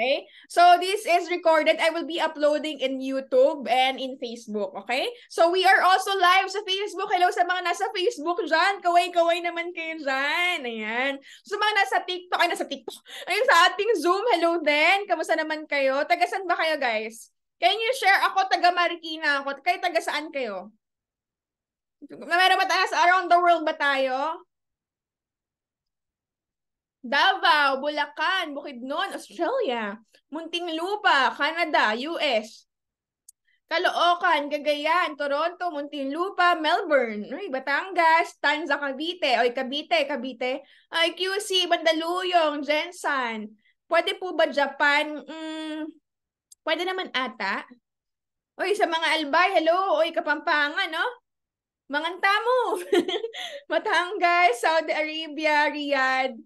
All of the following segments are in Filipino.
Okay? So this is recorded. I will be uploading in YouTube and in Facebook. Okay? So we are also live sa Facebook. Hello sa mga nasa Facebook dyan. Kaway-kaway naman kayo dyan. Ayan. So mga nasa TikTok. Ay, nasa TikTok. Ayun sa ating Zoom. Hello din. Kamusta naman kayo? Tagasan ba kayo guys? Can you share? Ako taga Marikina ako. Kayo taga saan kayo? Meron ba tayo? Around the world ba tayo? Davao, Bulacan, Bukidnon, Australia, Munting Lupa, Canada, US, Caloocan, Gagayan, Toronto, Munting Lupa, Melbourne, ay, Batangas, Tanza, Cavite, oy Cavite, Cavite, ay, QC, Bandaluyong, Jensen. Pwede po ba Japan? Mm, pwede naman ata. Oy, sa mga Albay, hello, oy Kapampangan, no? Manganta mo. Matangas, Saudi Arabia, Riyadh,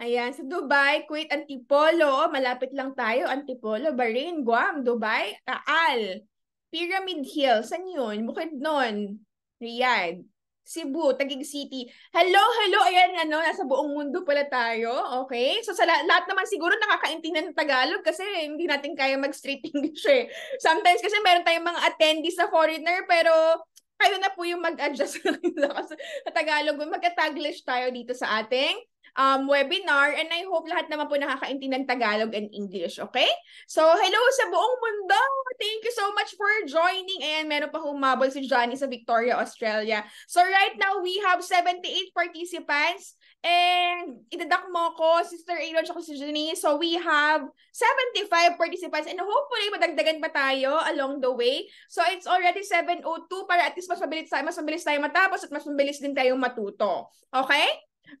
Ayan, sa Dubai, Kuwait, Antipolo, oh, malapit lang tayo, Antipolo, Bahrain, Guam, Dubai, Taal, Pyramid Hill, san yun? Bukid nun, Riyadh, Cebu, Taguig City. Hello, hello, ayan, ano, nasa buong mundo pala tayo, okay? So sa la- lahat naman siguro nakakaintindihan ng Tagalog kasi hindi natin kaya mag-street English eh. Sometimes kasi meron tayong mga attendees na foreigner pero kayo na po yung mag-adjust sa Tagalog. Magka-taglish tayo dito sa ating um, webinar and I hope lahat naman po nakakaintindi ng Tagalog and English, okay? So, hello sa buong mundo! Thank you so much for joining. Ayan, meron pa humabol si Johnny sa Victoria, Australia. So, right now, we have 78 participants and itadak mo ko, Sister Aaron, at si Janine. So, we have 75 participants and hopefully, madagdagan pa tayo along the way. So, it's already 7.02 para at least mas mabilis tayo, mas mabilis tayo matapos at mas mabilis din tayong matuto. Okay?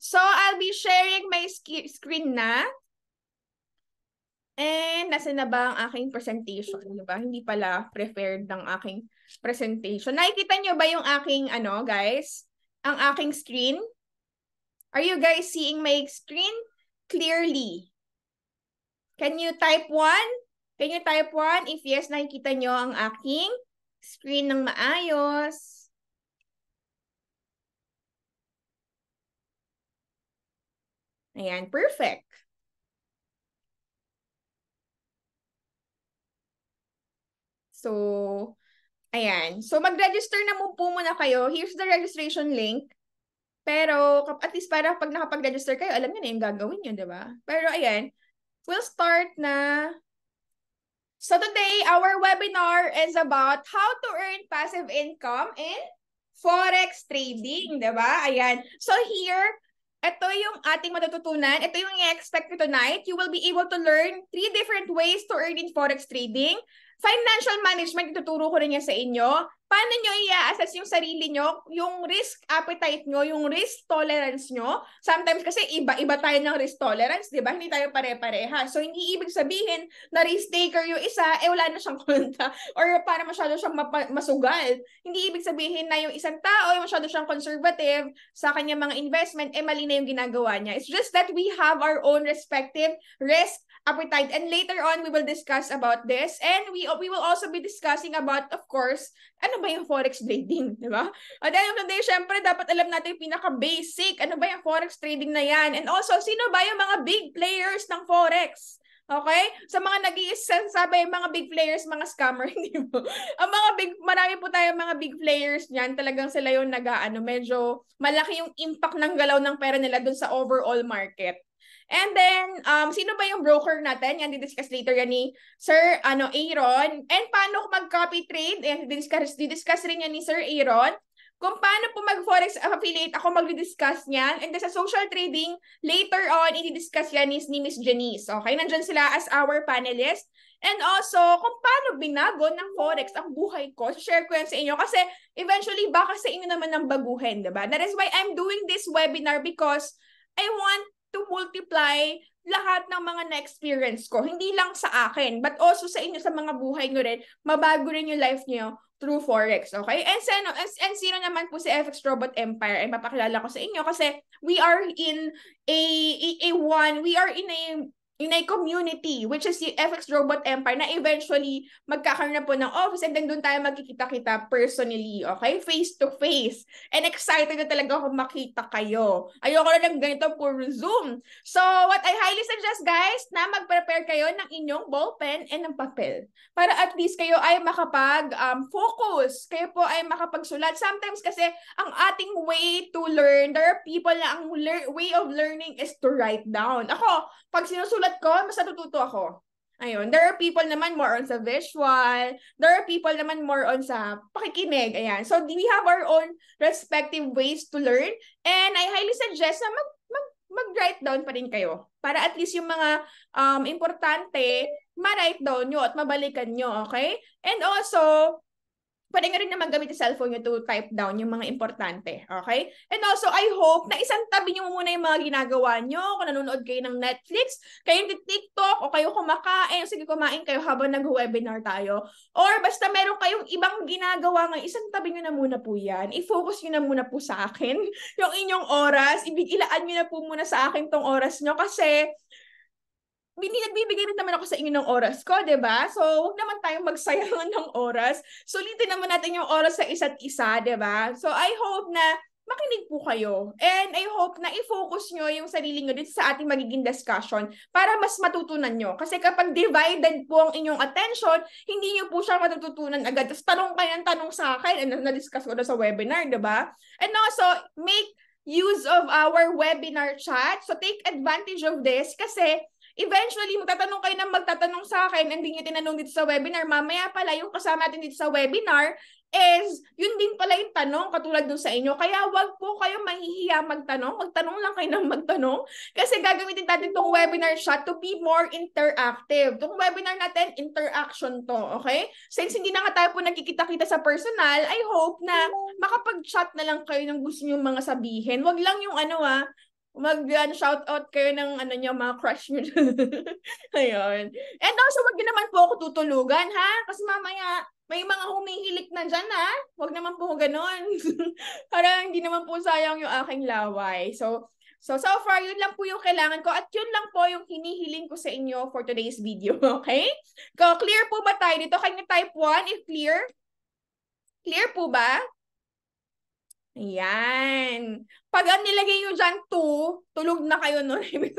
So, I'll be sharing my screen na. And nasa na ba ang aking presentation? Ano ba? Hindi pala prepared ng aking presentation. Nakikita nyo ba yung aking, ano, guys? Ang aking screen? Are you guys seeing my screen clearly? Can you type one? Can you type one? If yes, nakikita nyo ang aking screen ng maayos. Ayan, perfect. So, ayan. So, mag-register na po muna kayo. Here's the registration link. Pero, at least para pag nakapag-register kayo, alam nyo na yung gagawin nyo, di ba? Pero, ayan. We'll start na. So, today, our webinar is about how to earn passive income in Forex trading, di ba? Ayan. So, here, ito yung ating matututunan. Ito yung i-expect mo tonight. You will be able to learn three different ways to earn in forex trading. Financial management, ituturo ko rin yan sa inyo. Paano nyo i-assess yung sarili nyo, yung risk appetite nyo, yung risk tolerance nyo. Sometimes kasi iba-iba tayo ng risk tolerance, di ba? Hindi tayo pare-pareha. So, hindi ibig sabihin na risk taker yung isa, eh wala na siyang konta. Or para masyado siyang masugal. Hindi ibig sabihin na yung isang tao, eh, masyado siyang conservative sa kanya mga investment, eh mali na yung ginagawa niya. It's just that we have our own respective risk appetite. And later on, we will discuss about this. And we we will also be discussing about, of course, ano ba yung forex trading, di ba? At the end of the day, syempre, dapat alam natin yung pinaka-basic. Ano ba yung forex trading na yan? And also, sino ba yung mga big players ng forex? Okay? Sa mga nag sabi mga big players, mga scammer, hindi mo. Ang mga big, marami po tayo mga big players niyan, talagang sila yung nag ano, medyo malaki yung impact ng galaw ng pera nila dun sa overall market. And then, um, sino ba yung broker natin? Yan, didiscuss later yan ni Sir ano, Aaron. And paano mag-copy trade? Yan, didiscuss, didiscuss rin yan ni Sir Aaron. Kung paano po mag-forex affiliate, ako mag-discuss niyan. And then sa social trading, later on, i-discuss yan ni, ni Miss Janice. Okay, nandyan sila as our panelists. And also, kung paano binago ng forex ang buhay ko, share ko yan sa inyo. Kasi eventually, baka sa inyo naman ang baguhin, diba? That is why I'm doing this webinar because I want to multiply lahat ng mga na-experience ko. Hindi lang sa akin, but also sa inyo, sa mga buhay nyo rin. Mabago rin yung life nyo through Forex, okay? And, sino, and, and sino naman po si FX Robot Empire ay mapakilala ko sa inyo kasi we are in a, a, a one, we are in a in a community, which is the FX Robot Empire, na eventually magkakaroon na po ng office and then doon tayo magkikita-kita personally, okay? Face to face. And excited na talaga ako makita kayo. Ayoko na lang ganito puro Zoom. So, what I highly suggest, guys, na mag-prepare kayo ng inyong ballpen and ng papel. Para at least kayo ay makapag-focus. um, kayo po ay makapagsulat. Sometimes kasi ang ating way to learn, there are people na ang way of learning is to write down. Ako, pag sinusulat sulat ko, mas natututo ako. Ayun. There are people naman more on sa visual. There are people naman more on sa pakikinig. Ayan. So, we have our own respective ways to learn. And I highly suggest na mag, mag, mag-write down pa rin kayo. Para at least yung mga um, importante, ma-write down nyo at mabalikan nyo. Okay? And also, pwede nga rin naman gamit yung cellphone nyo to type down yung mga importante. Okay? And also, I hope na isang tabi nyo muna yung mga ginagawa nyo. Kung nanonood kayo ng Netflix, kayo yung TikTok, o kayo kumakain, sige kumain kayo habang nag-webinar tayo. Or basta meron kayong ibang ginagawa ngayon, isang tabi nyo na muna po yan. I-focus nyo na muna po sa akin yung inyong oras. Ibigilaan nyo na po muna sa akin tong oras nyo kasi binagbibigay rin naman ako sa inyo ng oras ko, 'di ba? So, wag naman tayong magsayang ng oras. Sulitin naman natin yung oras sa isa't isa, 'di ba? So, I hope na makinig po kayo. And I hope na i-focus nyo yung sarili nyo dito sa ating magiging discussion para mas matutunan nyo. Kasi kapag divided po ang inyong attention, hindi nyo po siya matututunan agad. Tapos tanong kayo ng tanong sa akin and na-discuss ko na sa webinar, ba diba? And also, make use of our webinar chat. So take advantage of this kasi eventually, magtatanong kayo ng magtatanong sa akin, hindi nyo tinanong dito sa webinar, mamaya pala yung kasama natin dito sa webinar is, yun din pala yung tanong katulad dun sa inyo. Kaya wag po kayo mahihiya magtanong. Magtanong lang kayo ng magtanong. Kasi gagamitin natin tong webinar siya to be more interactive. Tong webinar natin, interaction to, okay? Since hindi na nga tayo po nakikita-kita sa personal, I hope na makapag-chat na lang kayo ng gusto nyo mga sabihin. Wag lang yung ano ah, mag uh, shout out kayo ng ano niya mga crush niyo. Ayun. And also wag niyo naman po ako tutulugan ha kasi mamaya may mga humihilik na dyan ha. Wag naman po ganun. Para hindi naman po sayang yung aking laway. So So, so far, yun lang po yung kailangan ko at yun lang po yung hinihiling ko sa inyo for today's video, okay? Ko, clear po ba tayo dito? Can type 1 if clear? Clear po ba? Ayan. Pag ang nilagay nyo dyan, 2, tulog na kayo nun. Ibig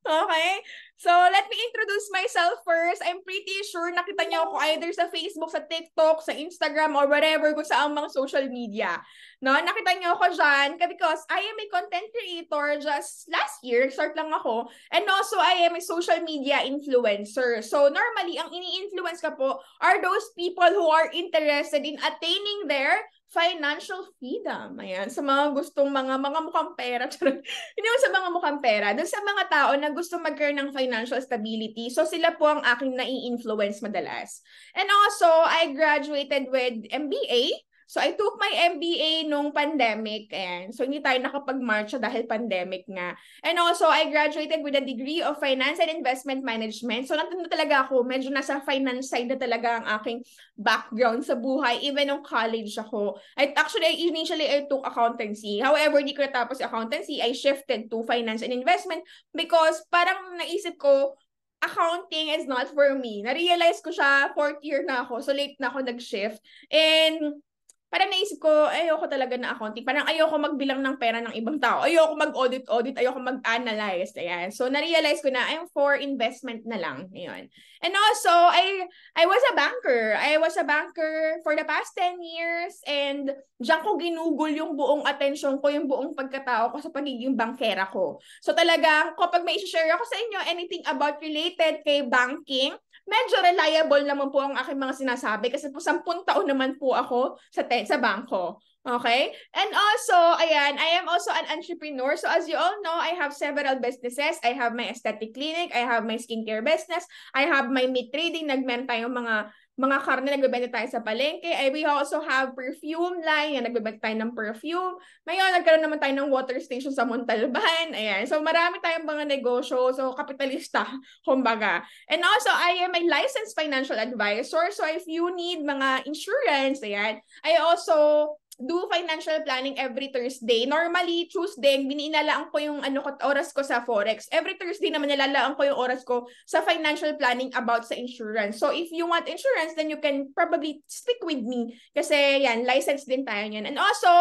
Okay? So, let me introduce myself first. I'm pretty sure nakita niyo ako either sa Facebook, sa TikTok, sa Instagram, or whatever, kung saan mga social media. No? Nakita niyo ako dyan because I am a content creator just last year. Start lang ako. And also, I am a social media influencer. So, normally, ang ini-influence ka po are those people who are interested in attaining their financial freedom. Ayan, sa mga gustong mga mga mukhang pera. Hindi mo sa mga mukhang pera. Doon sa mga tao na gusto magkaroon ng financial stability. So sila po ang aking nai-influence madalas. And also, I graduated with MBA So I took my MBA nung pandemic and so hindi tayo nakapag-march dahil pandemic nga. And also I graduated with a degree of finance and investment management. So nandun na talaga ako, medyo nasa finance side na talaga ang aking background sa buhay even nung college ako. I actually initially I took accountancy. However, di ko natapos accountancy, I shifted to finance and investment because parang naisip ko accounting is not for me. Na-realize ko siya, fourth year na ako, so late na ako nag-shift. And parang naisip ko, ayoko talaga na accounting. Parang ayoko magbilang ng pera ng ibang tao. Ayoko mag-audit-audit. Ayoko mag-analyze. Ayan. So, na-realize ko na I'm for investment na lang. Ayun. And also, I, I was a banker. I was a banker for the past 10 years. And diyan ko ginugol yung buong attention ko, yung buong pagkatao ko sa pagiging bankera ko. So, talaga, kapag may share ako sa inyo anything about related kay banking, medyo reliable naman po ang aking mga sinasabi kasi po 10 taon naman po ako sa, te- sa bangko. Okay? And also, ayan, I am also an entrepreneur. So as you all know, I have several businesses. I have my aesthetic clinic, I have my skincare business, I have my meat trading, nagmeron tayong mga mga karne nagbebenta tayo sa palengke. Ay, we also have perfume line. Yan, nagbebenta tayo ng perfume. Ngayon, nagkaroon naman tayo ng water station sa Montalban. Ayan. So, marami tayong mga negosyo. So, kapitalista, kumbaga. And also, I am a licensed financial advisor. So, if you need mga insurance, ayan, I also do financial planning every Thursday. Normally, Tuesday, biniinalaan ko yung ano, oras ko sa Forex. Every Thursday naman nilalaan ko yung oras ko sa financial planning about sa insurance. So, if you want insurance, then you can probably stick with me. Kasi yan, license din tayo yan. And also,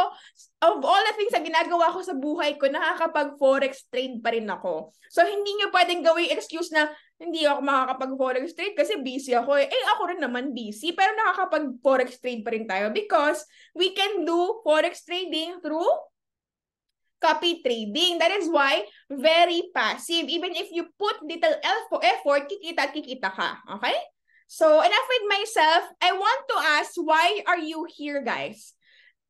of all the things na ginagawa ko sa buhay ko, nakakapag-forex trade pa rin ako. So, hindi nyo pwedeng gawing excuse na, hindi ako makakapag-forex trade kasi busy ako eh. Eh, ako rin naman busy, pero nakakapag-forex trade pa rin tayo because we can do forex trading through copy trading. That is why very passive. Even if you put little effort, kikita at kikita ka. Okay? So, enough with myself. I want to ask, why are you here, guys?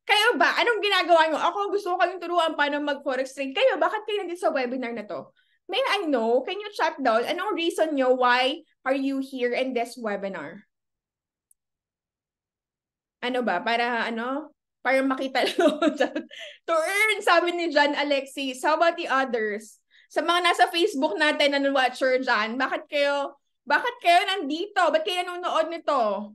Kayo ba? Anong ginagawa nyo? Ako, gusto ko kayong turuan paano mag-forex trade. Kayo, bakit kayo nandito sa webinar na to? may I know, can you chat down, anong reason nyo why are you here in this webinar? Ano ba? Para ano? Para makita lo. To earn, sabi ni John Alexis. How about the others? Sa mga nasa Facebook natin, ano, watcher John, bakit kayo, bakit kayo nandito? Ba't kayo nanonood nito?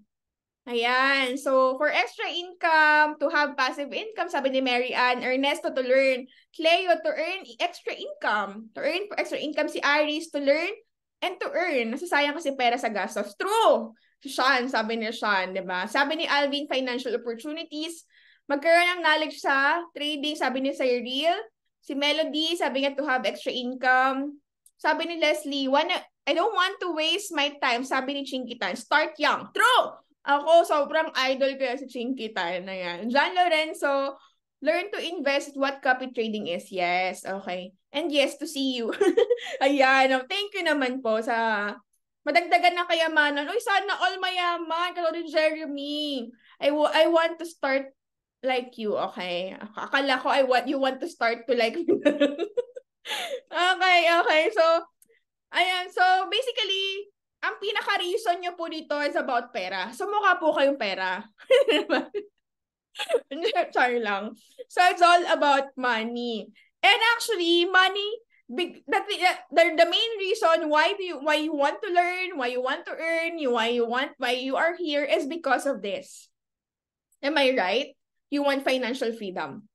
Ayan. So, for extra income, to have passive income, sabi ni Mary Ann, Ernesto to learn, Cleo to earn extra income, to earn extra income, si Iris to learn, and to earn. Nasasayang kasi pera sa gastos. True! Si Sean, sabi ni Sean, di ba? Sabi ni Alvin, financial opportunities, magkaroon ng knowledge sa trading, sabi ni Cyril, si Melody, sabi niya to have extra income. Sabi ni Leslie, wanna, I don't want to waste my time, sabi ni Chinkitan, start young. True! Ako, sobrang idol ko yan si Chinky tayo na yan. John Lorenzo, learn to invest what copy trading is. Yes, okay. And yes, to see you. Ayan, oh, thank you naman po sa madagdagan ng kayamanan. Uy, sana all mayaman. Kasi rin Jeremy. I, w- I want to start like you, okay? Akala ko I want you want to start to like me. okay, okay. So, ayan. So, basically, reason nyo po dito is about pera. So, mukha po kayong pera. Sorry lang. So, it's all about money. And actually, money, big, that, the, the main reason why do you, why you want to learn, why you want to earn, why you want, why you are here is because of this. Am I right? You want financial freedom.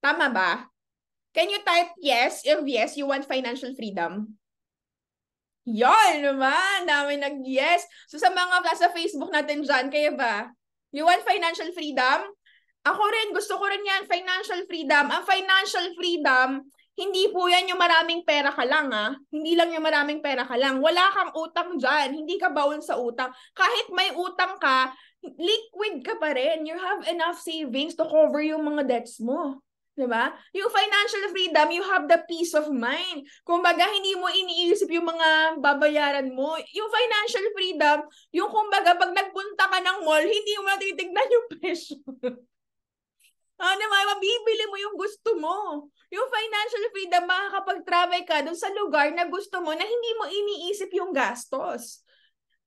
Tama ba? Can you type yes if yes, you want financial freedom? Yon naman, dami nag-yes. So sa mga sa Facebook natin dyan, kayo ba? You want financial freedom? Ako rin, gusto ko rin yan, financial freedom. Ang financial freedom, hindi po yan yung maraming pera ka lang, ha? Ah. Hindi lang yung maraming pera ka lang. Wala kang utang dyan. Hindi ka bawal sa utang. Kahit may utang ka, liquid ka pa rin. You have enough savings to cover yung mga debts mo. 'Di ba? Yung financial freedom, you have the peace of mind. Kumbaga hindi mo iniisip yung mga babayaran mo. Yung financial freedom, yung kumbaga pag nagpunta ka ng mall, hindi mo natitignan yung presyo. Ah, ano naman, mabibili mo yung gusto mo. Yung financial freedom, makakapag-travel ka dun sa lugar na gusto mo na hindi mo iniisip yung gastos.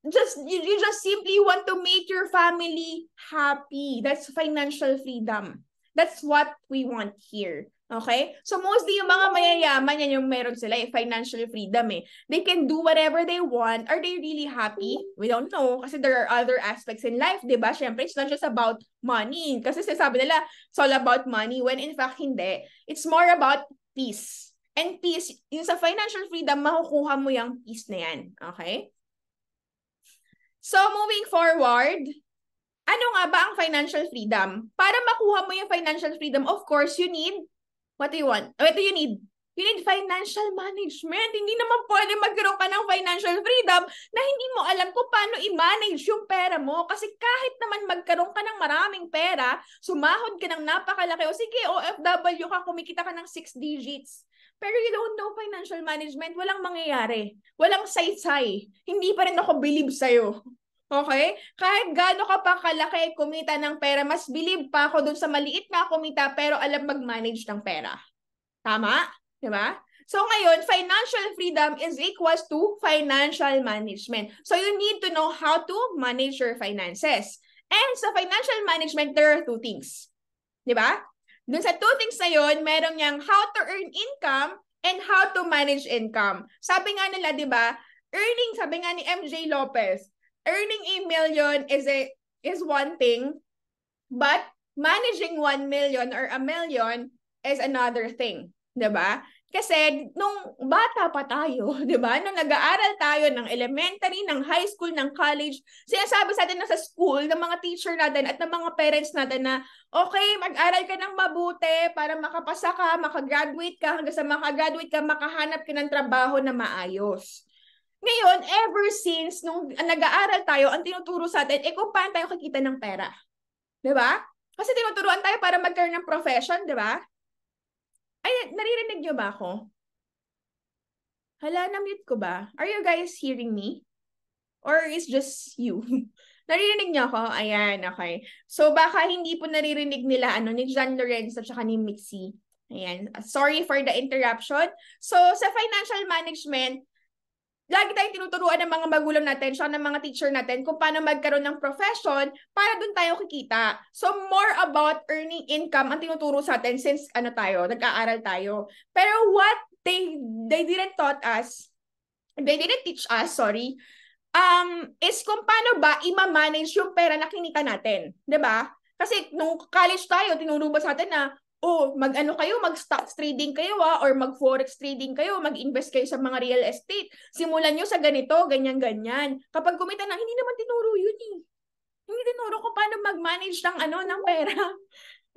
Just, you, you just simply want to make your family happy. That's financial freedom. That's what we want here. Okay? So mostly yung mga mayayaman, yan yung meron sila eh, financial freedom eh. They can do whatever they want. Are they really happy? We don't know. Kasi there are other aspects in life, di ba? Siyempre, it's not just about money. Kasi sinasabi nila, it's all about money. When in fact, hindi. It's more about peace. And peace, yung sa financial freedom, makukuha mo yung peace na yan. Okay? So, moving forward, ano nga ba ang financial freedom? Para makuha mo yung financial freedom, of course, you need, what do you want? What oh, ito you need? You need financial management. Hindi naman pwede magkaroon ka ng financial freedom na hindi mo alam kung paano i-manage yung pera mo. Kasi kahit naman magkaroon ka ng maraming pera, sumahod ka ng napakalaki, o sige, OFW ka, kumikita ka ng six digits. Pero you don't know financial management, walang mangyayari. Walang saysay. Hindi pa rin ako believe sa'yo. Okay? Kahit gaano ka pa kalaki kumita ng pera, mas believe pa ako dun sa maliit na kumita pero alam mag-manage ng pera. Tama? Di ba? So ngayon, financial freedom is equals to financial management. So you need to know how to manage your finances. And sa financial management, there are two things. Di ba? Dun sa two things na yun, meron niyang how to earn income and how to manage income. Sabi nga nila, di ba, earning, sabi nga ni MJ Lopez, earning a million is a is one thing, but managing 1 million or a million is another thing, 'di ba? Kasi nung bata pa tayo, 'di ba? Nung nag-aaral tayo ng elementary, ng high school, ng college, sinasabi sa atin na sa school ng mga teacher natin at ng mga parents natin na okay, mag-aral ka ng mabuti para makapasa ka, makagraduate ka hanggang sa makagraduate ka, makahanap ka ng trabaho na maayos. Ngayon, ever since nung nag-aaral tayo, ang tinuturo sa atin, eh kung paano tayo kakita ng pera. ba? Diba? Kasi tinuturuan tayo para magkaroon ng profession, di ba? Ay, naririnig niyo ba ako? Hala, na-mute ko ba? Are you guys hearing me? Or is just you? naririnig niyo ako? Ayan, okay. So baka hindi po naririnig nila ano ni John Lorenz at saka ni Mixie. Ayan. Sorry for the interruption. So, sa financial management, lagi tayong tinuturuan ng mga magulang natin, siya ng mga teacher natin, kung paano magkaroon ng profession para doon tayo kikita. So, more about earning income ang tinuturo sa atin since ano tayo, nag-aaral tayo. Pero what they, they didn't taught us, they didn't teach us, sorry, um, is kung paano ba imamanage yung pera na kinita natin. ba? Diba? Kasi nung college tayo, tinuro ba sa atin na oh, mag-ano kayo, mag stock trading kayo ah, or mag-forex trading kayo, mag-invest kayo sa mga real estate. Simulan nyo sa ganito, ganyan-ganyan. Kapag kumita na, hindi naman tinuro yun eh. Hindi tinuro kung paano mag-manage ng ano, ng pera.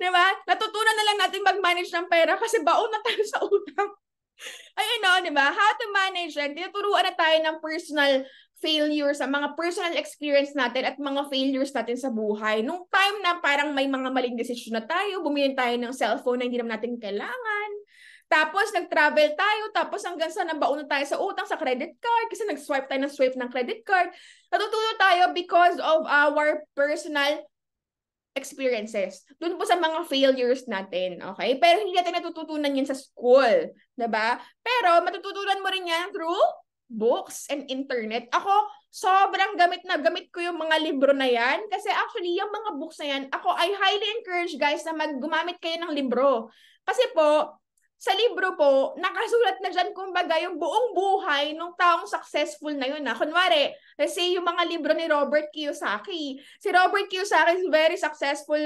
diba? Natutunan na lang natin mag-manage ng pera kasi baon na tayo sa utang. Ayun o, di ba? How to manage rent. Tinuturuan na tayo ng personal failures, sa mga personal experience natin at mga failures natin sa buhay. Nung time na parang may mga maling desisyon na tayo, bumili tayo ng cellphone na hindi naman natin kailangan. Tapos nag-travel tayo, tapos hanggang sa nabaon na tayo sa utang sa credit card kasi nag-swipe tayo ng swipe ng credit card. Natututo tayo because of our personal experiences. Doon po sa mga failures natin, okay? Pero hindi natin natututunan yan sa school, 'di ba? Pero matututunan mo rin yan through books and internet. Ako, sobrang gamit na gamit ko yung mga libro na yan. Kasi actually, yung mga books na yan, ako, I highly encourage guys na maggumamit kayo ng libro. Kasi po, sa libro po, nakasulat na dyan kumbaga yung buong buhay ng taong successful na yun. Na. Kunwari, kasi yung mga libro ni Robert Kiyosaki. Si Robert Kiyosaki is very successful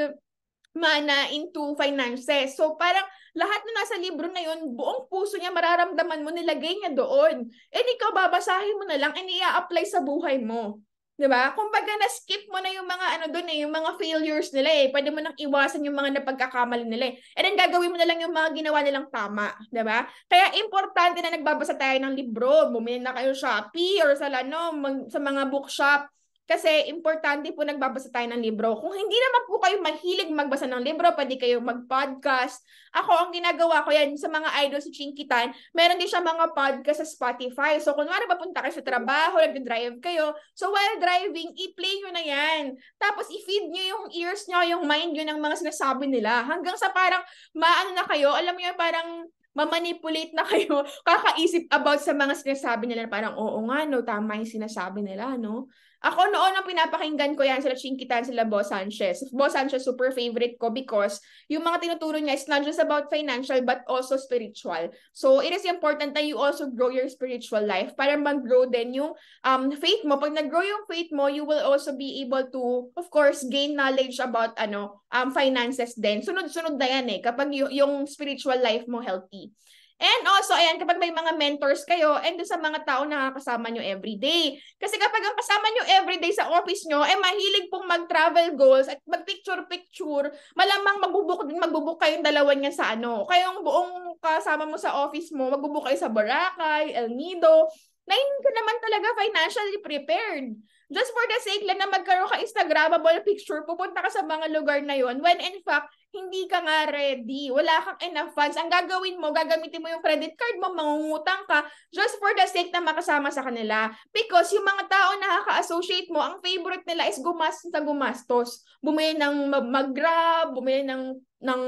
man na into finances. So parang lahat na nasa libro na yon, buong puso niya, mararamdaman mo, nilagay niya doon. eh ikaw, babasahin mo na lang and ia-apply sa buhay mo. 'di ba? Kumbaga na skip mo na yung mga ano doon eh, yung mga failures nila eh. Pwede mo nang iwasan yung mga napagkakamali nila eh. And then gagawin mo na lang yung mga ginawa nilang tama, 'di ba? Kaya importante na nagbabasa tayo ng libro. Bumili na kayo Shopee or sa ano, sa mga bookshop kasi importante po nagbabasa tayo ng libro. Kung hindi naman po kayo mahilig magbasa ng libro, pwede kayo mag-podcast. Ako, ang ginagawa ko yan sa mga idol sa si Chinkitan, meron din siya mga podcast sa Spotify. So, kunwari punta kayo sa trabaho, nag-drive kayo. So, while driving, i-play nyo na yan. Tapos, i-feed nyo yung ears nyo, yung mind nyo ng mga sinasabi nila. Hanggang sa parang maano na kayo, alam mo yun, parang mamanipulate na kayo, kakaisip about sa mga sinasabi nila. Parang, oo nga, no, tama yung sinasabi nila, no? Ako noon ang pinapakinggan ko yan sila Chinkitan, sila Bo Sanchez. Bo Sanchez, super favorite ko because yung mga tinuturo niya is not just about financial but also spiritual. So, it is important that you also grow your spiritual life para mag-grow din yung um, faith mo. Pag nag-grow yung faith mo, you will also be able to, of course, gain knowledge about ano um, finances din. Sunod-sunod na yan eh kapag y- yung spiritual life mo healthy. And also, ayan, kapag may mga mentors kayo and sa mga tao na kasama nyo everyday. Kasi kapag ang kasama nyo everyday sa office nyo, eh mahilig pong mag-travel goals at mag-picture-picture, malamang magbubuk, magbubuk kayong dalawa niyan sa ano. Kayong buong kasama mo sa office mo, magbubuk kayo sa Boracay, El Nido, na hindi ka naman talaga financially prepared just for the sake lang na magkaroon ka Instagrammable picture, pupunta ka sa mga lugar na yon when in fact, hindi ka nga ready. Wala kang enough funds. Ang gagawin mo, gagamitin mo yung credit card mo, mangungutang ka just for the sake na makasama sa kanila. Because yung mga tao na nakaka-associate mo, ang favorite nila is gumastos sa gumastos. Bumili ng mag-grab, bumili ng ng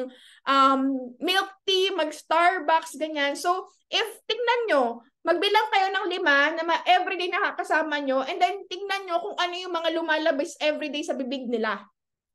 um, milk tea, mag-Starbucks, ganyan. So, If tingnan nyo, magbilang kayo ng lima na ma- everyday nakakasama nyo and then tingnan nyo kung ano yung mga lumalabas everyday sa bibig nila.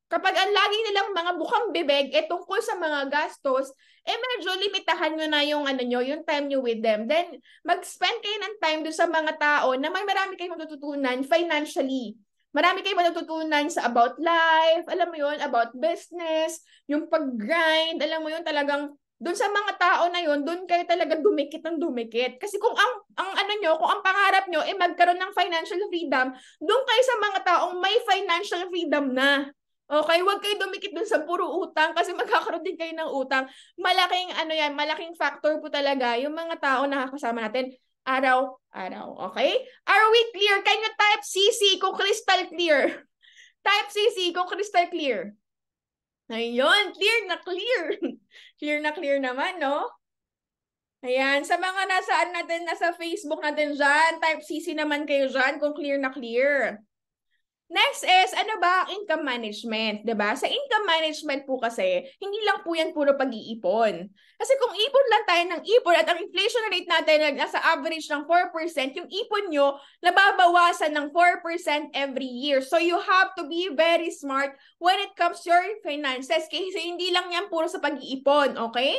Kapag ang lagi nilang mga bukang bibig eh tungkol sa mga gastos, eh medyo limitahan nyo na yung ano nyo, yung time nyo with them. Then, mag-spend kayo ng time doon sa mga tao na may marami kayong matututunan financially. Marami kayong matututunan sa about life, alam mo yun, about business, yung pag-grind, alam mo yun, talagang doon sa mga tao na yon, doon kayo talaga dumikit ng dumikit. Kasi kung ang, ang ano nyo, kung ang pangarap nyo ay eh, magkaroon ng financial freedom, doon kayo sa mga taong may financial freedom na. Okay, huwag kayo dumikit dun sa puro utang kasi magkakaroon din kayo ng utang. Malaking ano yan, malaking factor po talaga yung mga tao na kasama natin araw-araw. Okay? Are we clear? Can you type CC kung crystal clear? Type CC kung crystal clear. Ayun, clear na clear. Clear na clear naman, no? Ayan, sa mga nasaan natin, nasa Facebook natin dyan, type CC naman kayo dyan kung clear na clear. Next is, ano ba income management? 'di ba? Sa income management po kasi, hindi lang po yan puro pag-iipon. Kasi kung ipon lang tayo ng ipon at ang inflation rate natin ay nasa average ng 4%, yung ipon nyo, nababawasan ng 4% every year. So you have to be very smart when it comes to your finances kasi hindi lang yan puro sa pag-iipon, okay?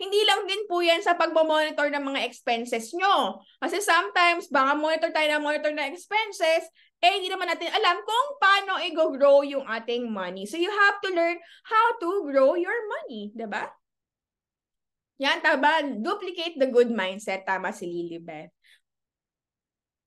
hindi lang din po yan sa pagmamonitor ng mga expenses nyo. Kasi sometimes, baka monitor tayo na monitor ng expenses, eh hindi naman natin alam kung paano i-grow yung ating money. So you have to learn how to grow your money, 'di ba? Yan, tama. Duplicate the good mindset. Tama si Lilibet.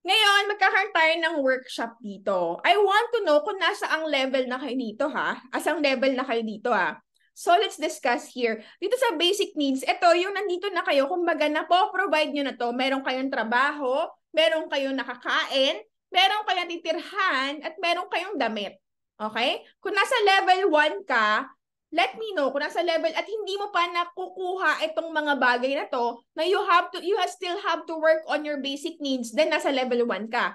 Ngayon, magkakaroon tayo ng workshop dito. I want to know kung nasa ang level na kayo dito ha. Asang level na kayo dito ha. So let's discuss here. Dito sa basic needs, ito yung nandito na kayo, kumbaga na po, provide nyo na to. Meron kayong trabaho, meron kayong nakakain, meron kayong titirhan at meron kayong damit. Okay? Kung nasa level 1 ka, let me know kung nasa level at hindi mo pa nakukuha itong mga bagay na to na you have to you still have to work on your basic needs then nasa level 1 ka.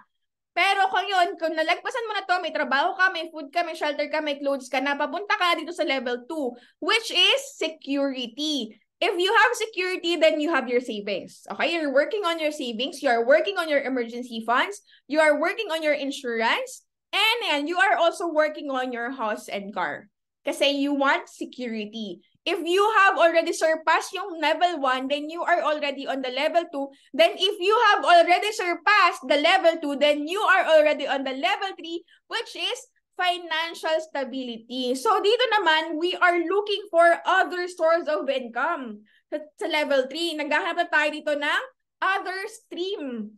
Pero kung yun, kung nalagpasan mo na to, may trabaho ka, may food ka, may shelter ka, may clothes ka, napapunta ka dito sa level 2, which is security if you have security, then you have your savings. Okay? You're working on your savings. You are working on your emergency funds. You are working on your insurance. And, and you are also working on your house and car. Kasi you want security. If you have already surpassed yung level 1, then you are already on the level 2. Then if you have already surpassed the level 2, then you are already on the level 3, which is financial stability. So dito naman, we are looking for other source of income. Sa, sa level 3, naghahanap na tayo dito ng other stream,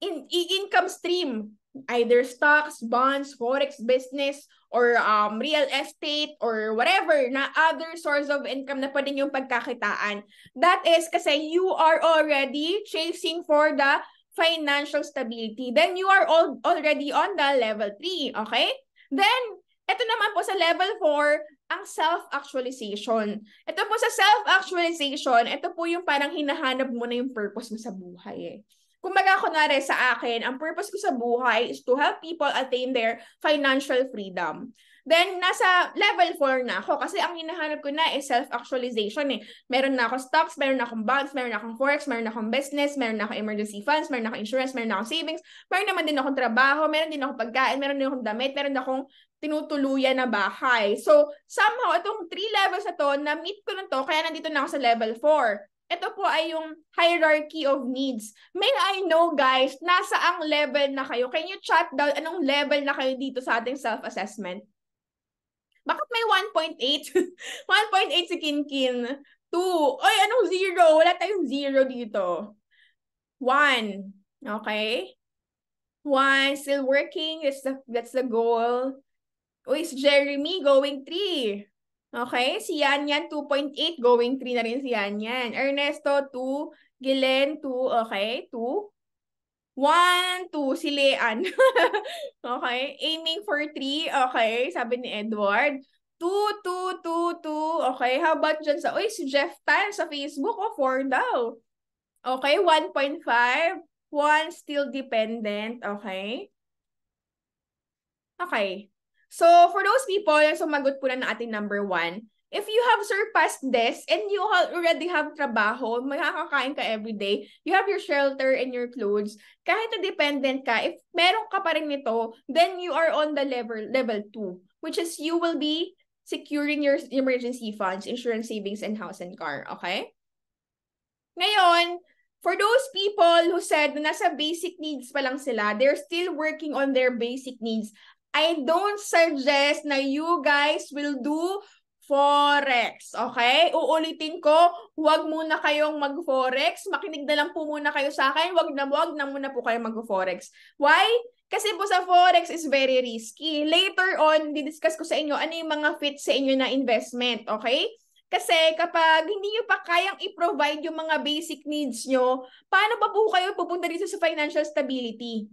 in, income stream, either stocks, bonds, forex business, or um, real estate, or whatever na other source of income na pwede yung pagkakitaan. That is kasi you are already chasing for the financial stability. Then you are all, already on the level 3, okay? Then, ito naman po sa level 4, ang self-actualization. Ito po sa self-actualization, ito po yung parang hinahanap mo na yung purpose mo sa buhay eh. Kumbaga, kunwari sa akin, ang purpose ko sa buhay is to help people attain their financial freedom. Then, nasa level 4 na ako kasi ang hinahanap ko na is self-actualization eh. Meron na ako stocks, meron na akong bonds, meron na akong forex, meron na akong business, meron na akong emergency funds, meron na akong insurance, meron na akong savings, meron naman din akong trabaho, meron din akong pagkain, meron din akong damit, meron din akong tinutuluyan na bahay. So, somehow, itong three levels na to, na-meet ko na to, kaya nandito na ako sa level 4 ito po ay yung hierarchy of needs. May I know, guys, nasa ang level na kayo? Can you chat down anong level na kayo dito sa ating self-assessment? Bakit may 1.8? 1.8 si Kinkin. 2. Oy, anong 0? Wala tayong 0 dito. 1. Okay? 1. Still working. That's the, that's the goal. Uy, si Jeremy going 3. Okay? Si Yanyan, 2.8. Going 3 na rin si Yanyan. Ernesto, 2. Gilen, 2. Okay? 2. One, two, silean. okay? Aiming for three. Okay? Sabi ni Edward. Two, two, two, two. Okay? How about dyan sa, uy, si Jeff Tan sa Facebook. Oh, four daw. Okay? 1.5. One, still dependent. Okay? Okay. So, for those people, yung sumagot po na ating number one, if you have surpassed this and you already have trabaho, makakakain ka everyday, you have your shelter and your clothes, kahit na dependent ka, if meron ka pa rin nito, then you are on the level level 2, which is you will be securing your emergency funds, insurance savings, and house and car, okay? Ngayon, for those people who said na nasa basic needs pa lang sila, they're still working on their basic needs, I don't suggest na you guys will do Forex. Okay? Uulitin ko, huwag muna kayong mag-Forex. Makinig na lang po muna kayo sa akin. Huwag na huwag na muna po kayo mag-Forex. Why? Kasi po sa Forex is very risky. Later on, didiscuss ko sa inyo ano yung mga fit sa inyo na investment. Okay? Kasi kapag hindi nyo pa kayang i-provide yung mga basic needs nyo, paano pa po kayo pupunta dito sa financial stability?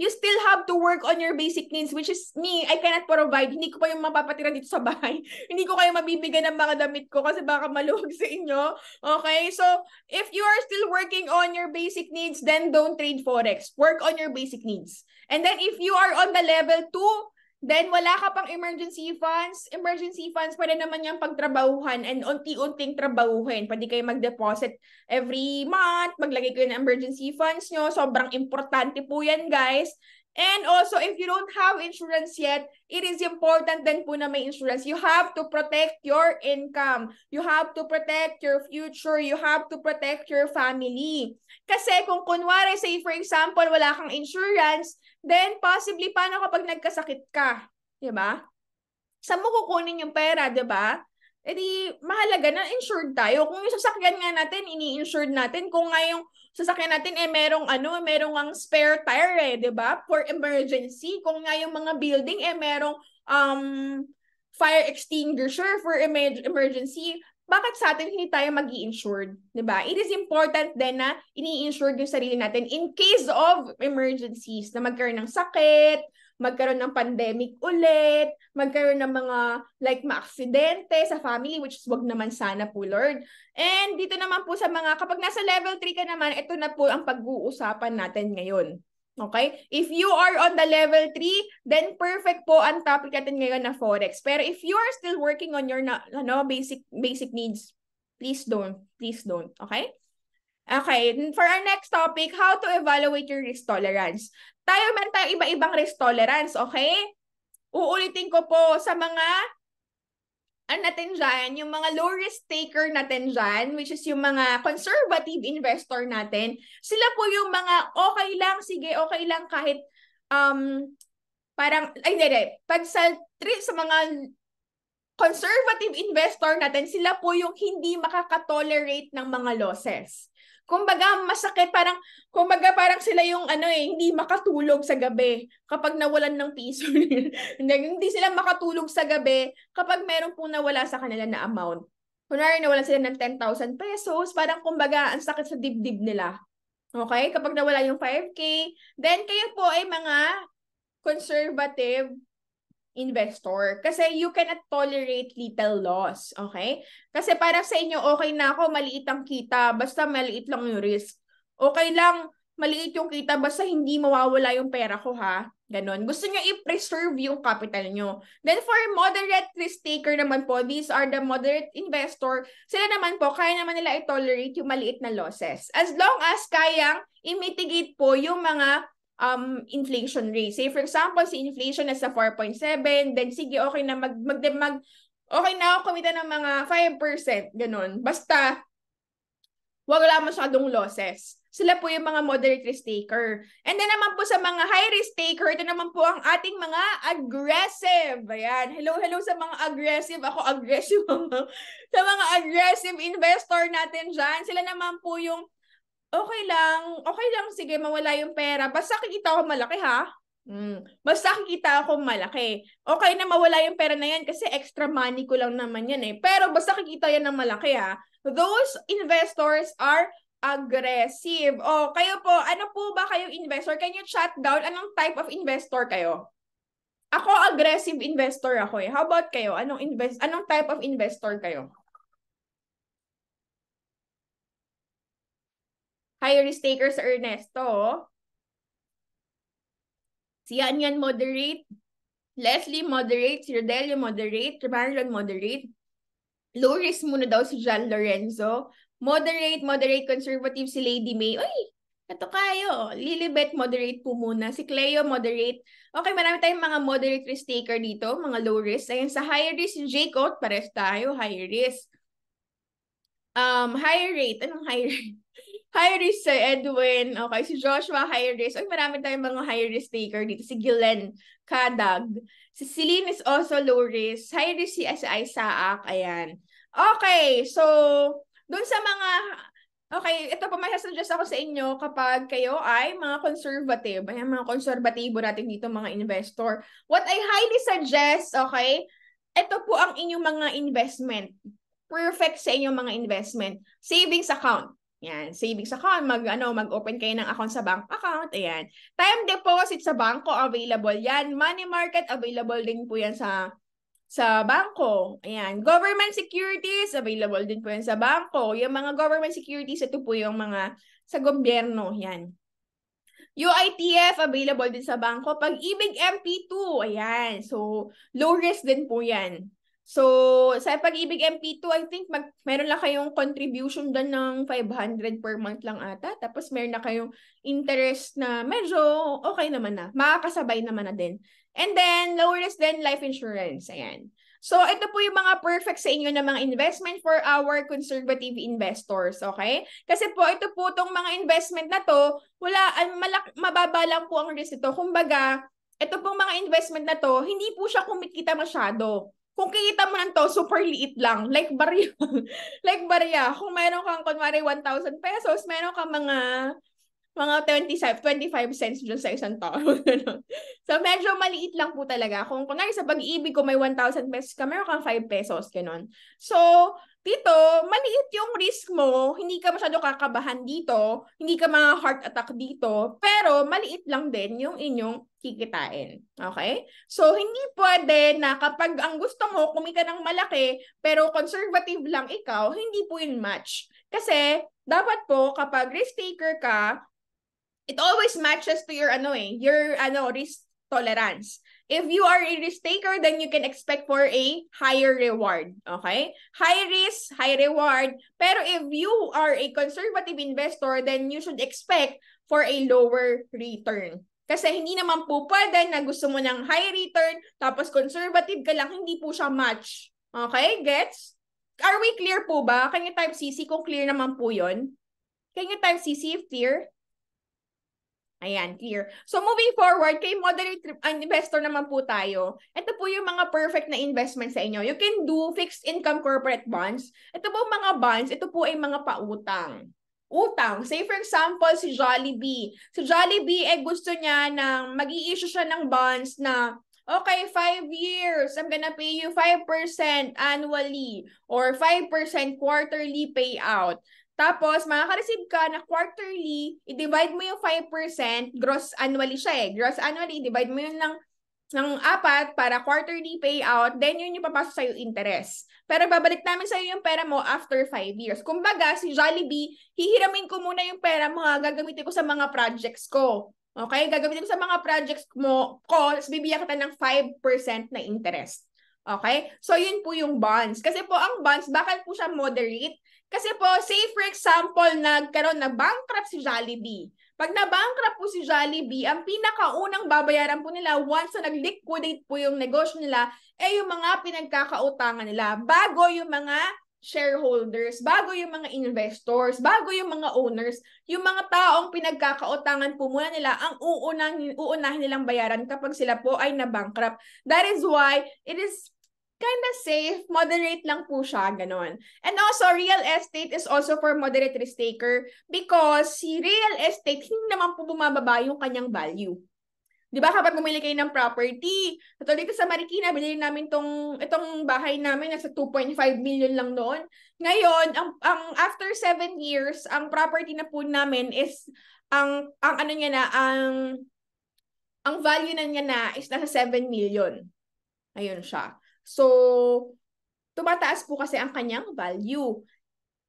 you still have to work on your basic needs, which is me, I cannot provide. Hindi ko pa yung mapapatira dito sa bahay. Hindi ko kayo mabibigyan ng mga damit ko kasi baka maluwag sa inyo. Okay? So, if you are still working on your basic needs, then don't trade Forex. Work on your basic needs. And then if you are on the level 2, Then, wala ka pang emergency funds. Emergency funds, pwede naman yung pagtrabahuhan and unti-unting trabahuhin. Pwede kayo mag-deposit every month, maglagay kayo ng emergency funds nyo. Sobrang importante po yan, guys. And also, if you don't have insurance yet, it is important then po na may insurance. You have to protect your income. You have to protect your future. You have to protect your family. Kasi kung kunwari, say for example, wala kang insurance, Then, possibly, paano kapag nagkasakit ka? ba? Diba? Saan mo kukunin yung pera, ba? Diba? E di, mahalaga na insured tayo. Kung yung sasakyan nga natin, ini-insured natin. Kung nga yung sasakyan natin, eh merong ano, merong ang spare tire eh, ba? Diba? For emergency. Kung nga yung mga building, eh merong um, fire extinguisher for emergency bakit sa atin hindi tayo mag insured di ba? It is important din na ini-insured yung sarili natin in case of emergencies, na magkaroon ng sakit, magkaroon ng pandemic ulit, magkaroon ng mga like maaksidente sa family, which is wag naman sana po, Lord. And dito naman po sa mga, kapag nasa level 3 ka naman, ito na po ang pag-uusapan natin ngayon. Okay? If you are on the level 3, then perfect po ang topic natin ngayon na forex. Pero if you are still working on your ano, basic basic needs, please don't. Please don't. Okay? Okay, for our next topic, how to evaluate your risk tolerance. Tayo man tayo iba-ibang risk tolerance, okay? Uulitin ko po sa mga ano ah, natin dyan, yung mga low risk taker natin dyan, which is yung mga conservative investor natin, sila po yung mga okay lang, sige, okay lang kahit um, parang, ay, hindi, hindi. Pag sa, sa mga conservative investor natin, sila po yung hindi makakatolerate ng mga losses kumbaga masakit parang kumbaga parang sila yung ano eh hindi makatulog sa gabi kapag nawalan ng piso hindi hindi sila makatulog sa gabi kapag meron pong nawala sa kanila na amount kunwari nawalan sila ng 10,000 pesos parang kumbaga ang sakit sa dibdib nila okay kapag nawala yung 5k then kayo po ay mga conservative investor. Kasi you cannot tolerate little loss, okay? Kasi para sa inyo, okay na ako, maliit ang kita, basta maliit lang yung risk. Okay lang, maliit yung kita, basta hindi mawawala yung pera ko, ha? Ganon. Gusto nyo i-preserve yung capital nyo. Then for moderate risk taker naman po, these are the moderate investor. Sila naman po, kaya naman nila i-tolerate yung maliit na losses. As long as kayang i-mitigate po yung mga um, inflation rate. Say for example, si inflation nasa 4.7, then sige, okay na mag, mag, mag okay na ako kumita ng mga 5%, ganun. Basta, wala masyadong losses. Sila po yung mga moderate risk taker. And then naman po sa mga high risk taker, ito naman po ang ating mga aggressive. Ayan. Hello, hello sa mga aggressive. Ako aggressive. sa mga aggressive investor natin dyan. Sila naman po yung okay lang, okay lang, sige, mawala yung pera. Basta kikita ako malaki, ha? Mm. Basta kikita ako malaki. Okay na mawala yung pera na yan kasi extra money ko lang naman yan eh. Pero basta kikita yan ng malaki ha. Those investors are aggressive. O, oh, kayo po, ano po ba kayo investor? Can you chat down? Anong type of investor kayo? Ako, aggressive investor ako eh. How about kayo? Anong, invest anong type of investor kayo? high risk taker si Ernesto. Si Yanyan moderate. Leslie moderate. Si Rodelio moderate. Marlon moderate. Low risk muna daw si John Lorenzo. Moderate, moderate, conservative si Lady May. Uy, ito kayo. Lilibet, moderate po muna. Si Cleo, moderate. Okay, marami tayong mga moderate risk taker dito, mga low risk. Ayun, sa high risk, si Jacob, pares tayo, high risk. Um, high rate. Anong high rate? high risk si Edwin. Okay, si Joshua, high risk. Uy, marami tayong mga high risk taker dito. Si Gilen Kadag. Si Celine is also low risk. High risk si, si Isaac. Ayan. Okay, so, dun sa mga Okay, ito po, may suggest ako sa inyo kapag kayo ay mga conservative, ayan mga konserbatibo natin dito mga investor. What I highly suggest, okay, ito po ang inyong mga investment. Perfect sa inyong mga investment. Savings account. Yan, sa account, mag, ano, mag-open kayo ng account sa bank account, ayan. Time deposit sa banko, available yan. Money market, available din po yan sa sa banko. Ayan. Government securities, available din po yan sa banko. Yung mga government securities, ito po yung mga sa gobyerno. Yan. UITF, available din sa banko. Pag-ibig MP2, ayan. So, low risk din po yan. So, sa pag-ibig MP2, I think mag, meron lang kayong contribution doon ng 500 per month lang ata. Tapos meron na kayong interest na medyo okay naman na. Makakasabay naman na din. And then, lower is then life insurance. Ayan. So, ito po yung mga perfect sa inyo na mga investment for our conservative investors, okay? Kasi po, ito po itong mga investment na to, wala, malak, mababa lang po ang risk ito. Kumbaga, ito pong mga investment na to, hindi po siya kumikita masyado kung kikita mo nito, super liit lang. Like barya. like barya. Kung meron kang, kunwari, 1,000 pesos, meron kang mga mga 25, 25 cents dun sa isang tao. so, medyo maliit lang po talaga. Kung kunwari sa pag-ibig ko may 1,000 pesos ka, meron kang 5 pesos, ganun. So, dito, maliit yung risk mo, hindi ka masyado kakabahan dito, hindi ka mga heart attack dito, pero maliit lang din yung inyong kikitain. Okay? So, hindi pwede na kapag ang gusto mo, kumita ng malaki, pero conservative lang ikaw, hindi po yun match. Kasi, dapat po, kapag risk taker ka, it always matches to your, ano eh, your, ano, risk tolerance. If you are a risk taker, then you can expect for a higher reward. Okay? High risk, high reward. Pero if you are a conservative investor, then you should expect for a lower return. Kasi hindi naman po pwede na gusto mo ng high return, tapos conservative ka lang, hindi po siya match. Okay? Gets? Are we clear po ba? Can you type CC kung clear naman po yon? Can you type CC if clear? Ayan, clear. So moving forward, kay moderate ah, investor naman po tayo. Ito po yung mga perfect na investment sa inyo. You can do fixed income corporate bonds. Ito po mga bonds, ito po ay mga pautang. Utang. Say for example, si Jollibee. Si Jollibee, eh gusto niya ng, mag issue siya ng bonds na okay, five years, I'm gonna pay you 5% annually or 5% quarterly payout. Tapos, makaka-receive ka na quarterly, i-divide mo yung 5%, gross annually siya eh. Gross annually, i-divide mo yun ng ng apat para quarterly payout, then yun yung papasok sa'yo interest. Pero babalik namin sa'yo yung pera mo after 5 years. Kumbaga, si Jollibee, hihiramin ko muna yung pera mo, ha? gagamitin ko sa mga projects ko. Okay? Gagamitin ko sa mga projects mo, ko, tapos bibigyan kita ng 5% na interest. Okay? So, yun po yung bonds. Kasi po, ang bonds, bakit po siya moderate? Kasi po, say for example, nagkaroon na bankrupt si Jollibee. Pag na-bankrupt po si Jollibee, ang pinakaunang babayaran po nila once na nag-liquidate po yung negosyo nila, eh yung mga pinagkakautangan nila bago yung mga shareholders, bago yung mga investors, bago yung mga owners, yung mga taong pinagkakautangan po muna nila ang uunang, uunahin nilang bayaran kapag sila po ay na-bankrupt. That is why it is kind of safe, moderate lang po siya, ganun. And also, real estate is also for moderate risk taker because si real estate, hindi naman po bumababa yung kanyang value. Di ba kapag bumili kayo ng property, katulad dito sa Marikina, binili namin tong, itong bahay namin, nasa 2.5 million lang noon. Ngayon, ang, ang after 7 years, ang property na po namin is, ang, ang ano niya na, ang, ang value na niya na is nasa 7 million. Ayun siya. So, tumataas po kasi ang kanyang value.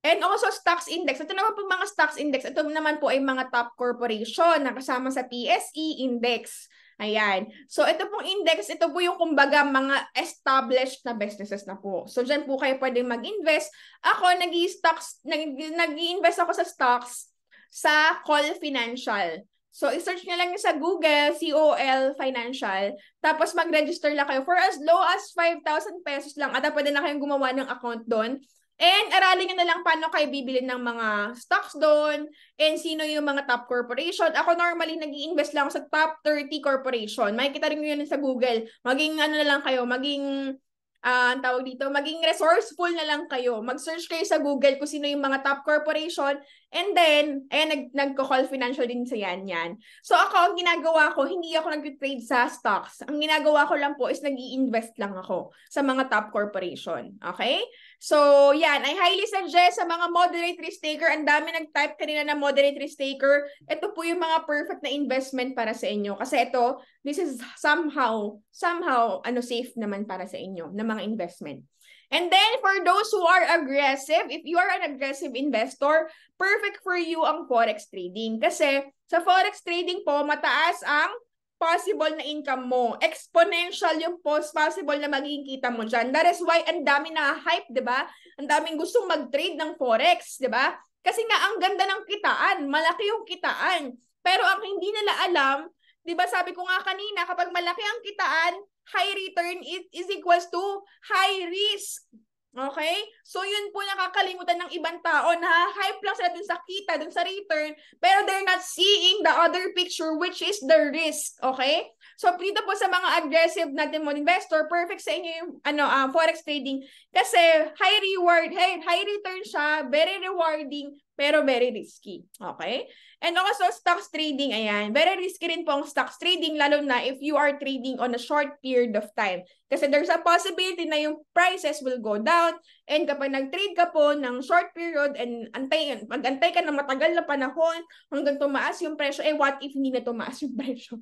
And also stocks index. Ito naman po mga stocks index. Ito naman po ay mga top corporation na kasama sa PSE index. Ayan. So ito pong index, ito po yung kumbaga mga established na businesses na po. So dyan po kayo pwedeng mag-invest. Ako, nag-i-stocks, nag-i-invest ako sa stocks sa Call Financial. So, i-search nyo lang sa Google, COL Financial, tapos mag-register lang kayo for as low as 5,000 pesos lang at pwede na kayong gumawa ng account doon. And aralin nyo na lang paano kayo bibili ng mga stocks doon and sino yung mga top corporation. Ako normally nag invest lang sa top 30 corporation. Makikita rin nyo yun sa Google. Maging ano na lang kayo, maging uh, tawag dito, maging resourceful na lang kayo. Mag-search kayo sa Google kung sino yung mga top corporation And then, ayan, nag, nagko-call financial din sa yan yan. So ako, ang ginagawa ko, hindi ako nag-trade sa stocks. Ang ginagawa ko lang po is nag invest lang ako sa mga top corporation. Okay? So, yan. I highly suggest sa mga moderate risk taker. Ang dami nag-type kanina na moderate risk taker. Ito po yung mga perfect na investment para sa inyo. Kasi ito, this is somehow, somehow, ano, safe naman para sa inyo na mga investment. And then for those who are aggressive, if you are an aggressive investor, perfect for you ang forex trading kasi sa forex trading po mataas ang possible na income mo. Exponential yung post possible na magiging kita mo diyan. That is why ang dami na hype, 'di ba? Ang daming gustong mag-trade ng forex, 'di ba? Kasi nga ang ganda ng kitaan, malaki yung kitaan. Pero ang hindi nila alam, 'di ba sabi ko nga kanina kapag malaki ang kitaan, high return is, equals to high risk. Okay? So yun po nakakalimutan ng ibang tao na high plus sila dun sa kita, dun sa return, pero they're not seeing the other picture which is the risk. Okay? So dito po sa mga aggressive natin mo investor, perfect sa inyo yung ano, uh, forex trading kasi high reward, hey, high return siya, very rewarding, pero very risky. Okay? And also, stocks trading, ayan. Very risky rin po ang stocks trading, lalo na if you are trading on a short period of time. Kasi there's a possibility na yung prices will go down. And kapag nag-trade ka po ng short period and antay, mag-antay ka na matagal na panahon hanggang tumaas yung presyo, eh what if hindi na tumaas yung presyo?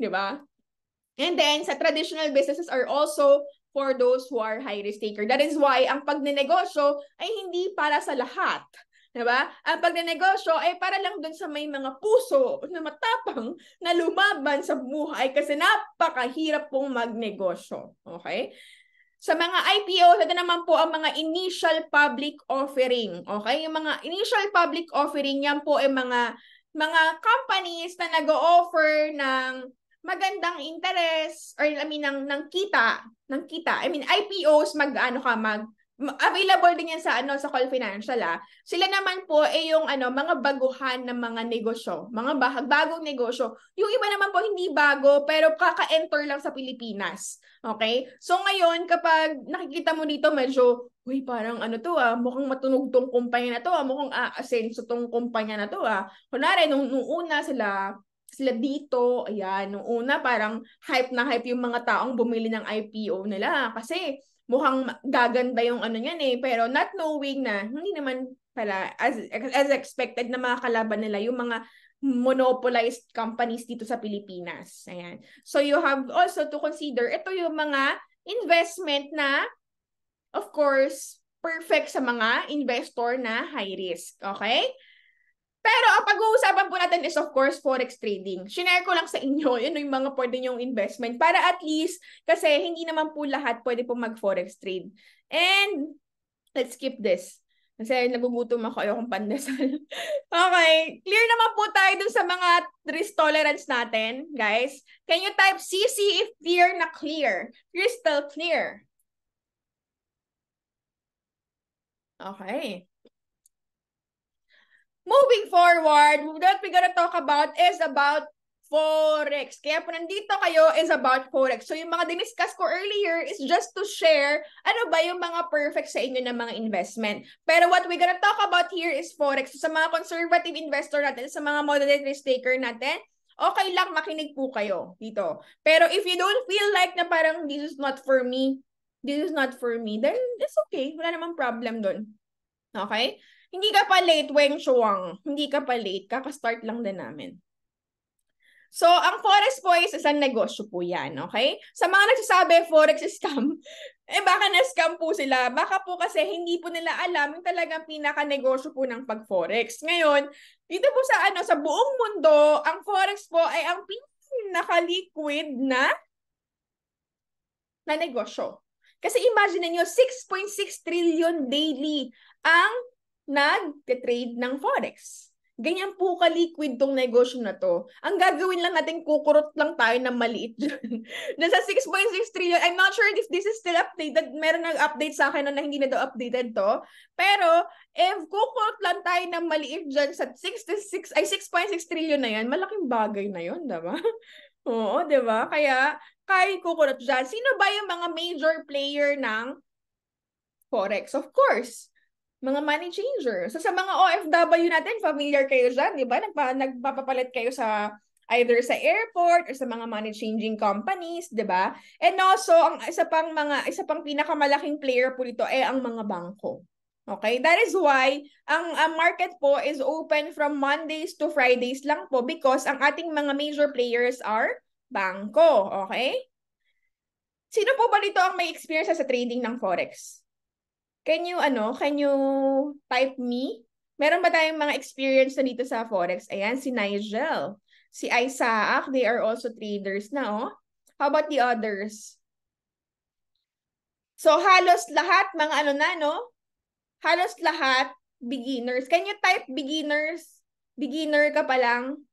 Di ba? And then, sa traditional businesses are also for those who are high risk taker. That is why ang pagnenegosyo ay hindi para sa lahat. Diba? Ang pagnenegosyo ay para lang doon sa may mga puso na matapang na lumaban sa buhay kasi napakahirap pong magnegosyo. Okay? Sa mga IPO, ito naman po ang mga initial public offering. Okay? Yung mga initial public offering, yan po ay mga mga companies na nag-o-offer ng magandang interest or I mean ng ng kita, ng kita. I mean IPOs mag ano ka mag available din yan sa ano sa Call Financial ah. Sila naman po ay eh, yung ano mga baguhan ng mga negosyo, mga bahag bagong negosyo. Yung iba naman po hindi bago pero kaka-enter lang sa Pilipinas. Okay? So ngayon kapag nakikita mo dito medyo Uy, parang ano to ah, mukhang matunog tong kumpanya na to ah, mukhang aasenso tong kumpanya na to ah. Kunwari, nung, nung una sila, sila dito, ayan, nung una parang hype na hype yung mga taong bumili ng IPO nila kasi mukhang gaganda yung ano niyan eh. Pero not knowing na, hindi naman pala, as, as expected na mga kalaban nila, yung mga monopolized companies dito sa Pilipinas. Ayan. So you have also to consider, ito yung mga investment na, of course, perfect sa mga investor na high risk. Okay? Pero ang pag-uusapan po natin is of course forex trading. Share ko lang sa inyo, yun yung mga pwede nyong investment para at least kasi hindi naman po lahat pwede po mag-forex trade. And let's skip this. Kasi nagugutom ako, ayokong pandesal. okay, clear naman po tayo dun sa mga risk tolerance natin, guys. Can you type CC if clear na clear? Crystal clear. Okay. Moving forward, what we're gonna talk about is about Forex. Kaya po nandito kayo is about Forex. So yung mga diniscuss ko earlier is just to share ano ba yung mga perfect sa inyo ng mga investment. Pero what we're gonna talk about here is Forex. So, sa mga conservative investor natin, sa mga moderate risk taker natin, okay lang makinig po kayo dito. Pero if you don't feel like na parang this is not for me, this is not for me, then it's okay. Wala namang problem doon. Okay? Hindi ka pa late, Weng Shuang. Hindi ka pa late. Kaka-start lang din namin. So, ang forex po is isang negosyo po yan, okay? Sa mga nagsasabi, forex scam, eh baka na-scam po sila. Baka po kasi hindi po nila alam yung talagang pinaka-negosyo po ng pag-forex. Ngayon, dito po sa ano sa buong mundo, ang forex po ay ang pinaka-liquid na na negosyo. Kasi imagine niyo 6.6 trillion daily ang nag-trade ng forex. Ganyan po ka-liquid tong negosyo na to. Ang gagawin lang natin, kukurot lang tayo ng maliit dyan. Nasa 6.6 trillion. I'm not sure if this is still updated. Meron nag-update sa akin na hindi na daw updated to. Pero, if eh, kukurot lang tayo ng maliit dyan sa 66, ay 6.6 trillion na yan, malaking bagay na yun, diba? Oo, diba? Kaya, kahit kukurot dyan. Sino ba yung mga major player ng Forex? Of course, mga money changer. So sa mga OFW natin, familiar kayo dyan, di ba? Nagpa, nagpapapalit kayo sa either sa airport or sa mga money changing companies, di ba? And also, ang isa pang mga isa pang pinakamalaking player po dito ay ang mga bangko. Okay? That is why ang, ang market po is open from Mondays to Fridays lang po because ang ating mga major players are bangko. Okay? Sino po ba dito ang may experience sa trading ng Forex? Can you, ano, can you type me? Meron ba tayong mga experience na dito sa Forex? Ayan, si Nigel. Si Isaac, they are also traders na, oh. How about the others? So, halos lahat, mga ano na, no? Halos lahat, beginners. Can you type beginners? Beginner ka pa lang.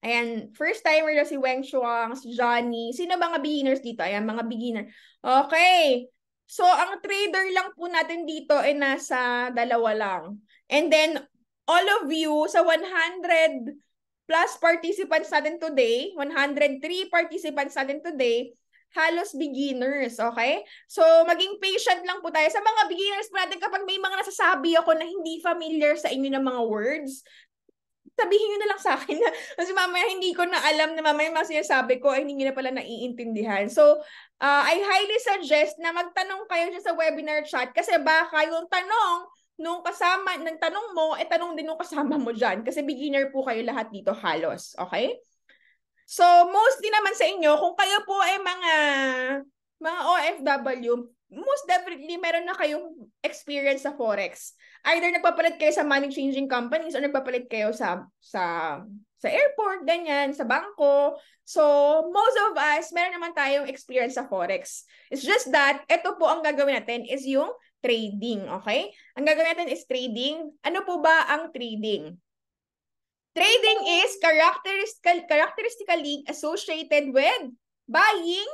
Ayan, first timer daw si Weng Shuang, si Johnny. Sino mga beginners dito? Ayan, mga beginner. Okay. So, ang trader lang po natin dito ay nasa dalawa lang. And then, all of you, sa 100 plus participants natin today, 103 participants natin today, halos beginners, okay? So, maging patient lang po tayo. Sa mga beginners po natin, kapag may mga nasasabi ako na hindi familiar sa inyo ng mga words, sabihin nyo na lang sa akin na, kasi mamaya hindi ko na alam na mamaya mga sinasabi ko ay hindi na pala naiintindihan. So, uh, I highly suggest na magtanong kayo sa webinar chat kasi baka yung tanong nung kasama, ng tanong mo, eh tanong din nung kasama mo dyan. Kasi beginner po kayo lahat dito halos. Okay? So, mostly naman sa inyo, kung kayo po ay mga mga OFW, most definitely meron na kayong experience sa Forex either nagpapalit kayo sa money changing companies or nagpapalit kayo sa sa sa airport, ganyan, sa bangko. So, most of us, meron naman tayong experience sa Forex. It's just that, ito po ang gagawin natin is yung trading, okay? Ang gagawin natin is trading. Ano po ba ang trading? Trading is characteristically characteristically associated with buying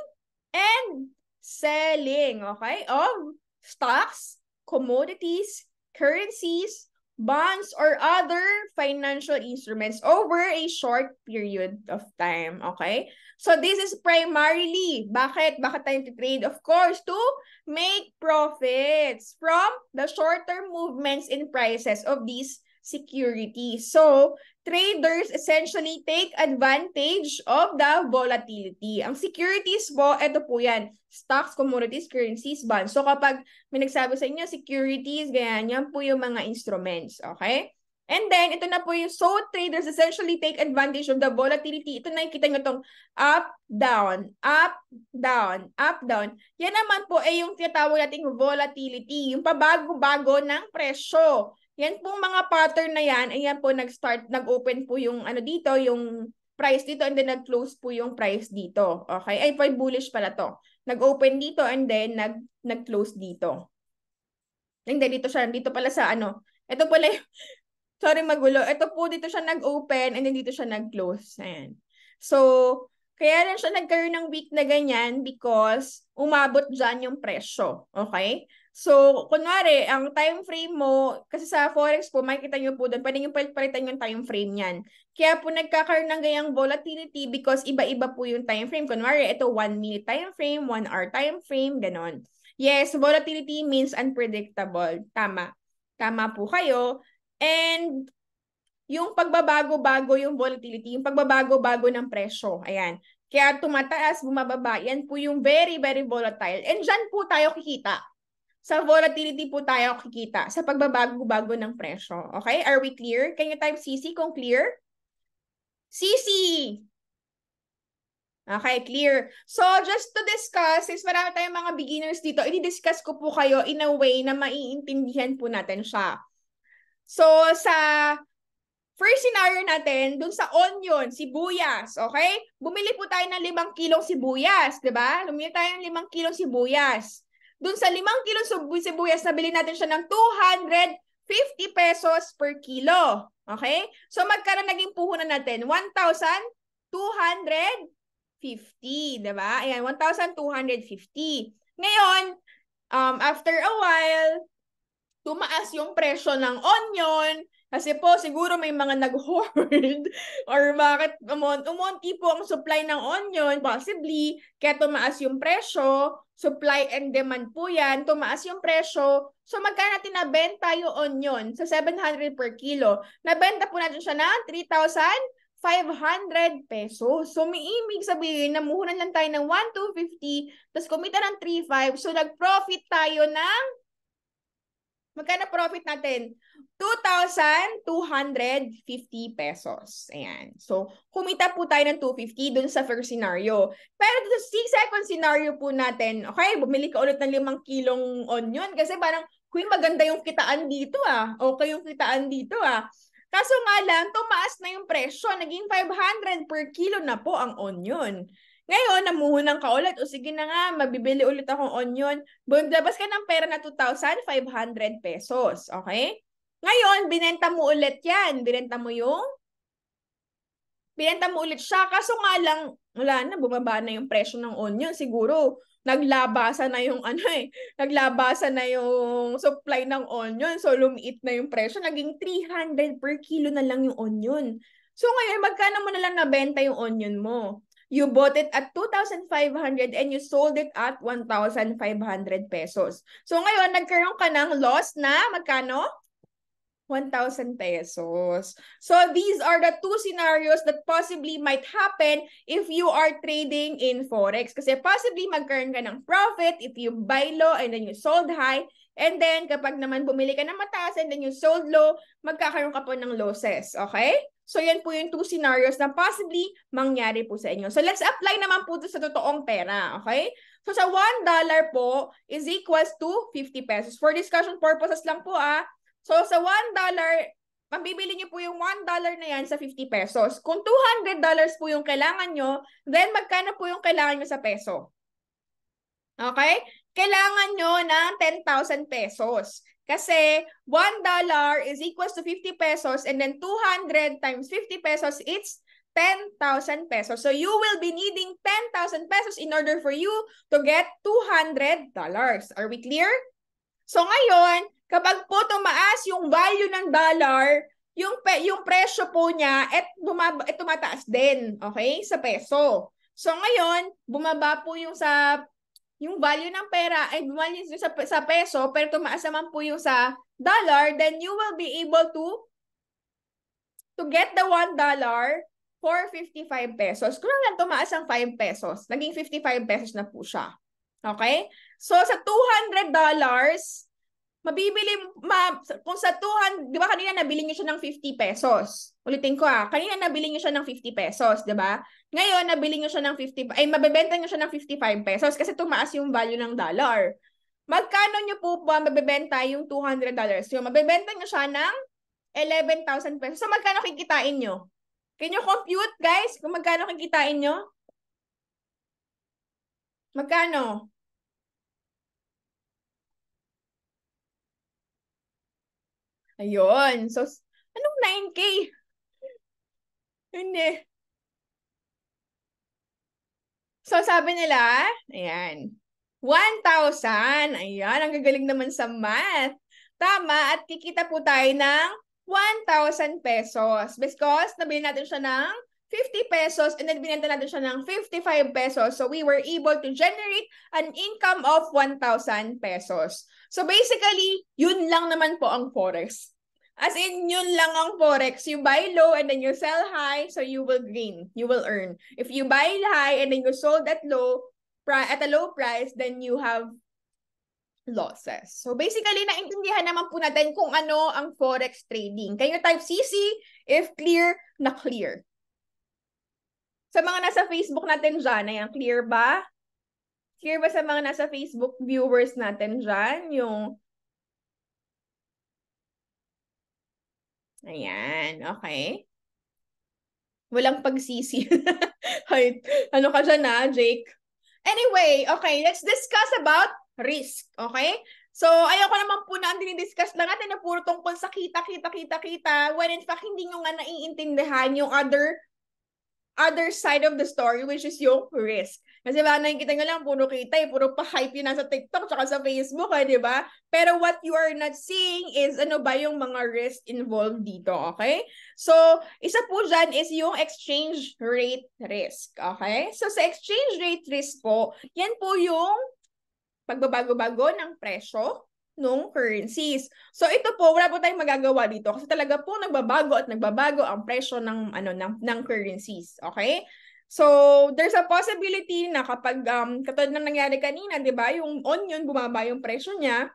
and selling, okay, of stocks, commodities, currencies, bonds, or other financial instruments over a short period of time. Okay? So this is primarily, bakit? Bakit tayo to trade? Of course, to make profits from the shorter movements in prices of these security. So, traders essentially take advantage of the volatility. Ang securities po, ito po yan. Stocks, commodities, currencies, bonds. So, kapag may nagsabi sa inyo, securities, ganyan, yan po yung mga instruments. Okay? And then, ito na po yung so traders essentially take advantage of the volatility. Ito na yung kita nyo itong up, down, up, down, up, down. Yan naman po ay yung tinatawag nating volatility, yung pabago-bago ng presyo. Yan pong mga pattern na yan, ayan po nag-start, nag-open po yung ano dito, yung price dito and then nag-close po yung price dito. Okay? Ay, pwede bullish pala to. Nag-open dito and then nag nag-close dito. Hindi, dito siya. Dito pala sa ano. Ito pala yung, sorry magulo. Ito po, dito siya nag-open and then dito siya nag-close. Ayan. So, kaya rin siya nagkaroon ng week na ganyan because umabot dyan yung presyo. Okay? So, kunwari, ang time frame mo, kasi sa forex po, makikita nyo po doon, pwede nyo palitan yung time frame niyan. Kaya po nagkakaroon ng ganyang volatility because iba-iba po yung time frame. Kunwari, ito 1 minute time frame, 1 hour time frame, ganon. Yes, volatility means unpredictable. Tama. Tama po kayo. And yung pagbabago-bago yung volatility, yung pagbabago-bago ng presyo. Ayan. Kaya tumataas, bumababa. Yan po yung very, very volatile. And dyan po tayo kikita. Sa volatility po tayo kikita, sa pagbabago-bago ng presyo. Okay? Are we clear? Can you type CC kung clear? CC! Okay, clear. So, just to discuss, since marami tayong mga beginners dito, i-discuss ko po kayo in a way na maiintindihan po natin siya. So, sa first scenario natin, dun sa onion, sibuyas, okay? Bumili po tayo ng limang kilong sibuyas, di ba? Bumili tayo ng limang kilong sibuyas. Doon sa limang kilo sibuyas, na bilhin natin siya ng 250 pesos per kilo. Okay? So, magkaroon naging puhunan natin? 1,250. Diba? Ayan, 1,250. Ngayon, um, after a while, tumaas yung presyo ng onion, kasi po, siguro may mga nag-hoard or bakit umon umonti po ang supply ng onion, possibly, kaya tumaas yung presyo, supply and demand po yan, tumaas yung presyo. So magkano tinabenta nabenta yung onion sa 700 per kilo? Nabenta po natin siya ng 3,500 pesos. So miimig sabihin na muhunan lang tayo ng 1,250, tapos kumita ng 3,500. So nag-profit tayo ng Magkano profit natin? 2,250 pesos. Ayan. So, kumita po tayo ng 250 dun sa first scenario. Pero dun sa second scenario po natin, okay, bumili ka ulit ng 5 kilong onion kasi parang, kuy, maganda yung kitaan dito ah. Okay yung kitaan dito ah. Kaso nga lang, tumaas na yung presyo. Naging 500 per kilo na po ang onion. Ngayon, namuhunan ka ulit. O sige na nga, mabibili ulit akong onion. Bumabas ka ng pera na 2,500 pesos. Okay? Ngayon, binenta mo ulit yan. Binenta mo yung? Binenta mo ulit siya. Kaso nga lang, wala na, bumaba na yung presyo ng onion. Siguro, naglabasa na yung ano eh, naglabasa na yung supply ng onion. So, lumiit na yung presyo. Naging 300 per kilo na lang yung onion. So, ngayon, magkano mo na lang nabenta yung onion mo? You bought it at 2,500 and you sold it at 1,500 pesos. So, ngayon, nagkaroon ka ng loss na magkano? 1,000 pesos. So these are the two scenarios that possibly might happen if you are trading in Forex. Kasi possibly magkaroon ka ng profit if you buy low and then you sold high. And then kapag naman bumili ka ng mataas and then you sold low, magkakaroon ka po ng losses. Okay? So yan po yung two scenarios na possibly mangyari po sa inyo. So let's apply naman po sa totoong pera. Okay? So sa $1 po is equals to 50 pesos. For discussion purposes lang po ah, So, sa $1, mabibili niyo po yung $1 na yan sa 50 pesos. Kung $200 po yung kailangan niyo, then magkano po yung kailangan niyo sa peso? Okay? Kailangan niyo ng 10,000 pesos. Kasi $1 is equals to 50 pesos and then 200 times 50 pesos, it's 10,000 pesos. So you will be needing 10,000 pesos in order for you to get $200. Are we clear? So ngayon, Kapag po tumaas yung value ng dollar, yung pe, yung presyo po niya at bumaba at tumataas din, okay? Sa peso. So ngayon, bumaba po yung sa yung value ng pera ay bumalik sa sa peso pero tumaas naman po yung sa dollar, then you will be able to to get the 1 dollar for 55 pesos. Kung lang tumaas ang 5 pesos, naging 55 pesos na po siya. Okay? So sa 200 dollars, mabibili, ma, kung sa 200, di ba kanina nabili niyo siya ng 50 pesos? Ulitin ko ah, kanina nabili niyo siya ng 50 pesos, di ba? Ngayon, nabili niyo siya ng 50, ay mabebenta niyo siya ng 55 pesos kasi tumaas yung value ng dollar. Magkano niyo po po mabebenta yung 200 dollars? So, mabebenta niyo siya ng 11,000 pesos. So, magkano kikitain niyo? Can you compute, guys, kung magkano kikitain niyo? Magkano? Ayun. So, anong 9K? Hindi. So, sabi nila, ayan, 1,000. Ayan, ang gagaling naman sa math. Tama, at kikita po tayo ng 1,000 pesos because nabili natin siya ng 50 pesos and then binenta natin siya ng 55 pesos. So we were able to generate an income of 1,000 pesos. So basically, yun lang naman po ang forex. As in, yun lang ang forex. You buy low and then you sell high, so you will gain, you will earn. If you buy high and then you sold at low, at a low price, then you have losses. So basically, naintindihan naman po natin kung ano ang forex trading. Can you type CC if clear na clear? Sa mga nasa Facebook natin dyan, ayan, clear ba? Clear ba sa mga nasa Facebook viewers natin dyan? Yung... Ayan, okay. Walang pagsisi. Ay, ano ka dyan na, ah, Jake? Anyway, okay, let's discuss about risk, okay? So, ayoko naman po na ang dinidiscuss lang natin na puro tungkol sa kita, kita, kita, kita, when in fact, hindi nyo nga naiintindihan yung other other side of the story, which is yung risk. Kasi ba, nakikita nyo lang, puno kita eh, puro pa-hype yun nasa TikTok tsaka sa Facebook, eh, di ba? Pero what you are not seeing is ano ba yung mga risk involved dito, okay? So, isa po dyan is yung exchange rate risk, okay? So, sa exchange rate risk po, yan po yung pagbabago-bago ng presyo, ng currencies. So ito po, wala po tayong magagawa dito kasi talaga po nagbabago at nagbabago ang presyo ng ano ng, ng currencies, okay? So there's a possibility na kapag um, katulad ng nangyari kanina, 'di ba, yung onion bumaba yung presyo niya,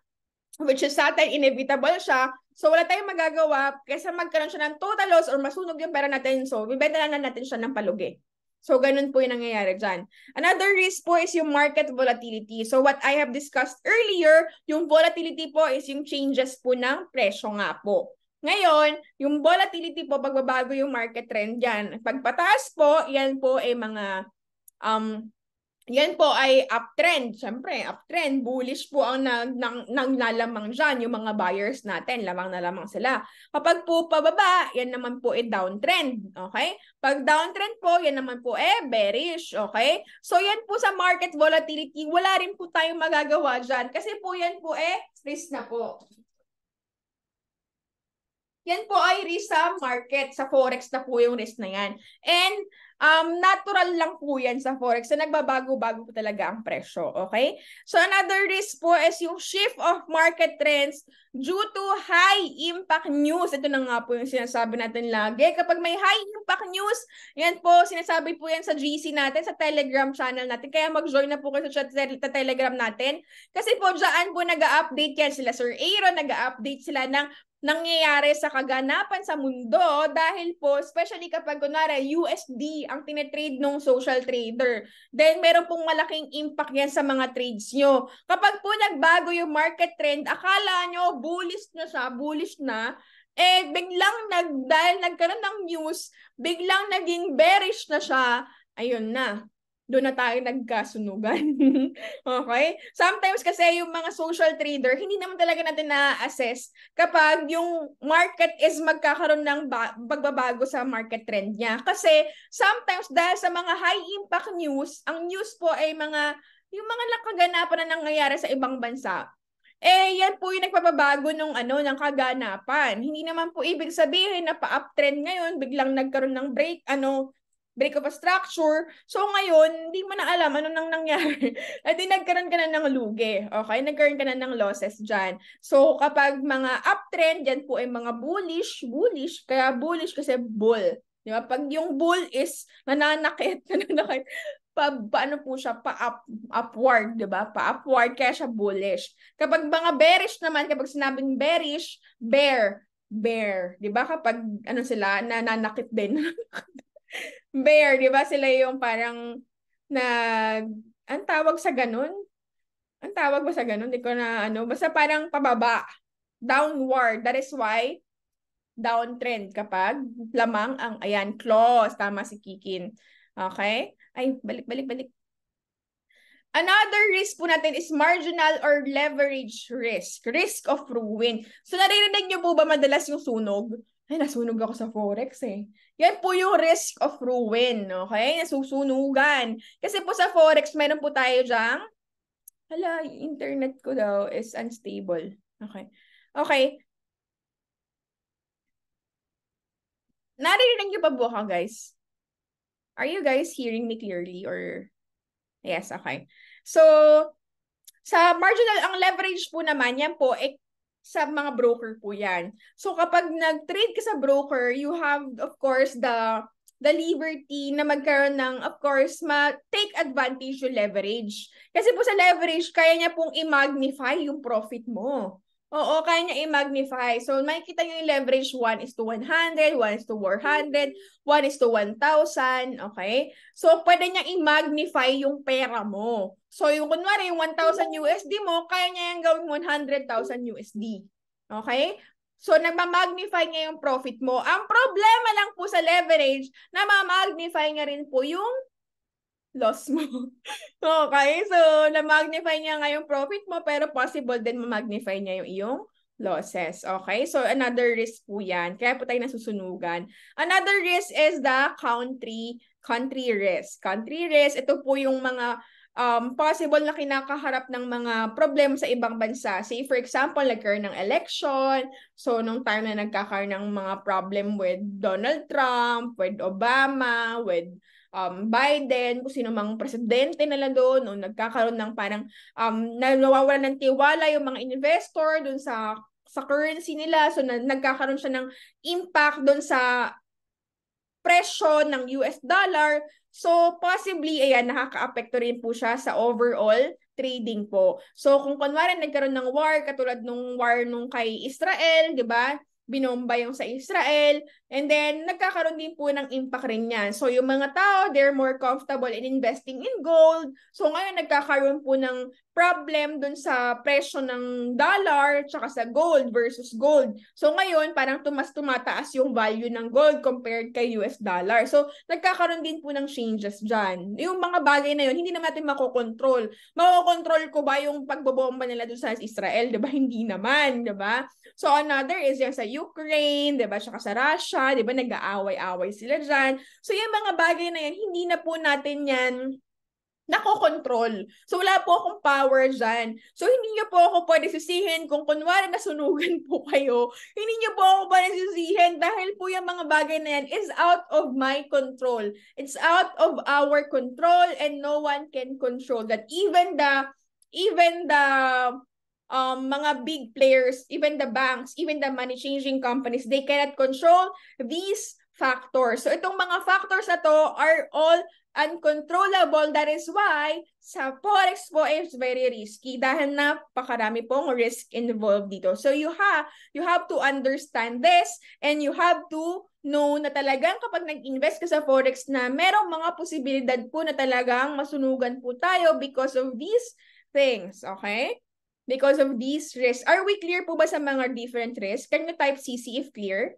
which is sa inevitable siya. So wala tayong magagawa kaysa magkaroon siya ng total loss or masunog yung pera natin. So bibenta na natin siya ng palugi. So, ganun po yung nangyayari dyan. Another risk po is yung market volatility. So, what I have discussed earlier, yung volatility po is yung changes po ng presyo nga po. Ngayon, yung volatility po, pagbabago yung market trend dyan. Pagpataas po, yan po ay mga um, yan po ay uptrend. Siyempre, uptrend. Bullish po ang nang, nang, nang lalamang dyan, yung mga buyers natin. Lamang na lamang sila. Kapag po pababa, yan naman po ay downtrend. Okay? Pag downtrend po, yan naman po eh bearish. Okay? So, yan po sa market volatility. Wala rin po tayong magagawa dyan. Kasi po yan po eh risk na po. Yan po ay risk market, sa forex na po yung risk na yan. And um, natural lang po yan sa forex na nagbabago-bago po talaga ang presyo, okay? So another risk po is yung shift of market trends due to high impact news. Ito na nga po yung sinasabi natin lagi. Kapag may high impact news, yan po, sinasabi po yan sa GC natin, sa Telegram channel natin. Kaya mag-join na po kayo sa, te sa Telegram natin. Kasi po, dyan po nag-update yan sila. Sir Aero, nag-update sila ng nangyayari sa kaganapan sa mundo dahil po, especially kapag kunwari USD ang tinetrade ng social trader, then meron pong malaking impact yan sa mga trades nyo. Kapag po nagbago yung market trend, akala nyo bullish na siya, bullish na, eh biglang nag, dahil nagkaroon ng news, biglang naging bearish na siya, ayun na doon na tayo nagkasunugan. okay? Sometimes kasi yung mga social trader, hindi naman talaga natin na-assess kapag yung market is magkakaroon ng ba- pagbabago sa market trend niya. Kasi sometimes dahil sa mga high impact news, ang news po ay mga yung mga nakaganapan na nangyayari sa ibang bansa. Eh, yan po yung nagpapabago ng ano, ng kaganapan. Hindi naman po ibig sabihin na pa-uptrend ngayon, biglang nagkaroon ng break, ano, break of a structure. So ngayon, hindi mo na alam ano nang nangyari. At di nagkaroon ka na ng lugi. Okay? Nagkaroon ka na ng losses dyan. So kapag mga uptrend, dyan po ay mga bullish, bullish. Kaya bullish kasi bull. Di ba? Pag yung bull is nananakit, nananakit, pa, paano po siya, pa up, upward, di ba? Pa upward, kaya siya bullish. Kapag mga bearish naman, kapag sinabing bearish, bear, bear, di ba? Kapag ano sila, nananakit din. bear, di ba sila yung parang nag, ang tawag sa ganun? Ang tawag ba sa ganun? Hindi ko na ano, basta parang pababa, downward. That is why downtrend kapag lamang ang, ayan, claws. Tama si Kikin. Okay? Ay, balik, balik, balik. Another risk po natin is marginal or leverage risk. Risk of ruin. So, naririnig niyo po ba madalas yung sunog? ay, nasunog ako sa forex eh. Yan po yung risk of ruin, okay? Nasusunugan. Kasi po sa forex, meron po tayo dyang, hala, internet ko daw is unstable. Okay. Okay. Naririnig niyo pa po ako, guys? Are you guys hearing me clearly or... Yes, okay. So, sa marginal, ang leverage po naman, yan po, eh, sa mga broker po yan. So kapag nag-trade ka sa broker, you have of course the the liberty na magkaroon ng, of course, ma-take advantage yung leverage. Kasi po sa leverage, kaya niya pong i-magnify yung profit mo. Oo, kaya niya i-magnify. So, makikita nyo yung leverage 1 is to 100, 1 is to 400, 1 is to 1,000, okay? So, pwede niya i-magnify yung pera mo. So, yung kunwari, yung 1,000 USD mo, kaya niya yung gawing 100,000 USD. Okay? So, nagmamagnify niya yung profit mo. Ang problema lang po sa leverage, na magnify niya rin po yung loss mo. okay, so na-magnify niya nga yung profit mo pero possible din ma-magnify niya yung iyong losses. Okay? So, another risk po yan. Kaya po tayo nasusunugan. Another risk is the country country risk. Country risk, ito po yung mga um, possible na kinakaharap ng mga problema sa ibang bansa. Say, for example, nagkaroon ng election. So, nung time na nagkakaroon ng mga problem with Donald Trump, with Obama, with um, Biden, kung sino mang presidente nila doon, o nagkakaroon ng parang um, nawawala ng tiwala yung mga investor doon sa sa currency nila. So, na, nagkakaroon siya ng impact doon sa presyo ng US dollar. So, possibly, ayan, nakaka-apekto rin po siya sa overall trading po. So, kung kunwari nagkaroon ng war, katulad nung war nung kay Israel, di ba? binomba yung sa Israel. And then, nagkakaroon din po ng impact rin yan. So, yung mga tao, they're more comfortable in investing in gold. So, ngayon, nagkakaroon po ng problem dun sa presyo ng dollar tsaka sa gold versus gold. So ngayon, parang tumas tumataas yung value ng gold compared kay US dollar. So nagkakaroon din po ng changes dyan. Yung mga bagay na yun, hindi naman natin makokontrol. Makokontrol ko ba yung pagbobomba nila dun sa Israel? 'di ba Hindi naman, 'di ba So another is yung sa Ukraine, 'di ba Tsaka sa Russia, 'di ba Nag-aaway-away sila dyan. So yung mga bagay na yan, hindi na po natin yan nakokontrol. So wala po akong power dyan. So hindi niyo po ako pwede susihin kung kunwari nasunugan po kayo. Hindi niyo po ako pwede susihin dahil po yung mga bagay na yan is out of my control. It's out of our control and no one can control that. Even the, even the um, mga big players, even the banks, even the money changing companies, they cannot control these factors. So itong mga factors na to are all uncontrollable. That is why sa forex po is very risky dahil napakarami pong risk involved dito. So you have you have to understand this and you have to know na talagang kapag nag-invest ka sa forex na merong mga posibilidad po na talagang masunugan po tayo because of these things, okay? Because of these risks. Are we clear po ba sa mga different risks? Can you type CC if clear?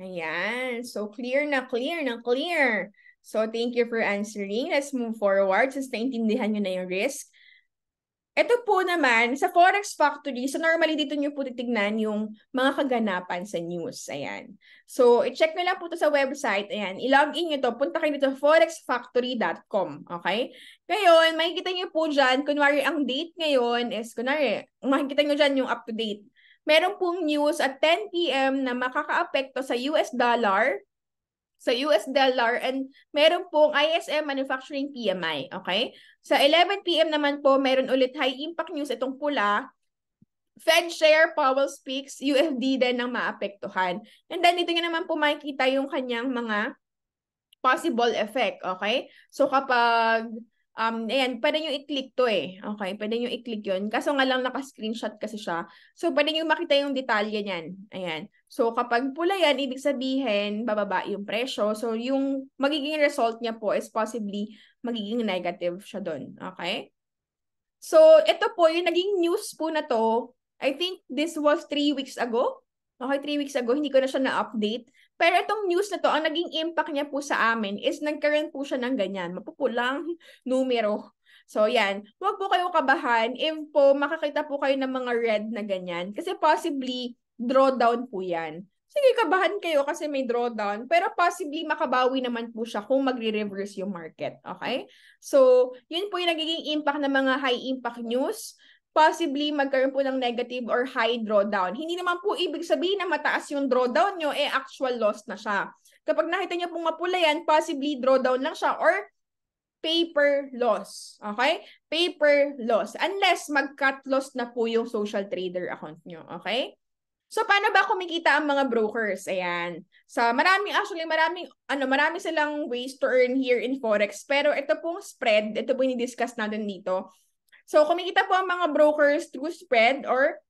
Ayan. So, clear na clear na clear. So, thank you for answering. Let's move forward. Since naintindihan nyo na yung risk. Ito po naman, sa Forex Factory, so normally dito nyo po titignan yung mga kaganapan sa news. Ayan. So, i-check nyo lang po to sa website. Ayan. i login in nyo to. Punta kayo dito sa forexfactory.com. Okay? Ngayon, makikita nyo po dyan, kunwari ang date ngayon is, kunwari, makikita nyo dyan yung up-to-date meron pong news at 10 p.m. na makakaapekto sa US dollar, sa US dollar and meron pong ISM manufacturing PMI, okay? Sa 11 PM naman po, meron ulit high impact news itong pula. Fed share Powell speaks, USD din ang maapektuhan. And then dito nga naman po makikita yung kanyang mga possible effect, okay? So kapag Um, ayan, pwede nyo i-click to eh. Okay, pwede nyo i-click yun. Kaso nga lang naka-screenshot kasi siya. So, pwede nyo makita yung detalye niyan. Ayan. So, kapag pula yan, ibig sabihin, bababa yung presyo. So, yung magiging result niya po is possibly magiging negative siya doon. Okay? So, ito po, yung naging news po na to, I think this was three weeks ago. Okay, three weeks ago, hindi ko na siya na-update. Pero itong news na to, ang naging impact niya po sa amin is nagkaroon po siya ng ganyan, mapupulang numero. So yan, huwag po kayo kabahan if po makakita po kayo ng mga red na ganyan. Kasi possibly drawdown po yan. Sige, kabahan kayo kasi may drawdown. Pero possibly makabawi naman po siya kung magre-reverse yung market. Okay? So, yun po yung nagiging impact ng mga high impact news possibly magkaroon po ng negative or high drawdown. Hindi naman po ibig sabihin na mataas yung drawdown nyo, eh actual loss na siya. Kapag nakita niya pong mapula yan, possibly drawdown lang siya or paper loss. Okay? Paper loss. Unless mag-cut loss na po yung social trader account nyo. Okay? So paano ba kumikita ang mga brokers? Ayan. Sa so, maraming actually maraming ano marami silang ways to earn here in forex pero ito pong spread, ito po ini-discuss natin dito. So, kumikita po ang mga brokers through spread or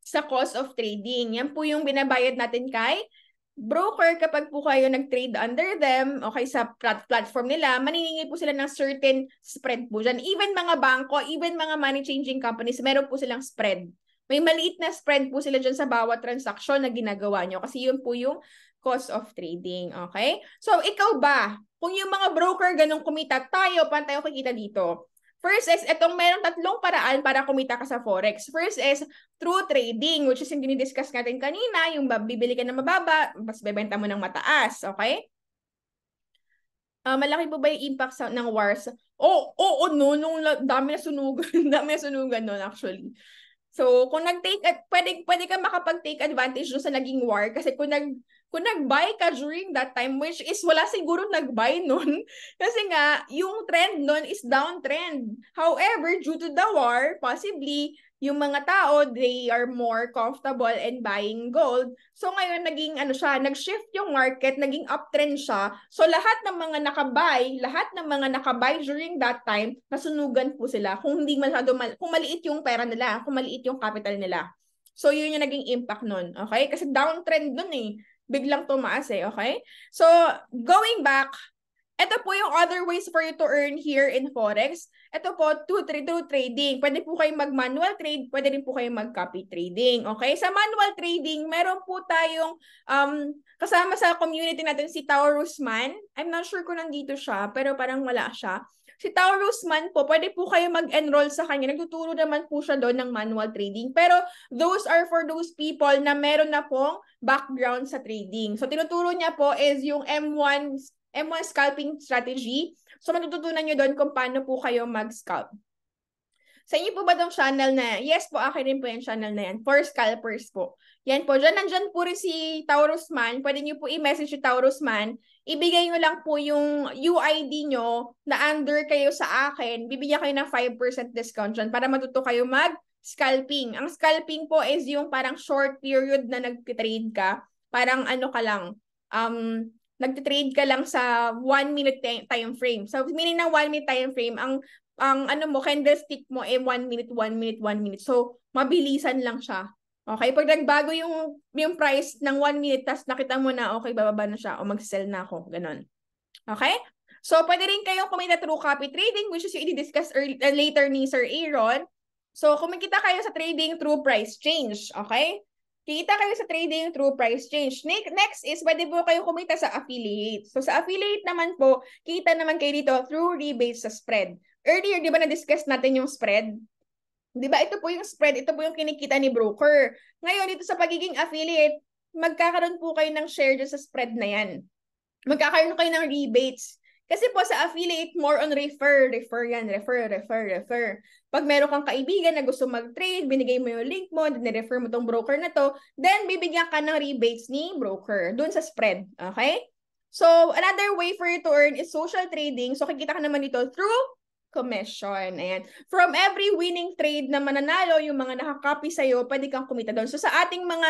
sa cost of trading. Yan po yung binabayad natin kay broker kapag po kayo nag-trade under them, okay, sa plat- platform nila, maniningil po sila ng certain spread po dyan. Even mga bangko, even mga money changing companies, meron po silang spread. May maliit na spread po sila dyan sa bawat transaction na ginagawa nyo kasi yun po yung cost of trading, okay? So, ikaw ba, kung yung mga broker ganun kumita, tayo, paano tayo kikita dito? First is, itong merong tatlong paraan para kumita ka sa forex. First is, through trading, which is yung dinidiscuss natin kanina, yung bibili ka na mababa, mas bebenta mo ng mataas, okay? Uh, malaki po ba yung impact sa, ng wars? Oo, oh, oo, oh, no, nung dami na sunugan, dami na sunugan noon actually. So, kung nag-take, at eh, pwede, pwede ka makapag-take advantage doon sa naging war kasi kung nag, kung nag-buy ka during that time, which is wala siguro nag-buy nun, kasi nga, yung trend nun is downtrend. However, due to the war, possibly, yung mga tao, they are more comfortable in buying gold. So ngayon, naging ano siya, nag-shift yung market, naging uptrend siya. So lahat ng mga nakabuy, lahat ng mga nakabuy during that time, nasunugan po sila kung hindi masyado, mal- kung maliit yung pera nila, kung maliit yung capital nila. So yun yung naging impact nun, okay? Kasi downtrend nun eh biglang tumaas eh, okay? So, going back, ito po yung other ways for you to earn here in Forex. Ito po, to, through trading. Pwede po kayong mag-manual trade, pwede rin po kayong mag-copy trading. Okay? Sa manual trading, meron po tayong um, kasama sa community natin si Tao Rusman. I'm not sure kung nandito siya, pero parang wala siya. Si Taurus man po, pwede po kayo mag-enroll sa kanya. Nagtuturo naman po siya doon ng manual trading. Pero those are for those people na meron na pong background sa trading. So tinuturo niya po is yung M1 M1 scalping strategy. So matututunan niyo doon kung paano po kayo mag-scalp. Sa inyo po ba tong channel na yan? Yes po, akin rin po yung channel na yan. For scalpers po. Yan po. Diyan, nandyan po rin si Taurus Man. Pwede nyo po i-message si Taurus Man. Ibigay nyo lang po yung UID nyo na under kayo sa akin. Bibigyan kayo ng 5% discount dyan para matuto kayo mag-scalping. Ang scalping po is yung parang short period na nag-trade ka. Parang ano ka lang, um, nag-trade ka lang sa 1 minute time frame. So, meaning ng 1 minute time frame, ang ang ano mo, candlestick mo eh 1 minute, 1 minute, 1 minute. So, mabilisan lang siya. Okay, pag nagbago yung, yung price ng 1 minute, tapos nakita mo na, okay, bababa na siya, o mag-sell na ako, ganun. Okay? So, pwede rin kayong kumita through copy trading, which is yung i-discuss early, uh, later ni Sir Aaron. So, kumikita kayo sa trading through price change, okay? Kikita kayo sa trading through price change. Next is, pwede po kayo kumita sa affiliate. So, sa affiliate naman po, kita naman kayo dito through rebate sa spread. Earlier, di ba na-discuss natin yung spread? 'Di ba? Ito po yung spread, ito po yung kinikita ni broker. Ngayon dito sa pagiging affiliate, magkakaroon po kayo ng share sa spread na 'yan. Magkakaroon kayo ng rebates. Kasi po sa affiliate, more on refer, refer yan, refer, refer, refer. Pag meron kang kaibigan na gusto mag-trade, binigay mo yung link mo, dinirefer mo tong broker na to, then bibigyan ka ng rebates ni broker dun sa spread. Okay? So, another way for you to earn is social trading. So, kikita ka naman dito through commission. Ayan. From every winning trade na mananalo, yung mga nakakopy sa'yo, pwede kang kumita doon. So sa ating mga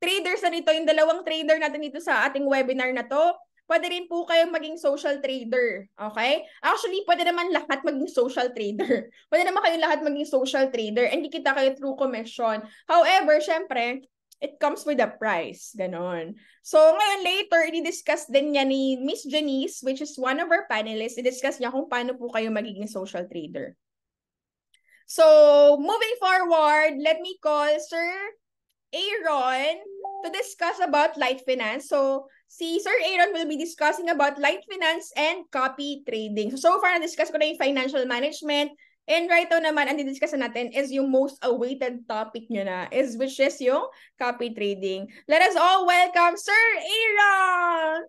traders na nito, yung dalawang trader natin dito sa ating webinar na to, pwede rin po kayong maging social trader. Okay? Actually, pwede naman lahat maging social trader. Pwede naman kayong lahat maging social trader and kikita kayo through commission. However, syempre, it comes with a price. Ganon. So, ngayon later, i-discuss din niya ni Miss Janice, which is one of our panelists, i-discuss niya kung paano po kayo magiging social trader. So, moving forward, let me call Sir Aaron to discuss about light finance. So, si Sir Aaron will be discussing about light finance and copy trading. So, so far, na-discuss ko na yung financial management, And right now naman, ang didiscussan natin is yung most awaited topic nyo na, is which is yung copy trading. Let us all welcome Sir Aaron!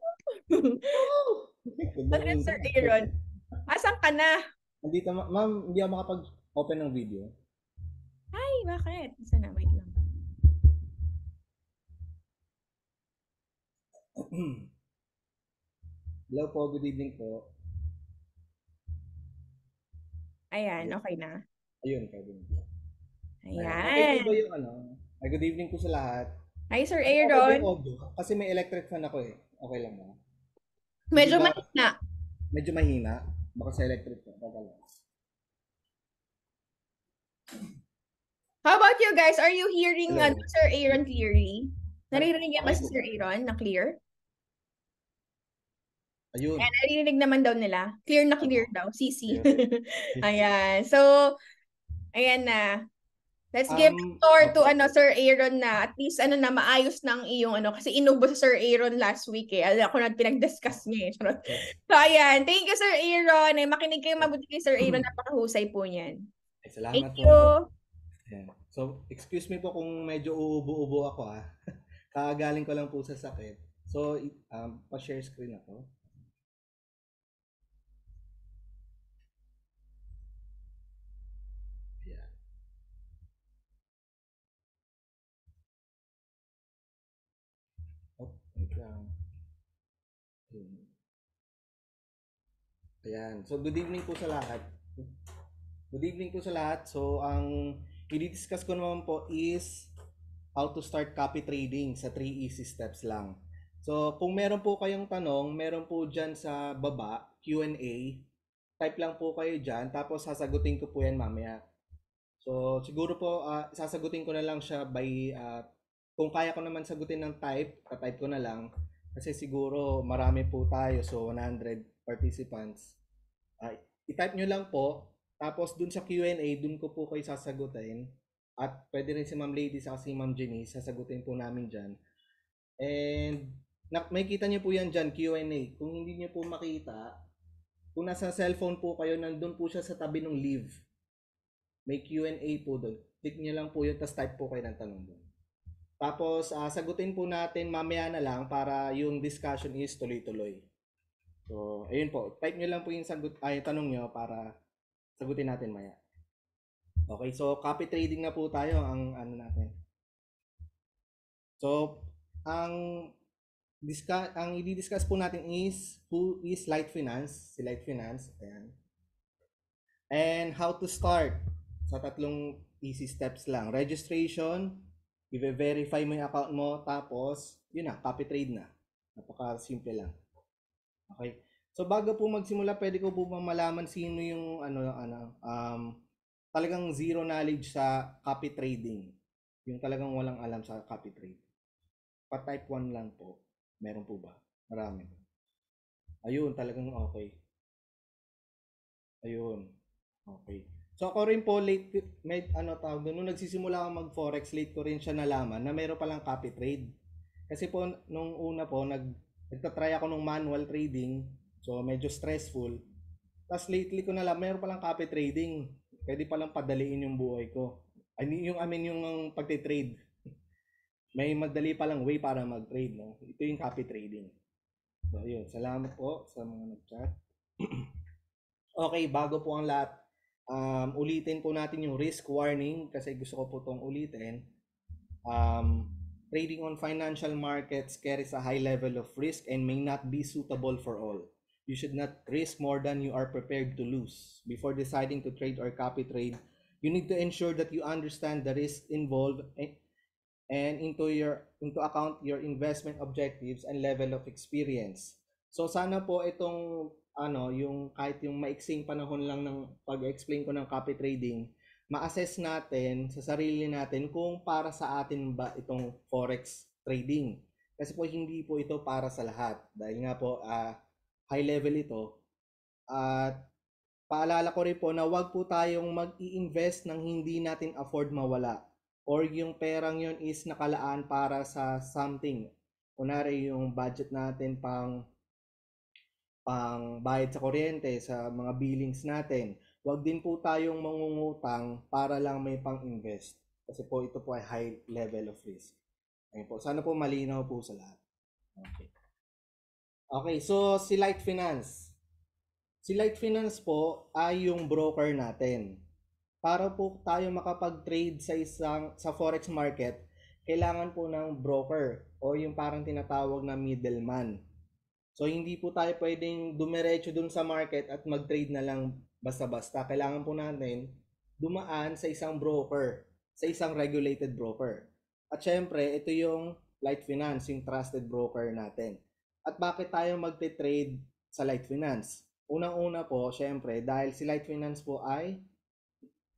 Welcome ano Sir Aaron. Asan ka na? Nandito, ma- ma'am, hindi ako makapag-open ng video. Hi, bakit? Isa na, wait lang. Hello po, good evening po. Ayan, okay na. Ayun, pwede na. Ayan. Okay, Ito yung ano? Ay, good evening po sa lahat. Hi, Sir Aaron. Ako kasi may electric fan ako eh. Okay lang ba? Medyo diba, mahina. Medyo mahina. Baka sa electric fan. Bagal How about you guys? Are you hearing uh, Sir Aaron clearly? Naririnig niya ba si Sir Aaron na clear? Ayun. Ayan, narinig naman daw nila. Clear na clear daw, CC. ayan. So, ayan na. Let's um, give floor to ano Sir Aaron na at least ano na maayos na ang iyong ano kasi inubo sa Sir Aaron last week eh. Alam ko na pinag-discuss niya eh. So ayan, thank you Sir Aaron. Eh, makinig kayo mabuti kay Sir Aaron, mm. napakahusay po niyan. Ay, salamat thank po. you. So, excuse me po kung medyo uubo-ubo ako ah. Kakagaling ko lang po sa sakit. So, um, pa-share screen ako. Ayan. So, good evening po sa lahat. Good evening po sa lahat. So, ang i-discuss ko naman po is how to start copy trading sa 3 easy steps lang. So, kung meron po kayong tanong, meron po dyan sa baba, Q&A. Type lang po kayo dyan, tapos sasagutin ko po yan mamaya. So, siguro po, uh, sasagutin ko na lang siya by, uh, kung kaya ko naman sagutin ng type, type ko na lang. Kasi siguro marami po tayo, so 100 participants, uh, i-type nyo lang po. Tapos dun sa Q&A, dun ko po kayo sasagutin. At pwede rin si Ma'am Lady sa si Ma'am Jenny, sasagutin po namin dyan. And na, makikita nyo po yan dyan, Q&A. Kung hindi nyo po makita, kung nasa cellphone po kayo, nandun po siya sa tabi ng leave. May Q&A po doon. Click nyo lang po yun, tapos type po kayo ng tanong doon. Tapos, uh, sagutin po natin mamaya na lang para yung discussion is tuloy-tuloy. So, ayun po. Type nyo lang po yung sagot, ay, tanong nyo para sagutin natin maya. Okay, so copy trading na po tayo ang ano natin. So, ang discuss, ang i-discuss po natin is who is Light Finance, si Light Finance, ayan. And how to start sa tatlong easy steps lang. Registration, i-verify mo yung account mo, tapos, yun na, copy trade na. Napaka-simple lang. Okay. So bago po magsimula, pwede ko po malaman sino yung ano ano um talagang zero knowledge sa copy trading. Yung talagang walang alam sa copy trade. Pa type 1 lang po. Meron po ba? Marami. Ayun, talagang okay. Ayun. Okay. So ako rin po late may ano tawag doon nung nagsisimula ako mag forex late ko rin siya nalaman na meron lang copy trade. Kasi po nung una po nag nagtatry ako ng manual trading. So, medyo stressful. Tapos lately ko na lang, mayroon palang copy trading. Pwede palang padaliin yung buhay ko. I mean, yung, I mean, yung pagte-trade. May madali palang way para mag-trade. No? Ito yung copy trading. So, yun. Salamat po sa mga nag-chat. okay, bago po ang lahat, um, ulitin po natin yung risk warning kasi gusto ko po itong ulitin. Um, Trading on financial markets carries a high level of risk and may not be suitable for all. You should not risk more than you are prepared to lose. Before deciding to trade or copy trade, you need to ensure that you understand the risk involved and into your into account your investment objectives and level of experience. So sana po itong ano yung kahit yung maiksing panahon lang ng pag-explain ko ng copy trading ma-assess natin sa sarili natin kung para sa atin ba itong forex trading. Kasi po hindi po ito para sa lahat. Dahil nga po uh, high level ito. At paalala ko rin po na wag po tayong mag-i-invest ng hindi natin afford mawala. Or yung perang yon is nakalaan para sa something. Kunwari yung budget natin pang pang bayad sa kuryente, sa mga billings natin Huwag din po tayong mangungutang para lang may pang-invest. Kasi po ito po ay high level of risk. Ayun po. Sana po malinaw po sa lahat. Okay. Okay, so si Light Finance. Si Light Finance po ay yung broker natin. Para po tayo makapag-trade sa isang sa forex market, kailangan po ng broker o yung parang tinatawag na middleman. So hindi po tayo pwedeng dumiretso dun sa market at mag-trade na lang basta-basta. Kailangan po natin dumaan sa isang broker, sa isang regulated broker. At syempre, ito yung Light Finance, yung trusted broker natin. At bakit tayo magte-trade sa Light Finance? Unang-una po, syempre, dahil si Light Finance po ay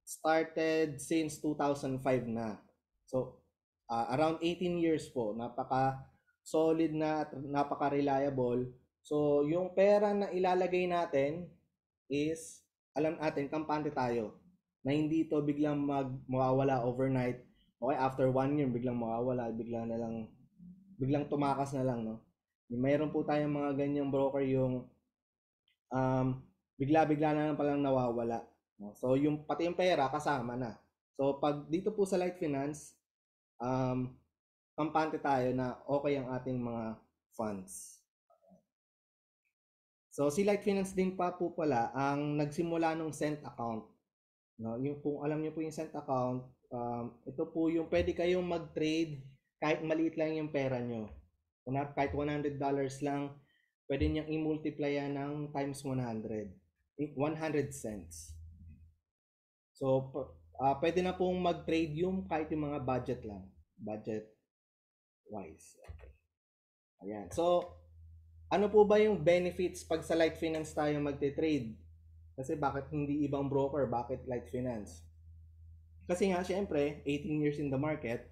started since 2005 na. So, uh, around 18 years po, napaka solid na at napaka reliable. So, yung pera na ilalagay natin is alam natin, kampante tayo na hindi to biglang mag mawawala overnight. Okay, after one year, biglang mawawala, biglang na lang, biglang tumakas na lang, no? Mayroon po tayong mga ganyang broker yung um, bigla-bigla na lang palang nawawala. No? So, yung, pati yung pera, kasama na. So, pag dito po sa Light Finance, um, kampante tayo na okay ang ating mga funds. So si Light Finance din pa po pala ang nagsimula nung sent account. No, yung kung alam niyo po yung sent account, um, ito po yung pwede kayong mag-trade kahit maliit lang yung pera niyo. Una, kahit $100 dollars lang, pwede niyang i-multiply yan ng times 100. 100 cents. So, uh, pwede na pong mag-trade yung kahit yung mga budget lang. Budget wise. Okay. Ayan. So, ano po ba yung benefits pag sa Light Finance tayo magte-trade? Kasi bakit hindi ibang broker? Bakit Light Finance? Kasi nga, syempre, 18 years in the market,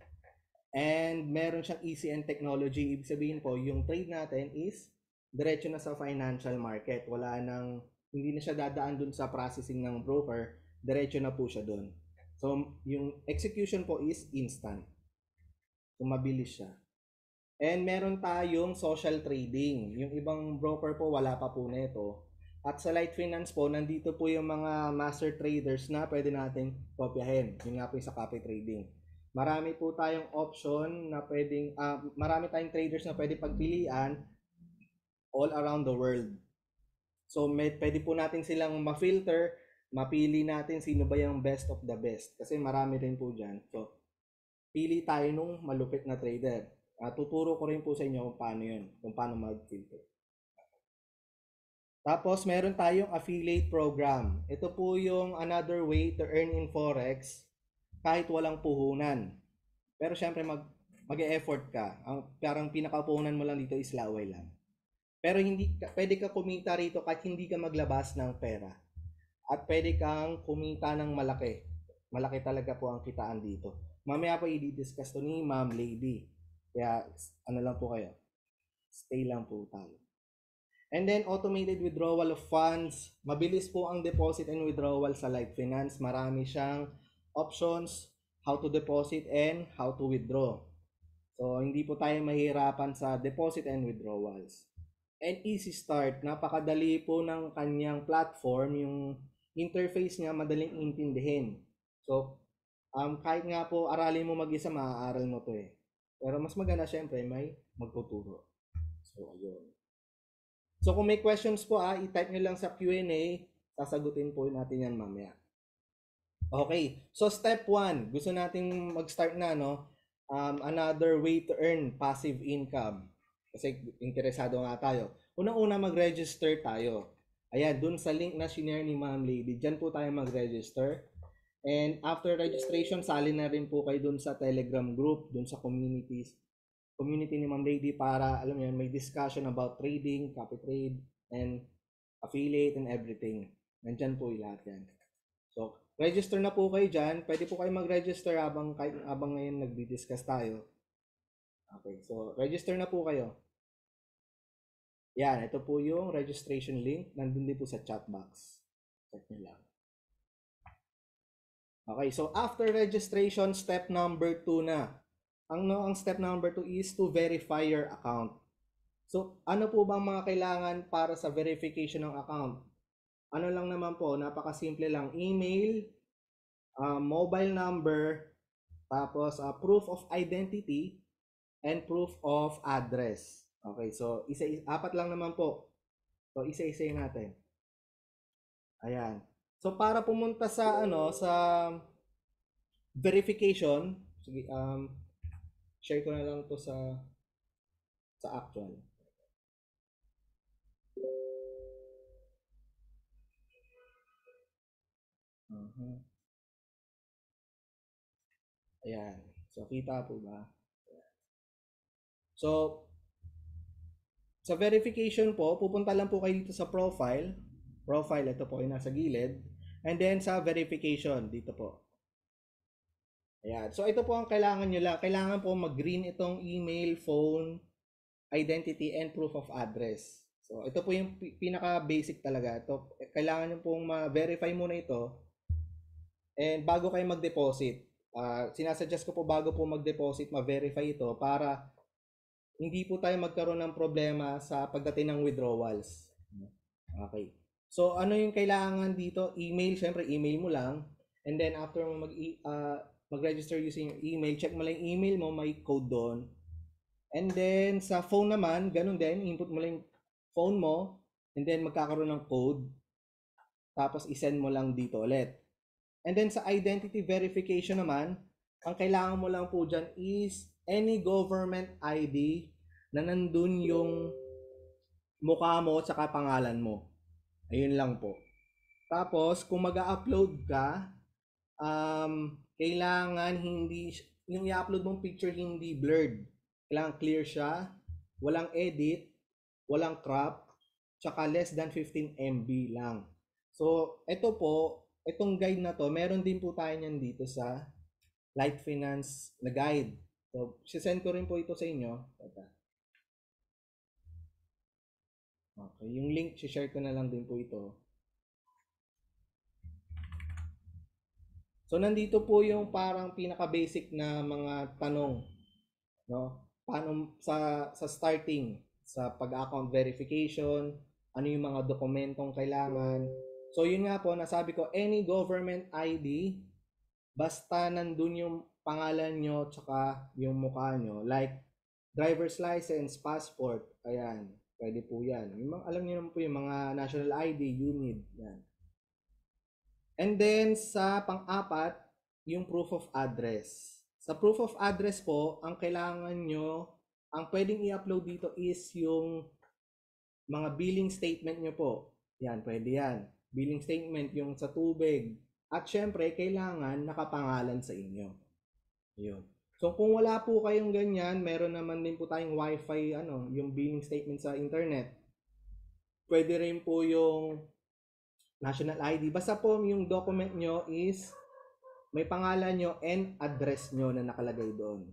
and meron siyang easy and technology. Ibig sabihin po, yung trade natin is diretso na sa financial market. Wala nang, hindi na siya dadaan dun sa processing ng broker. Diretso na po siya dun. So, yung execution po is instant. So, mabilis siya. And meron tayong social trading. Yung ibang broker po, wala pa po nito. At sa Light Finance po, nandito po yung mga master traders na pwede natin kopyahin. Yun nga po yung sa copy trading. Marami po tayong option na pwedeng, uh, marami tayong traders na pwede pagpilian all around the world. So may, pwede po natin silang ma-filter, mapili natin sino ba yung best of the best. Kasi marami rin po dyan. So pili tayo nung malupit na trader uh, tuturo ko rin po sa inyo kung paano yun, kung paano mag-filter. Tapos, meron tayong affiliate program. Ito po yung another way to earn in Forex kahit walang puhunan. Pero syempre, mag, mag-e-effort ka. Ang parang pinakapuhunan mo lang dito is laway lang. Pero hindi ka, pwede ka kumita rito kahit hindi ka maglabas ng pera. At pwede kang kumita ng malaki. Malaki talaga po ang kitaan dito. Mamaya pa i-discuss to ni Ma'am Lady. Kaya ano lang po kayo, stay lang po tayo. And then automated withdrawal of funds. Mabilis po ang deposit and withdrawal sa Light Finance. Marami siyang options how to deposit and how to withdraw. So hindi po tayo mahirapan sa deposit and withdrawals. And easy start. Napakadali po ng kanyang platform. Yung interface niya madaling intindihin. So um, kahit nga po aralin mo mag-isa, maaaral mo to eh. Pero mas maganda syempre may magtuturo. So ayun. So kung may questions po ah, i-type niyo lang sa Q&A, sasagutin po natin yan mamaya. Okay, so step 1, gusto nating mag-start na no, um, another way to earn passive income. Kasi interesado nga tayo. Unang-una mag-register tayo. Ayan, dun sa link na shinare ni Ma'am Lady, dyan po tayo mag-register. And after registration, sali na rin po kayo dun sa Telegram group, dun sa communities, community ni Ma'am Lady para, alam niyo yun, may discussion about trading, copy trade, and affiliate and everything. Nandiyan po yung lahat yan. So, register na po kayo diyan. Pwede po kayo mag-register habang, habang ngayon nagdi-discuss tayo. Okay, so register na po kayo. Yan, ito po yung registration link. Nandun din po sa chat box. Check niyo lang. Okay, so after registration, step number 2 na. Ang, no, ang step number 2 is to verify your account. So, ano po bang mga kailangan para sa verification ng account? Ano lang naman po, napakasimple lang. Email, uh, mobile number, tapos uh, proof of identity, and proof of address. Okay, so isa, isa apat lang naman po. So, isa-isa natin. Ayan. So para pumunta sa ano sa verification, sige um share ko na lang to sa sa actual. Uh-huh. Ayan. So, kita po ba? So, sa verification po, pupunta lang po kayo dito sa profile. Profile, ito po ay nasa gilid. And then sa verification, dito po. Ayan. So ito po ang kailangan niyo lang. Kailangan po mag-green itong email, phone, identity, and proof of address. So ito po yung pinaka-basic talaga. Ito, kailangan niyo pong ma-verify muna ito. And bago kayo mag-deposit, uh, sinasuggest ko po bago po mag-deposit, ma-verify ito para hindi po tayo magkaroon ng problema sa pagdating ng withdrawals. Okay. So, ano yung kailangan dito? Email, syempre, email mo lang. And then, after mo mag, uh, mag-register using your email, check mo lang yung email mo, may code doon. And then, sa phone naman, ganun din, input mo lang yung phone mo, and then magkakaroon ng code. Tapos, isend mo lang dito ulit. And then, sa identity verification naman, ang kailangan mo lang po dyan is any government ID na nandun yung mukha mo at saka pangalan mo. Ayun lang po. Tapos, kung mag upload ka, um, kailangan hindi, yung i-upload mong picture hindi blurred. Kailangan clear siya, walang edit, walang crop, tsaka less than 15 MB lang. So, ito po, itong guide na to, meron din po tayo niyan dito sa Light Finance na guide. So, sisend ko rin po ito sa inyo. Tata. Okay, yung link, share ko na lang din po ito. So nandito po yung parang pinaka basic na mga tanong no? Paano sa sa starting sa pag-account verification, ano yung mga dokumentong kailangan. So yun nga po nasabi ko any government ID basta nandun yung pangalan nyo tsaka yung mukha nyo like driver's license, passport, ayan. Pwede po yan. Yung alam niyo naman po yung mga national ID, you need. yan. And then sa pang-apat, yung proof of address. Sa proof of address po, ang kailangan nyo, ang pwedeng i-upload dito is yung mga billing statement nyo po. Yan, pwede yan. Billing statement, yung sa tubig. At syempre, kailangan nakapangalan sa inyo. Yun. So kung wala po kayong ganyan, meron naman din po tayong Wi-Fi ano, yung billing statement sa internet. Pwede rin po yung national ID. Basta po yung document nyo is may pangalan nyo and address nyo na nakalagay doon.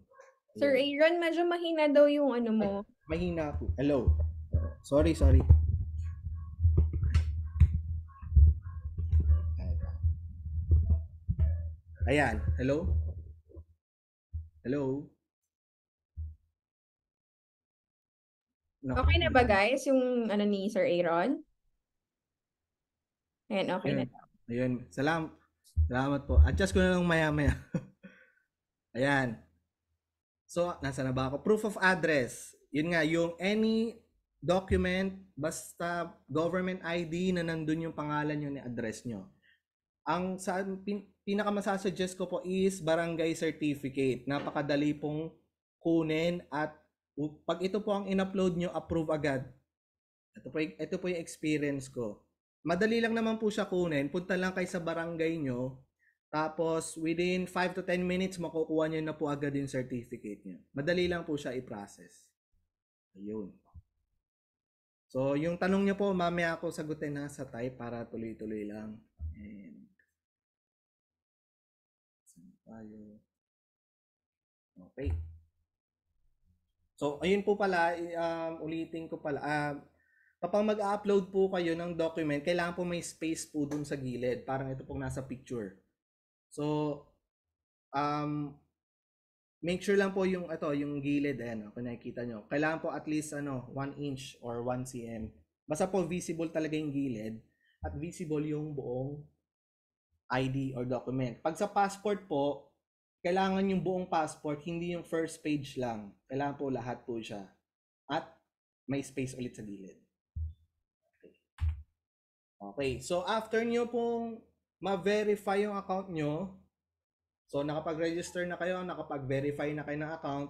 Sir Aaron, medyo mahina daw yung ano mo. Ay, mahina po. Hello. Sorry, sorry. Ayan. Hello? Hello? Naku- Okay na ba guys yung ano ni Sir Aaron? Ayan, okay na. Ayun. Salam. Salamat po. Adjust ko na lang maya-maya. Ayan. So, nasa na ba ako? Proof of address. Yun nga, yung any document, basta government ID na nandun yung pangalan nyo ni address nyo. Ang sa, pin, pinakamasasuggest ko po is barangay certificate. Napakadali pong kunin at pag ito po ang in-upload nyo, approve agad. Ito po, ito po yung experience ko. Madali lang naman po siya kunin. Punta lang kayo sa barangay nyo. Tapos within 5 to 10 minutes, makukuha nyo na po agad yung certificate nyo. Madali lang po siya i-process. Ayun. So, yung tanong nyo po, mamaya ako sagutin na sa type para tuloy-tuloy lang. And tayo. Okay. So, ayun po pala, um, ulitin ko pala. Uh, kapag mag-upload po kayo ng document, kailangan po may space po dun sa gilid. Parang ito pong nasa picture. So, um, make sure lang po yung ito, yung gilid. ano, kung nakikita nyo. Kailangan po at least ano, 1 inch or 1 cm. Basta po visible talaga yung gilid at visible yung buong ID or document. Pag sa passport po, kailangan yung buong passport, hindi yung first page lang. Kailangan po lahat po siya. At may space ulit sa gilid. Okay, okay. so after nyo pong ma-verify yung account nyo, so nakapag-register na kayo, nakapag-verify na kayo ng account,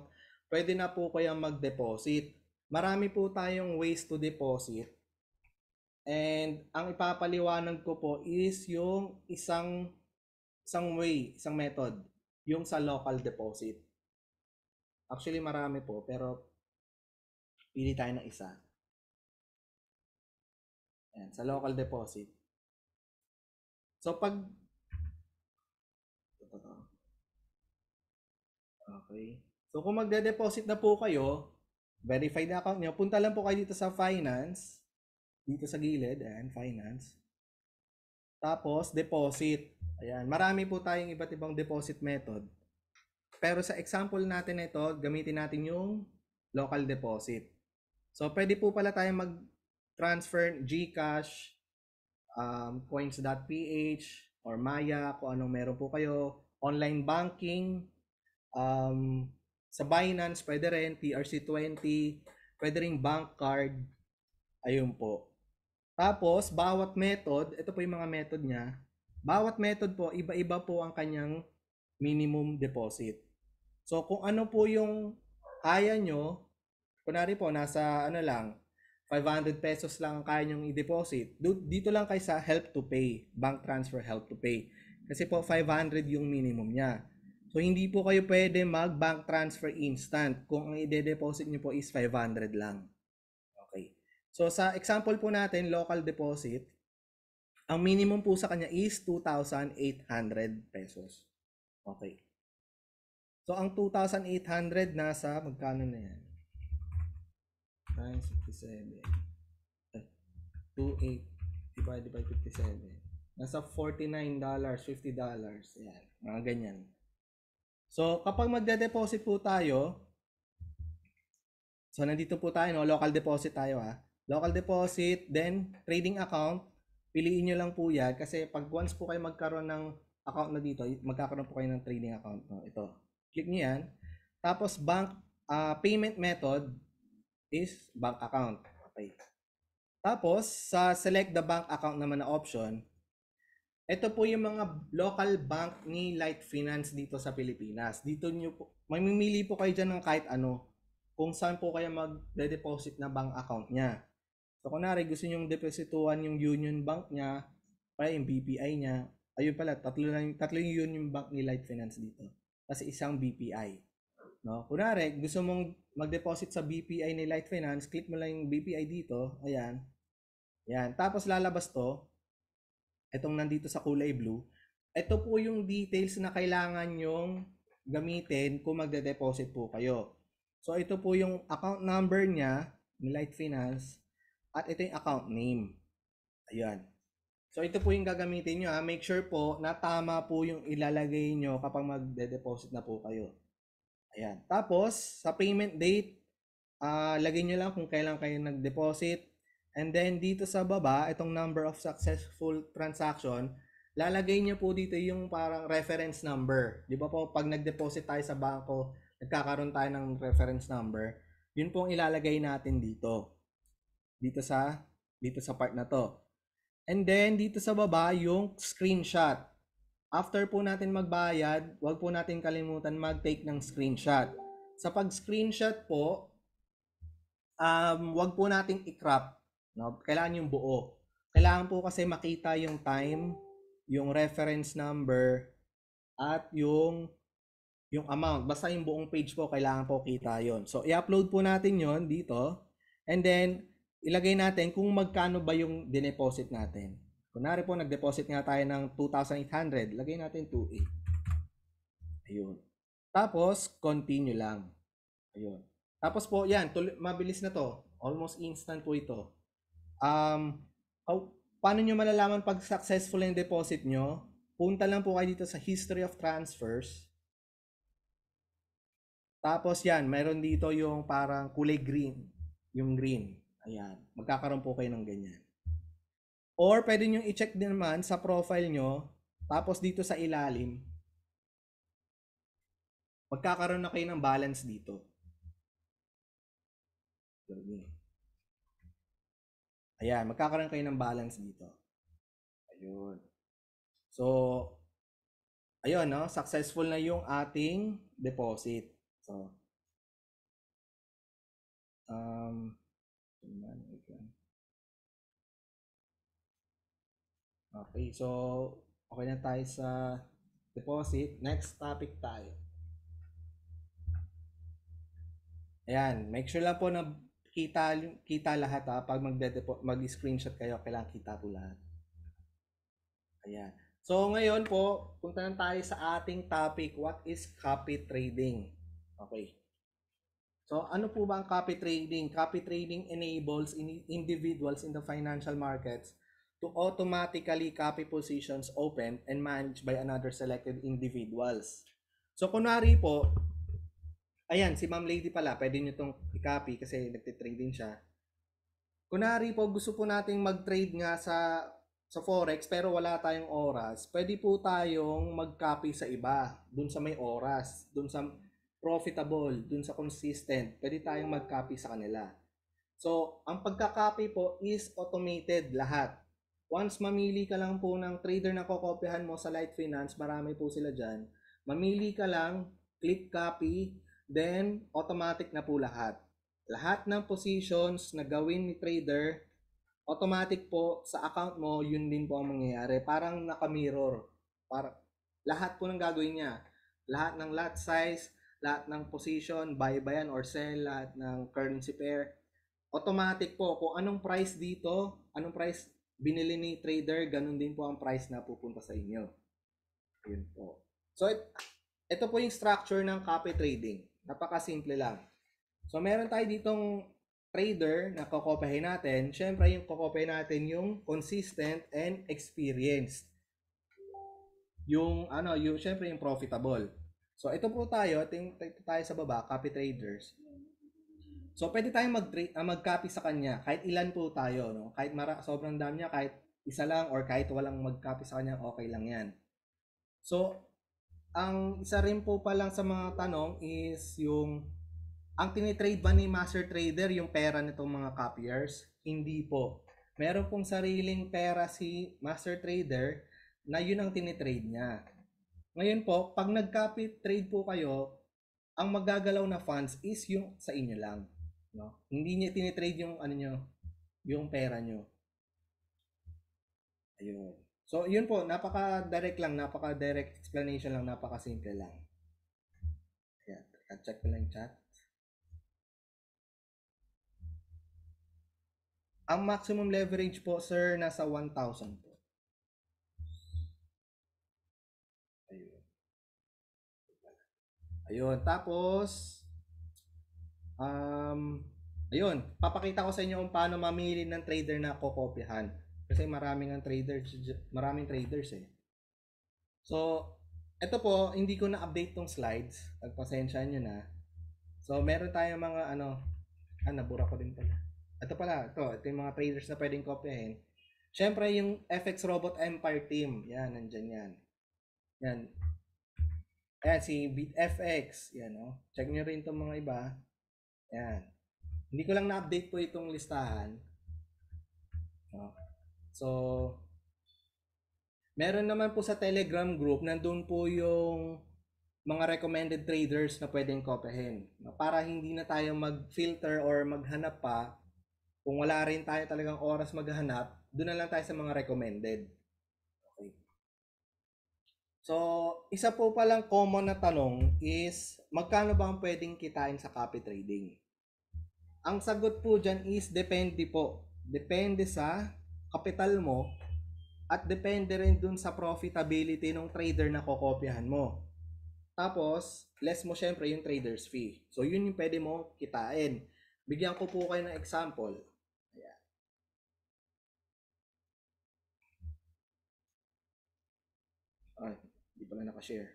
pwede na po kayong mag-deposit. Marami po tayong ways to deposit. And ang ipapaliwanag ko po is yung isang isang way, isang method, yung sa local deposit. Actually marami po pero pili tayo ng isa. Ayan, sa local deposit. So pag Okay. So kung magde-deposit na po kayo, verify na account nyo, punta lang po kayo dito sa finance dito sa gilid, and finance. Tapos, deposit. Ayan, marami po tayong iba't ibang deposit method. Pero sa example natin ito, gamitin natin yung local deposit. So, pwede po pala tayong mag-transfer GCash, um, coins.ph, or Maya, kung anong meron po kayo. Online banking, um, sa Binance, pwede rin, PRC20, pwede rin bank card, ayun po. Tapos, bawat method, ito po yung mga method niya, bawat method po, iba-iba po ang kanyang minimum deposit. So, kung ano po yung kaya nyo, kunwari po, nasa ano lang, 500 pesos lang ang kaya nyong i-deposit, dito lang kay sa help to pay, bank transfer help to pay. Kasi po, 500 yung minimum niya. So, hindi po kayo pwede mag-bank transfer instant kung ang i-deposit nyo po is 500 lang. So sa example po natin, local deposit, ang minimum po sa kanya is 2,800 pesos. Okay. So ang 2,800 nasa magkano na yan? 967. 28 divided by 57. Nasa $49, $50. Yan, mga ganyan. So kapag magde-deposit po tayo, so nandito po tayo, no? local deposit tayo ha. Local deposit, then trading account. Piliin nyo lang po yan kasi pag once po kayo magkaroon ng account na dito, magkakaroon po kayo ng trading account. No? Ito, click nyo yan. Tapos bank uh, payment method is bank account. Okay. Tapos sa select the bank account naman na option, ito po yung mga local bank ni Light Finance dito sa Pilipinas. Dito nyo po, mamimili po kayo dyan ng kahit ano, kung saan po kayo mag-deposit na bank account niya. So kunwari gusto niyong deposituhan yung Union Bank niya, para yung BPI niya, ayun pala, tatlo, na, tatlo yung Union Bank ni Light Finance dito. Kasi isang BPI. No? Kunwari, gusto mong mag-deposit sa BPI ni Light Finance, click mo lang yung BPI dito, ayan. Ayan, tapos lalabas to, itong nandito sa kulay blue, ito po yung details na kailangan nyong gamitin kung magde-deposit po kayo. So ito po yung account number niya, ni Light Finance at ito yung account name. Ayan. So ito po yung gagamitin nyo ha. Make sure po na tama po yung ilalagay nyo kapag magde-deposit na po kayo. Ayan. Tapos, sa payment date, uh, lagay nyo lang kung kailan kayo nag-deposit. And then dito sa baba, itong number of successful transaction, lalagay nyo po dito yung parang reference number. Di ba po, pag nag-deposit tayo sa banko, nagkakaroon tayo ng reference number. Yun po ang ilalagay natin dito dito sa dito sa part na to. And then dito sa baba yung screenshot. After po natin magbayad, huwag po natin kalimutan mag-take ng screenshot. Sa pag-screenshot po, um, huwag po nating i-crop. No? Kailangan yung buo. Kailangan po kasi makita yung time, yung reference number, at yung yung amount. Basta yung buong page po, kailangan po kita yon So, i-upload po natin yon dito. And then, ilagay natin kung magkano ba yung dineposit natin. Kunwari po, nag-deposit nga tayo ng 2,800. Lagay natin 2,800. Ayun. Tapos, continue lang. Ayun. Tapos po, yan. mabilis na to. Almost instant po ito. Um, oh, paano nyo malalaman pag successful yung deposit nyo? Punta lang po kayo dito sa history of transfers. Tapos yan, meron dito yung parang kulay green. Yung green. Ayan. Magkakaroon po kayo ng ganyan. Or pwede nyo i-check din naman sa profile nyo, tapos dito sa ilalim, magkakaroon na kayo ng balance dito. Ayan, magkakaroon kayo ng balance dito. Ayun. So, ayun, no? successful na yung ating deposit. So, um, Ayan, again. Okay, so okay na tayo sa deposit. Next topic tayo. Ayan, make sure lang po na kita kita lahat ha. Pag mag-screenshot kayo, kailangan kita po lahat. Ayan. So ngayon po, punta na tayo sa ating topic, what is copy trading? Okay. So ano po ba ang copy trading? Copy trading enables in individuals in the financial markets to automatically copy positions open and managed by another selected individuals. So kunwari po, ayan, si Ma'am Lady pala, pwede nyo itong i-copy kasi nagtitrade din siya. Kunwari po, gusto po nating mag-trade nga sa sa forex pero wala tayong oras, pwede po tayong mag-copy sa iba, dun sa may oras, dun sa profitable, dun sa consistent, pwede tayong mag-copy sa kanila. So, ang pagka-copy po is automated lahat. Once mamili ka lang po ng trader na kokopyahan mo sa Light Finance, marami po sila dyan. Mamili ka lang, click copy, then automatic na po lahat. Lahat ng positions na gawin ni trader, automatic po sa account mo, yun din po ang mangyayari. Parang naka-mirror. Para, lahat po ng gagawin niya. Lahat ng lot size, lahat ng position, buy ba yan or sell, lahat ng currency pair. Automatic po, kung anong price dito, anong price binili ni trader, ganun din po ang price na pupunta sa inyo. Yun po. So, it, ito po yung structure ng copy trading. Napakasimple lang. So, meron tayo ditong trader na kukopahin natin, syempre yung kukopahin natin yung consistent and experienced. Yung ano, yung syempre yung profitable. So, ito po tayo. Tingin tayo sa baba, copy traders. So, pwede tayong mag uh, ah, mag-copy sa kanya. Kahit ilan po tayo. No? Kahit mara- sobrang dami niya, kahit isa lang or kahit walang mag-copy sa kanya, okay lang yan. So, ang isa rin po pa lang sa mga tanong is yung ang tinitrade ba ni master trader yung pera nitong mga copiers? Hindi po. Meron pong sariling pera si master trader na yun ang tinitrade niya. Ngayon po, pag nag-copy trade po kayo, ang magagalaw na funds is yung sa inyo lang. No? Hindi niya tinitrade yung ano niyo, yung pera niyo. Ayun. So, yun po, napaka-direct lang, napaka-direct explanation lang, napaka-simple lang. Ayan, check ko lang chat. Ang maximum leverage po, sir, nasa 1,000 po. Ayun, tapos um ayun, papakita ko sa inyo kung paano mamili ng trader na kokopyahan. Kasi maraming ang traders, maraming traders eh. So, ito po, hindi ko na-update tong slides. Pagpasensya nyo na. So, meron tayong mga ano, ah, nabura ko din pala. Ito pala, ito, ito yung mga traders na pwedeng kopyahin. Siyempre, yung FX Robot Empire Team. Yan, nandyan yan. Yan. Ayan, si BeatFX. Yan, no? Oh. Check nyo rin itong mga iba. Ayan. Hindi ko lang na-update po itong listahan. No? Oh. So, meron naman po sa Telegram group, nandun po yung mga recommended traders na pwedeng kopehin. No? Para hindi na tayo mag-filter or maghanap pa. Kung wala rin tayo talagang oras maghanap, doon na lang tayo sa mga recommended. So, isa po palang common na tanong is, magkano ba ang pwedeng kitain sa copy trading? Ang sagot po dyan is, depende po. Depende sa kapital mo at depende rin dun sa profitability ng trader na kokopyahan mo. Tapos, less mo syempre yung trader's fee. So, yun yung pwede mo kitain. Bigyan ko po kayo ng example. pala nakashare.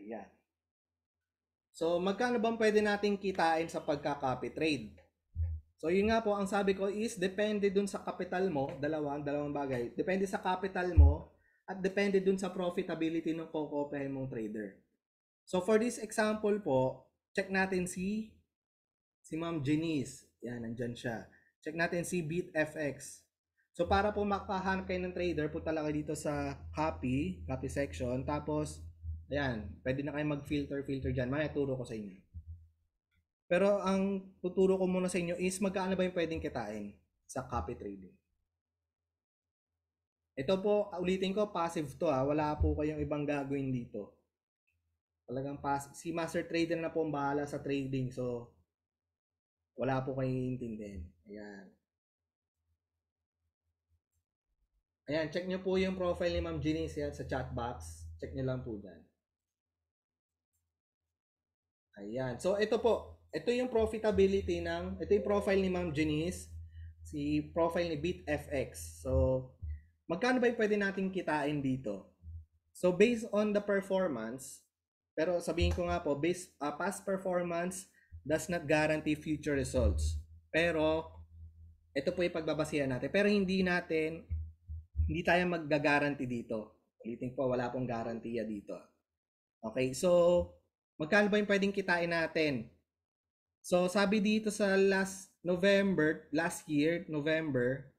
Ayan. So, magkano bang pwede nating kitain sa pagka-copy trade? So, yun nga po, ang sabi ko is, depende dun sa capital mo, dalawang, dalawang bagay. Depende sa capital mo, at depende dun sa profitability ng kukopihin mong trader. So, for this example po, check natin si, si Ma'am Janice. Yan, nandyan siya. Check natin si BeatFX. So para po makahanap kayo ng trader, punta lang kayo dito sa copy, copy section. Tapos, ayan, pwede na kayo mag-filter-filter dyan. Maya turo ko sa inyo. Pero ang tuturo ko muna sa inyo is magkaano ba yung pwedeng kitain sa copy trading. Ito po, ulitin ko, passive to ha. Ah. Wala po kayong ibang gagawin dito. Talagang pass si master trader na po ang bahala sa trading. So, wala po kayong intindihin. Ayan. Ayan, check nyo po yung profile ni Ma'am Jenice yan sa chat box. Check nyo lang po dyan. Ayan. So, ito po. Ito yung profitability ng, ito yung profile ni Ma'am Janice. Si profile ni BitFX. So, magkano ba yung pwede nating kitain dito? So, based on the performance, pero sabihin ko nga po, based, uh, past performance does not guarantee future results. Pero, ito po yung pagbabasihan natin. Pero hindi natin hindi tayo mag-guarantee dito. Ulitin po, wala pong garantiya dito. Okay, so magkano ba yung pwedeng kitain natin? So sabi dito sa last November, last year, November,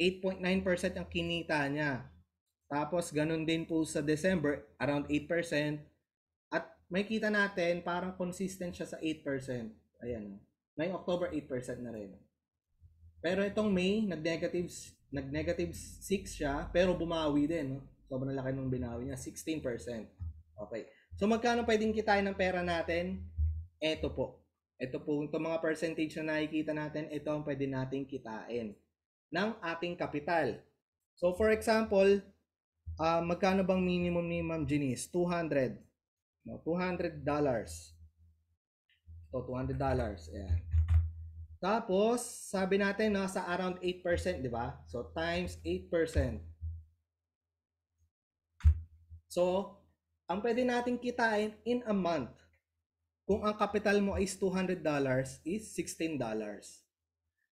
8.9% ang kinita niya. Tapos ganun din po sa December, around 8%. At may kita natin, parang consistent siya sa 8%. Ayan. Ngayong October, 8% na rin. Pero itong May, nag-negative nag-negative 6 siya, pero bumawi din. No? Sobrang laki ng binawi niya, 16%. Okay. So magkano pwedeng kitain ng pera natin? Ito po. Ito po, itong mga percentage na nakikita natin, ito ang pwede nating kitain ng ating kapital. So for example, uh, magkano bang minimum ni Ma'am Janice? 200. No, 200 dollars. So, 200 dollars. Yeah. Tapos, sabi natin na sa around 8%, di ba? So, times 8%. So, ang pwede nating kitain in a month, kung ang capital mo is $200, is $16.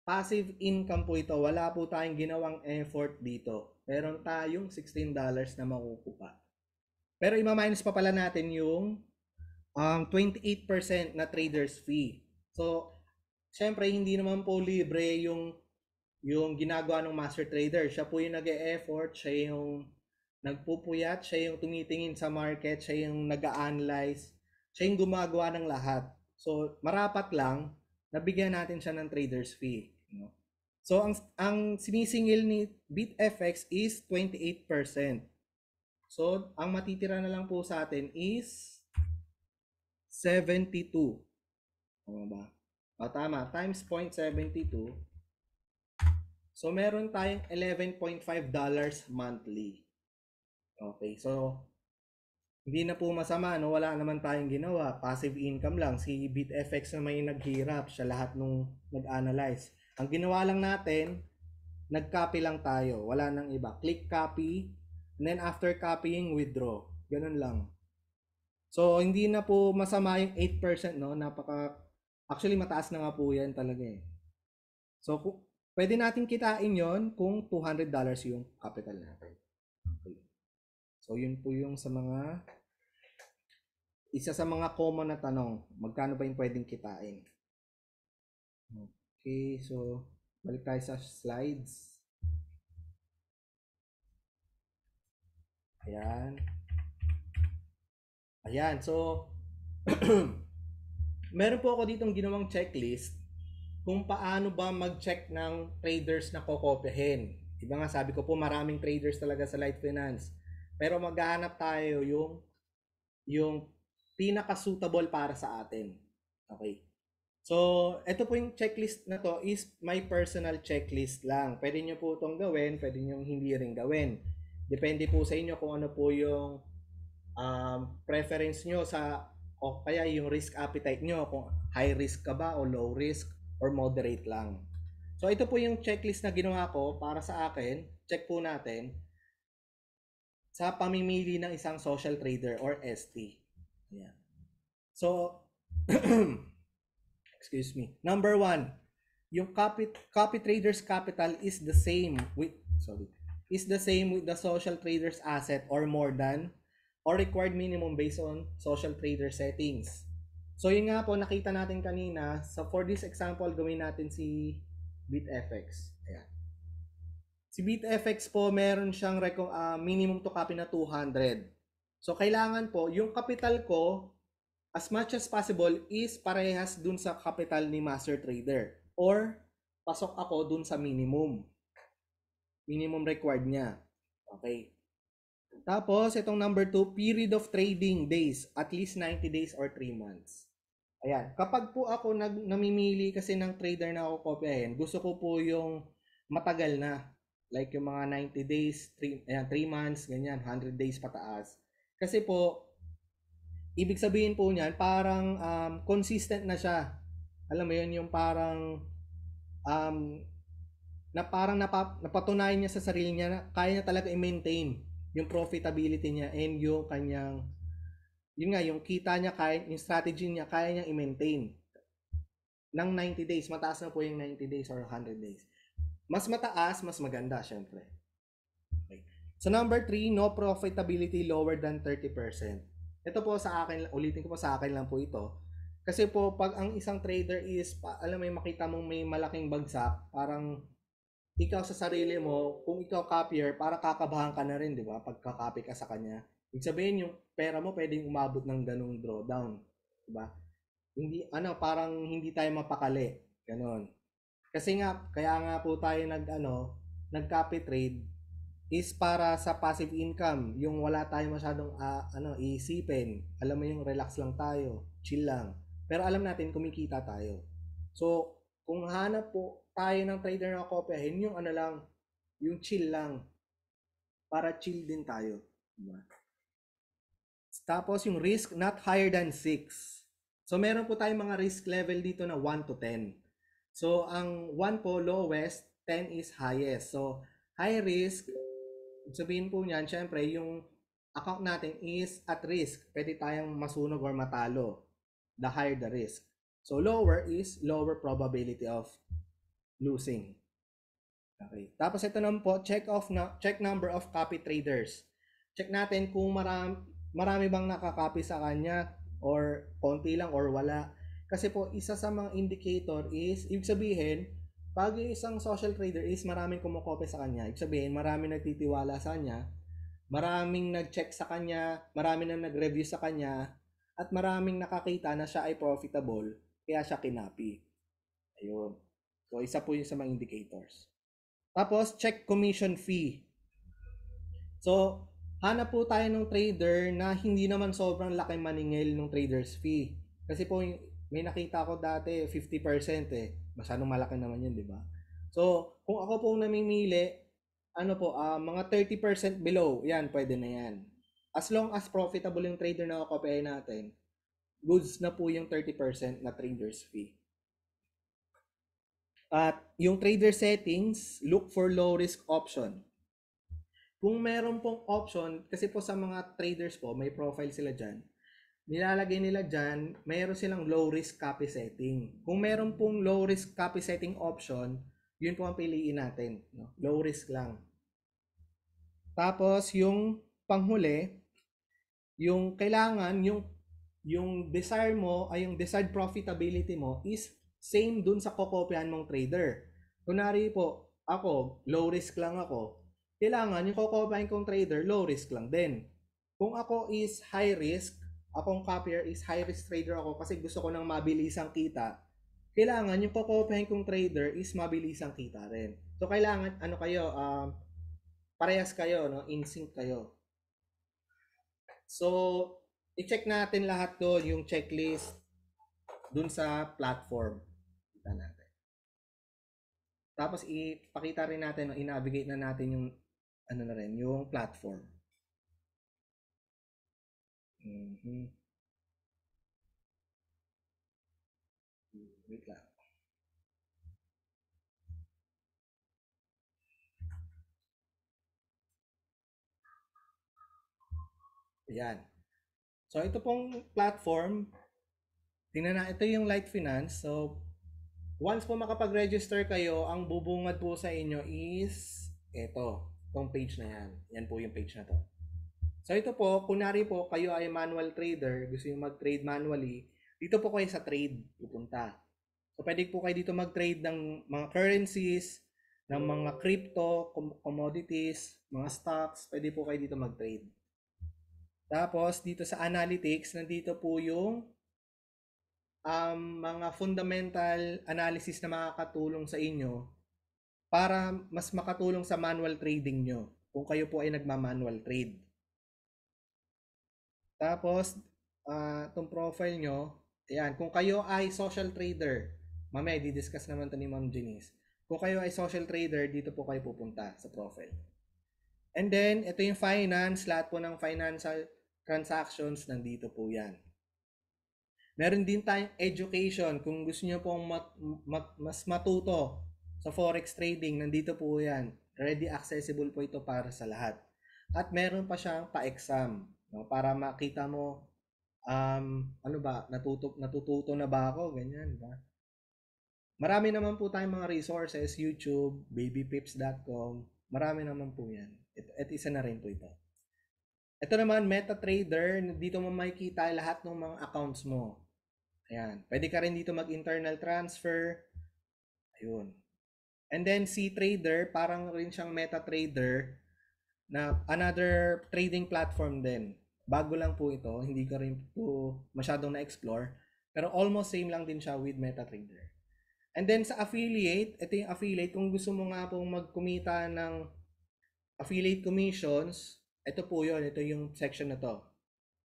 Passive income po ito. Wala po tayong ginawang effort dito. Meron tayong $16 na makukuha. Pero ima-minus pa pala natin yung um, 28% na trader's fee. So, Siyempre, hindi naman po libre yung yung ginagawa ng master trader. Siya po yung nag-e-effort, siya yung nagpupuyat, siya yung tumitingin sa market, siya yung nag-analyze, siya yung gumagawa ng lahat. So, marapat lang nabigyan natin siya ng trader's fee. So, ang, ang sinisingil ni BitFX is 28%. So, ang matitira na lang po sa atin is 72. Tama ba? O ah, tama, times 0.72. So meron tayong 11.5 dollars monthly. Okay, so hindi na po masama, no? wala naman tayong ginawa, passive income lang. Si BitFX na may naghirap, siya lahat nung nag-analyze. Ang ginawa lang natin, nag-copy lang tayo, wala nang iba. Click copy, and then after copying, withdraw. Ganun lang. So, hindi na po masama yung 8%, no? Napaka Actually, mataas na nga po yan talaga eh. So, kung, pwede natin kitain yon kung $200 yung capital natin. Okay. So, yun po yung sa mga isa sa mga common na tanong, magkano ba yung pwedeng kitain? Okay, so balik tayo sa slides. Ayan. Ayan, so meron po ako ditong ginawang checklist kung paano ba mag-check ng traders na kokopyahin. Iba nga sabi ko po maraming traders talaga sa Light Finance. Pero maghahanap tayo yung yung pinaka-suitable para sa atin. Okay. So, ito po yung checklist na to is my personal checklist lang. Pwede nyo po itong gawin, pwede nyo hindi rin gawin. Depende po sa inyo kung ano po yung um, preference nyo sa o kaya yung risk appetite nyo kung high risk ka ba o low risk or moderate lang. So ito po yung checklist na ginawa ko para sa akin. Check po natin sa pamimili ng isang social trader or ST. Ayan. So, excuse me. Number one, yung copy, copy traders capital is the same with sorry is the same with the social traders asset or more than or required minimum based on social trader settings. So yun nga po nakita natin kanina, so for this example gawin natin si BitFX. Ayan. Si BitFX po meron siyang uh, minimum to copy na 200. So kailangan po yung capital ko as much as possible is parehas dun sa capital ni master trader or pasok ako dun sa minimum. Minimum required niya. Okay. Tapos, itong number 2, period of trading days, at least 90 days or 3 months. Ayan. Kapag po ako nag, namimili kasi ng trader na ako kopyahin, gusto ko po yung matagal na. Like yung mga 90 days, 3, ayan, 3 months, ganyan, 100 days pataas. Kasi po, ibig sabihin po niyan, parang um, consistent na siya. Alam mo yun, yung parang um, na parang napa, napatunayan niya sa sarili niya na kaya niya talaga i-maintain yung profitability niya and yung kanyang yun nga yung kita niya kaya yung strategy niya kaya niyang i-maintain ng 90 days mataas na po yung 90 days or 100 days mas mataas mas maganda syempre okay. so number 3 no profitability lower than 30% ito po sa akin ulitin ko po sa akin lang po ito kasi po pag ang isang trader is pa, alam mo makita mong may malaking bagsak parang ikaw sa sarili mo, kung ikaw copier, para kakabahan ka na rin, di ba? Pagka-copy ka sa kanya. Ibig sabihin yung pera mo pwedeng umabot ng ganung drawdown, di ba? Hindi ano, parang hindi tayo mapakali, ganun. Kasi nga kaya nga po tayo nag ano, nag-copy trade is para sa passive income, yung wala tayong masyadong uh, ano, isipin. Alam mo yung relax lang tayo, chill lang. Pero alam natin kumikita tayo. So, kung hanap po tayo ng trader na kopyahin, yung ano lang, yung chill lang. Para chill din tayo. Diba? Tapos yung risk not higher than 6. So meron po tayong mga risk level dito na 1 to 10. So ang 1 po lowest, 10 is highest. So high risk, sabihin po niyan, syempre yung account natin is at risk. Pwede tayong masunog or matalo. The higher the risk. So lower is lower probability of losing. Okay. Tapos ito naman po, check off na, check number of copy traders. Check natin kung marami, marami bang nakakopy sa kanya or konti lang or wala. Kasi po, isa sa mga indicator is, ibig sabihin, pag isang social trader is maraming kumukopy sa kanya, ibig sabihin, maraming nagtitiwala sa kanya, maraming nag-check sa kanya, maraming na nag-review sa kanya, at maraming nakakita na siya ay profitable kaya siya kinapi. Ayun. So, isa po yun sa mga indicators. Tapos, check commission fee. So, hanap po tayo ng trader na hindi naman sobrang laki maningil ng trader's fee. Kasi po, may nakita ko dati 50% eh. Masano malaki naman yun, di ba? So, kung ako po namimili, ano po, uh, mga 30% below, yan, pwede na yan. As long as profitable yung trader na ako, natin, goods na po yung 30% na trader's fee. At yung trader settings, look for low risk option. Kung meron pong option, kasi po sa mga traders po, may profile sila dyan. Nilalagay nila dyan, meron silang low risk copy setting. Kung meron pong low risk copy setting option, yun po ang piliin natin. No? Low risk lang. Tapos yung panghuli, yung kailangan, yung yung desire mo ay yung desired profitability mo is same dun sa kokopyahan mong trader. Kunari po, ako, low risk lang ako. Kailangan yung kokopyahan kong trader, low risk lang din. Kung ako is high risk, akong copier is high risk trader ako kasi gusto ko ng mabilisang kita, kailangan yung kokopyahin kong trader is mabilisang kita rin. So kailangan, ano kayo, um, parehas kayo, no? in sync kayo. So, i-check natin lahat doon yung checklist doon sa platform. Kita natin. Tapos ipakita rin natin, i-navigate na natin yung ano na rin, yung platform. Mm-hmm. Wait lang. Ayan. So ito pong platform, tingnan na, ito yung Light Finance. So once po makapag-register kayo, ang bubungad po sa inyo is ito, itong page na yan. Yan po yung page na to. So ito po, kunari po kayo ay manual trader, gusto niyo mag-trade manually, dito po kayo sa trade pupunta. So pwede po kayo dito mag-trade ng mga currencies, ng mga crypto, commodities, mga stocks, pwede po kayo dito mag-trade. Tapos dito sa analytics, nandito po yung um, mga fundamental analysis na makakatulong sa inyo para mas makatulong sa manual trading nyo kung kayo po ay nagma-manual trade. Tapos, uh, ah, itong profile nyo, ayan, kung kayo ay social trader, mamaya di-discuss naman ito ni Ma'am Janice. Kung kayo ay social trader, dito po kayo pupunta sa profile. And then, ito yung finance, lahat po ng financial transactions, nandito po yan. Meron din tayong education. Kung gusto nyo pong mat, mat, mas matuto sa forex trading, nandito po yan. Ready accessible po ito para sa lahat. At meron pa siyang pa-exam no? para makita mo um, ano ba, natuto, natututo na ba ako, ganyan, ba? Marami naman po tayong mga resources, YouTube, babypips.com, marami naman po yan. At isa na rin po ito. Ito naman, MetaTrader, dito mo makikita lahat ng mga accounts mo. Ayan. Pwede ka rin dito mag-internal transfer. Ayun. And then si Trader, parang rin siyang MetaTrader na another trading platform din. Bago lang po ito, hindi ko rin po masyadong na-explore. Pero almost same lang din siya with MetaTrader. And then sa affiliate, ito yung affiliate. Kung gusto mo nga pong magkumita ng affiliate commissions, ito po yon Ito yung section na to.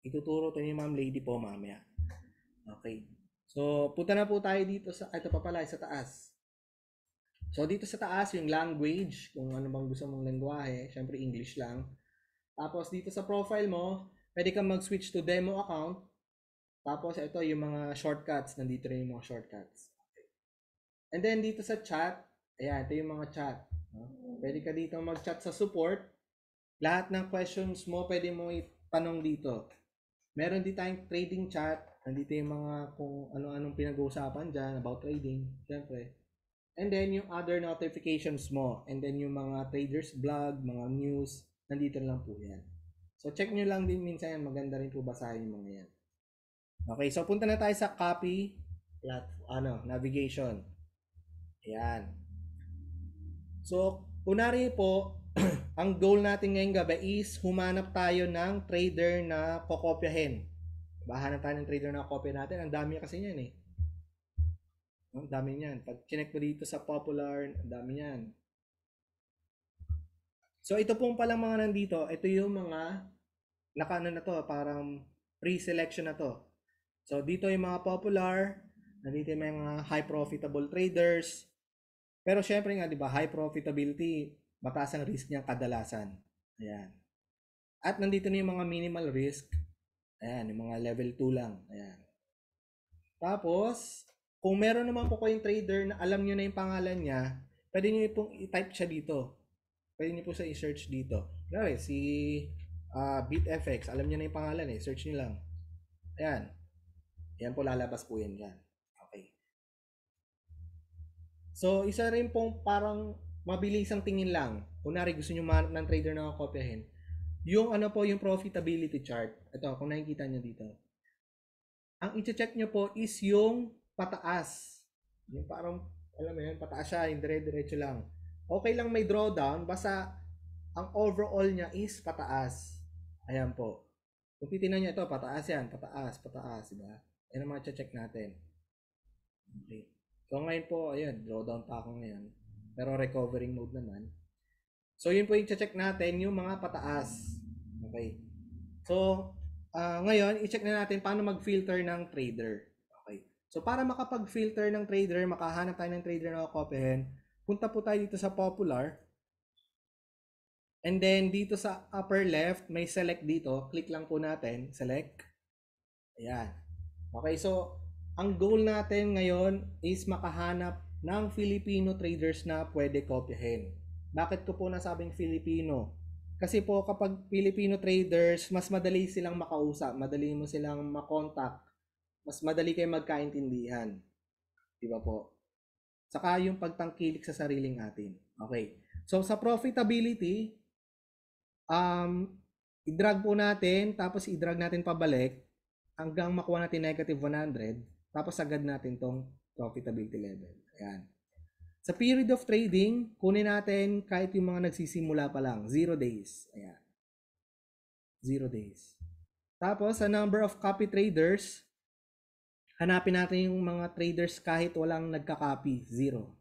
Ituturo to ni Ma'am Lady po mamaya. Okay. So, punta na po tayo dito sa, ito pa pala, sa taas. So, dito sa taas, yung language, kung ano bang gusto mong lengguwahe, syempre English lang. Tapos, dito sa profile mo, pwede kang mag-switch to demo account. Tapos, ito yung mga shortcuts. Nandito rin yung mga shortcuts. And then, dito sa chat, ayan, ito yung mga chat. Pwede ka dito mag-chat sa support. Lahat ng questions mo pwede mo itanong dito. Meron din tayong trading chat. Nandito yung mga kung ano-anong pinag-uusapan dyan about trading, syempre. And then yung other notifications mo. And then yung mga traders blog, mga news, nandito lang po yan. So check nyo lang din minsan yan. Maganda rin po basahin yung mga yan. Okay, so punta na tayo sa copy platform, ano, navigation. Ayan. So, kunari po, ang goal natin ngayong gabi is humanap tayo ng trader na kokopyahin. Bahanap tayo ng trader na kopya natin. Ang dami kasi niyan eh. Ang dami niyan. Pag connect mo dito sa popular, ang dami niyan. So ito pong palang mga nandito, ito yung mga nakano na to, parang pre-selection na to. So dito yung mga popular, nandito yung mga high profitable traders. Pero syempre nga, di ba, high profitability, mataas ang risk niya kadalasan. Ayan. At nandito na yung mga minimal risk. Ayan, yung mga level 2 lang. Ayan. Tapos, kung meron naman po kayong trader na alam niyo na yung pangalan niya, pwede niyo pong i-type siya dito. Pwede niyo po sa i-search dito. Kunwari, si uh, BitFX, alam niyo na yung pangalan eh. Search niyo lang. Ayan. Ayan po, lalabas po yan dyan. Okay. So, isa rin pong parang mabilis ang tingin lang. Kunwari, gusto nyo manap ng trader na kopyahin. Yung ano po, yung profitability chart. Ito, kung nakikita nyo dito. Ang i-check nyo po is yung pataas. Yung parang, alam mo yun, pataas siya, yung dire-diretso lang. Okay lang may drawdown, basta ang overall niya is pataas. Ayan po. Kung titignan nyo ito, pataas yan, pataas, pataas, diba? Yan ang mga check natin. Okay. So ngayon po, ayan, drawdown pa ako ngayon pero recovering mode naman. So, yun po yung check natin, yung mga pataas. Okay. So, uh, ngayon, i-check na natin paano mag-filter ng trader. Okay. So, para makapag-filter ng trader, makahanap tayo ng trader na kakopihin, punta po tayo dito sa popular. And then, dito sa upper left, may select dito. Click lang po natin. Select. Ayan. Okay, so, ang goal natin ngayon is makahanap ng Filipino traders na pwede kopyahin. Bakit ko po nasabing Filipino? Kasi po kapag Filipino traders, mas madali silang makausap, madali mo silang makontak, mas madali kayo magkaintindihan. Di ba po? Saka yung pagtangkilik sa sariling atin. Okay. So sa profitability, um, i-drag po natin, tapos i-drag natin pabalik hanggang makuha natin negative 100, tapos agad natin tong profitability level. Yan. Sa period of trading, kunin natin kahit yung mga nagsisimula pa lang. Zero days. Ayan. Zero days. Tapos, sa number of copy traders, hanapin natin yung mga traders kahit walang nagka-copy. Zero.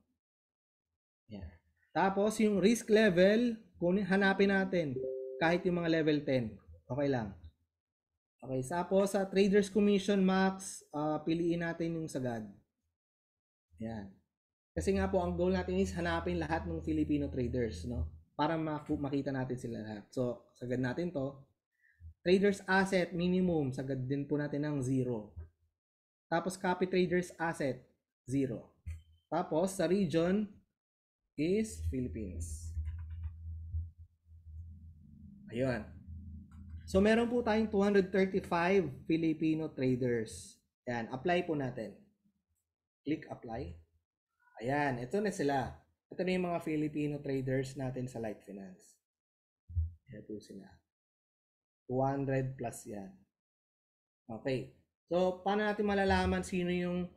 Ayan. Tapos, yung risk level, kunin, hanapin natin kahit yung mga level 10. Okay lang. Okay, tapos sa traders commission max, uh, piliin natin yung sagad. Ayan. Kasi nga po, ang goal natin is hanapin lahat ng Filipino traders, no? Para makita natin sila lahat. So, sagad natin to. Traders asset minimum, sagad din po natin ng zero. Tapos copy traders asset, zero. Tapos sa region is Philippines. Ayun. So, meron po tayong 235 Filipino traders. Yan, apply po natin. Click apply. Ayan, ito na sila. Ito na yung mga Filipino traders natin sa Light Finance. Ito sila. 200 plus yan. Okay. So, paano natin malalaman sino yung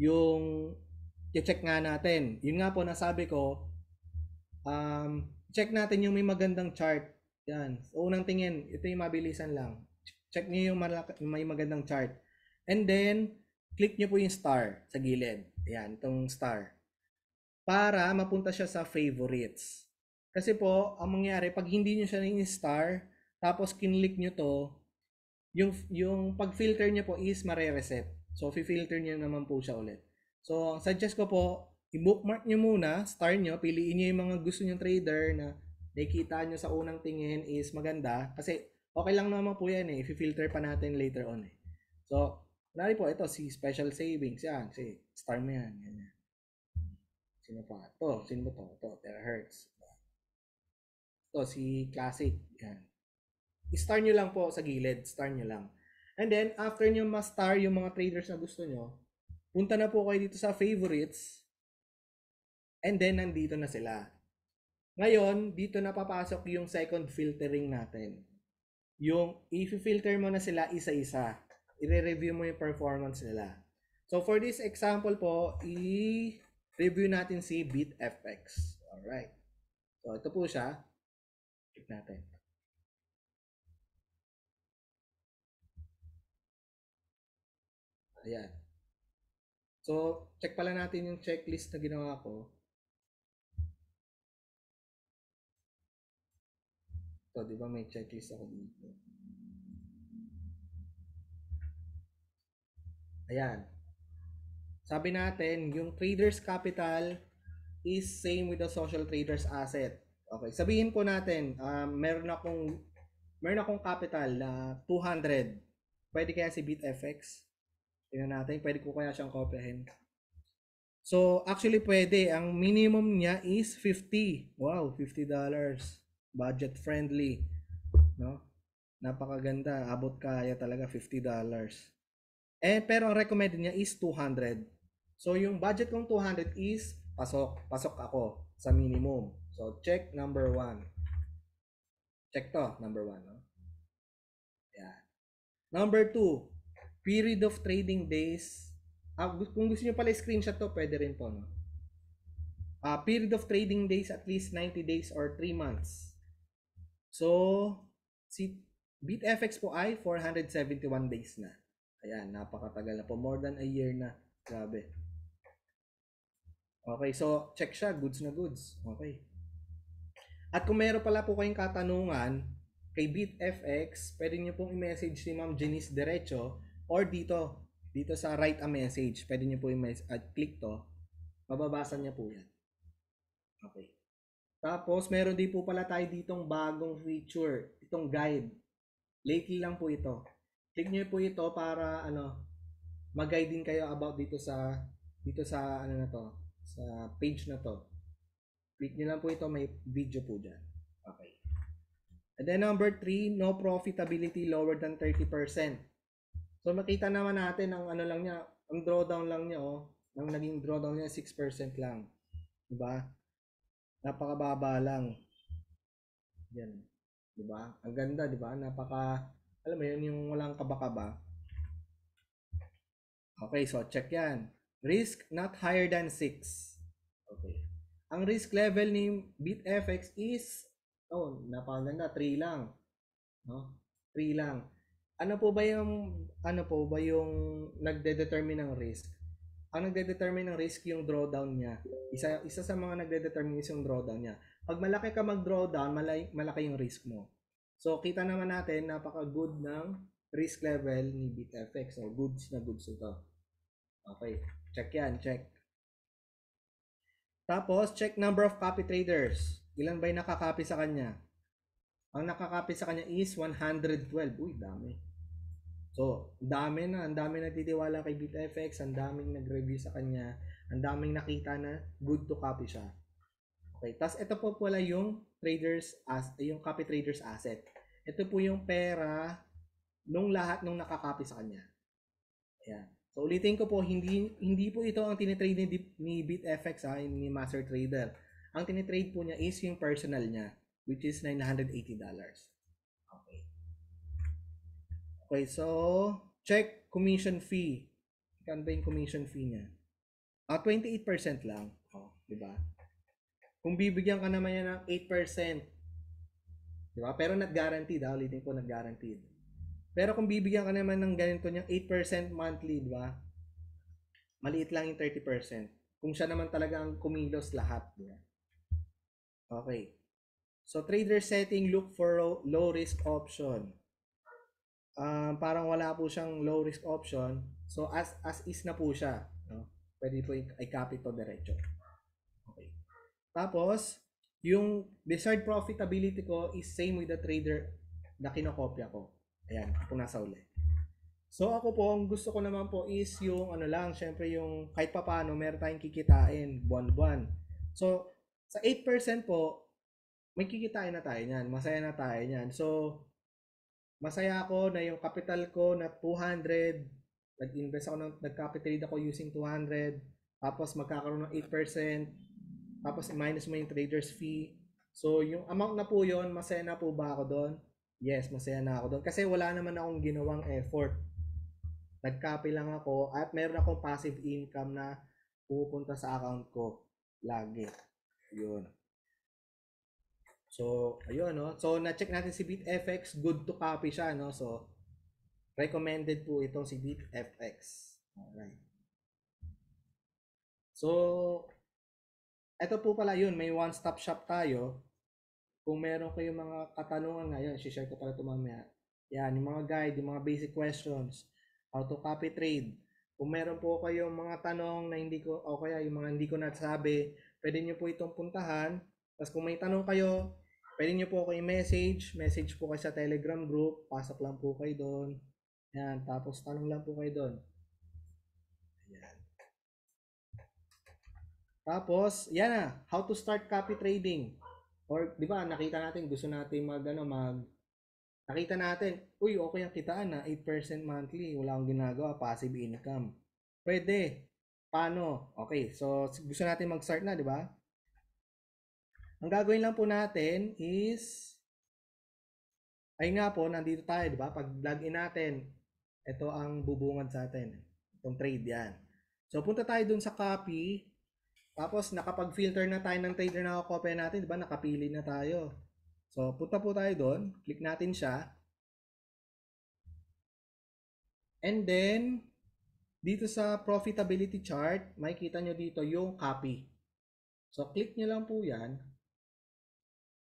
yung check nga natin. Yun nga po nasabi ko, um, check natin yung may magandang chart. Yan. So, unang tingin, ito yung mabilisan lang. Check niyo yung may magandang chart. And then, click nyo po yung star sa gilid. Ayan, itong star para mapunta siya sa favorites. Kasi po, ang mangyari, pag hindi nyo siya ni-star, tapos kinlik nyo to, yung, yung pag-filter niya po is mare-reset. So, fi-filter niya naman po siya ulit. So, ang suggest ko po, i-bookmark nyo muna, star nyo, piliin nyo yung mga gusto nyo trader na nakikita nyo sa unang tingin is maganda. Kasi, okay lang naman po yan eh, i-filter pa natin later on eh. So, kunwari po, ito, si special savings, yan, si star mo yan, yan. Sino pa? Ito. Sino ba ito? Ito. Terahertz. Ito, si Classic. Yan. I-star nyo lang po sa gilid. Star nyo lang. And then, after nyo ma-star yung mga traders na gusto nyo, punta na po kayo dito sa favorites. And then, nandito na sila. Ngayon, dito na papasok yung second filtering natin. Yung i-filter mo na sila isa-isa. I-review mo yung performance nila. So, for this example po, i- review natin si BitFX. Alright. So, ito po siya. Click natin. Ayan. So, check pala natin yung checklist na ginawa ko. So, di ba may checklist ako dito? Ayan. Sabi natin, yung trader's capital is same with the social trader's asset. Okay, sabihin po natin, um, meron akong meron akong capital na 200. Pwede kaya si BitFX? Tingnan natin, pwede ko kaya siyang kopyahin. So, actually pwede. Ang minimum niya is 50. Wow, $50. Budget friendly. No? Napakaganda. Abot kaya talaga $50. Eh, pero ang recommended niya is 200. So yung budget kong 200 is pasok. Pasok ako sa minimum. So check number 1. Check to, number 1. No? Yan. Number 2, period of trading days. Ah, kung gusto niyo pala screenshot to, pwede rin po. No? Uh, period of trading days at least 90 days or 3 months. So, si BitFX po ay 471 days na. Ayan, napakatagal na po. More than a year na. Grabe. Okay, so check siya, goods na goods. Okay. At kung meron pala po kayong katanungan kay BitFX, pwede niyo pong i-message si Ma'am Janice Derecho or dito, dito sa write a message, pwede niyo po i-message at click to. Mababasa niya po yan. Okay. Tapos, meron din po pala tayo ditong bagong feature, itong guide. Lately lang po ito. Click niyo po ito para ano, mag-guide din kayo about dito sa dito sa ano na to, sa page na to. Click nyo lang po ito, may video po dyan. Okay. And then number 3, no profitability lower than 30%. So makita naman natin ang ano lang niya, ang drawdown lang niya oh, ang naging drawdown niya 6% lang. 'Di ba? Napakababa lang. Yan. 'Di ba? Ang ganda, 'di ba? Napaka alam mo 'yun yung walang kabakaba. Okay, so check 'yan. Risk not higher than 6. Okay. Ang risk level ni BitFX is, oh, napakaganda, 3 lang. No? 3 lang. Ano po ba yung, ano po ba yung nagde-determine ng risk? Ang nagde-determine ng risk yung drawdown niya. Isa, isa sa mga nagde-determine is yung drawdown niya. Pag malaki ka mag-drawdown, malaki, malaki yung risk mo. So, kita naman natin, napaka-good ng risk level ni BitFX. So, goods na goods ito. Okay. Check yan, check. Tapos, check number of copy traders. Ilan ba yung nakakopy sa kanya? Ang nakakopy sa kanya is 112. Uy, dami. So, dami na. Ang dami nagtitiwala kay BitFX. Ang daming nag-review sa kanya. Ang daming nakita na good to copy siya. Okay, tapos ito po pala yung traders as yung copy traders asset. Ito po yung pera nung lahat nung nakakopy sa kanya. Ayan. So ulitin ko po, hindi hindi po ito ang tinitrade ni, ni BitFX ha, ah, ni Master Trader. Ang tinitrade po niya is yung personal niya, which is $980. Okay. Okay, so check commission fee. Ikan ba yung commission fee niya? Ah, 28% lang. Oh, di ba? Kung bibigyan ka naman niya ng 8%, di ba? Pero not guaranteed, ha? Ah, ulitin ko, not guaranteed. Pero kung bibigyan ka naman ng ganito niyang 8% monthly, di ba? Maliit lang yung 30%. Kung siya naman talaga ang kumilos lahat, di Okay. So, trader setting, look for low risk option. Um, parang wala po siyang low risk option. So, as, as is na po siya. No? Pwede po i-copy to diretso. Okay. Tapos, yung desired profitability ko is same with the trader na kinokopya ko. Ayan, kung nasa uli. So ako po, ang gusto ko naman po is yung ano lang, syempre yung kahit pa paano, meron tayong kikitain buwan-buwan. So sa 8% po, may kikitain na tayo niyan. Masaya na tayo niyan. So masaya ako na yung capital ko na 200, nag-invest ako, ng, nag-capital ako using 200, tapos magkakaroon ng 8%, tapos minus mo yung trader's fee. So yung amount na po yon masaya na po ba ako doon? Yes, masaya na ako doon. Kasi wala naman akong ginawang effort. Nag-copy lang ako at meron akong passive income na pupunta sa account ko lagi. Yun. So, ayun, no? So, na-check natin si BitFX. Good to copy siya, no? So, recommended po itong si BitFX. Alright. So, eto po pala yun. May one-stop shop tayo kung meron kayong mga katanungan ngayon, share ko pala ito mamaya. Yan, yung mga guide, yung mga basic questions, how to copy trade. Kung meron po kayong mga tanong na hindi ko, o kaya yung mga hindi ko nasabi, pwede nyo po itong puntahan. Tapos kung may tanong kayo, pwede nyo po ako i-message. Message po kayo sa Telegram group. Pasok lang po kayo doon. Yan. Tapos tanong lang po kayo doon. Ayan. Tapos, yan na. How to start copy trading. Or, di ba, nakita natin, gusto natin mag, ano, mag, nakita natin, uy, okay ang kitaan ah, na 8% monthly, wala akong ginagawa, passive income. Pwede. Paano? Okay, so gusto natin mag-start na, di ba? Ang gagawin lang po natin is, ay nga po, nandito tayo, di ba? Pag login natin, ito ang bubungan sa atin. Itong trade yan. So, punta tayo dun sa copy. Tapos nakapag-filter na tayo ng trader na kakopya natin, di ba? Nakapili na tayo. So, punta po tayo doon. Click natin siya. And then, dito sa profitability chart, makikita nyo dito yung copy. So, click nyo lang po yan.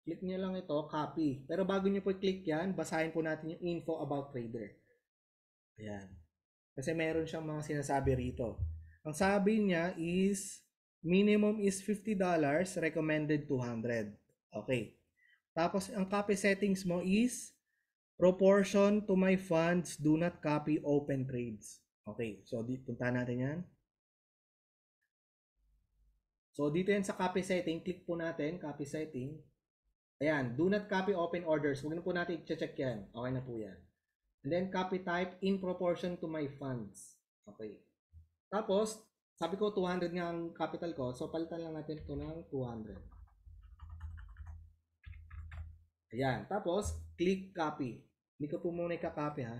Click nyo lang ito, copy. Pero bago nyo po click yan, basahin po natin yung info about trader. Ayan. Kasi meron siyang mga sinasabi rito. Ang sabi niya is, Minimum is $50, recommended 200. Okay. Tapos ang copy settings mo is proportion to my funds, do not copy open trades. Okay, so dito punta natin yan. So dito yan sa copy setting, click po natin, copy setting. Ayan, do not copy open orders. Huwag na po natin i-check yan. Okay na po yan. And then copy type in proportion to my funds. Okay. Tapos, sabi ko 200 nga ang capital ko, so palitan lang natin ito ng 200. Ayan, tapos click copy. Hindi ko po muna i-copy ha.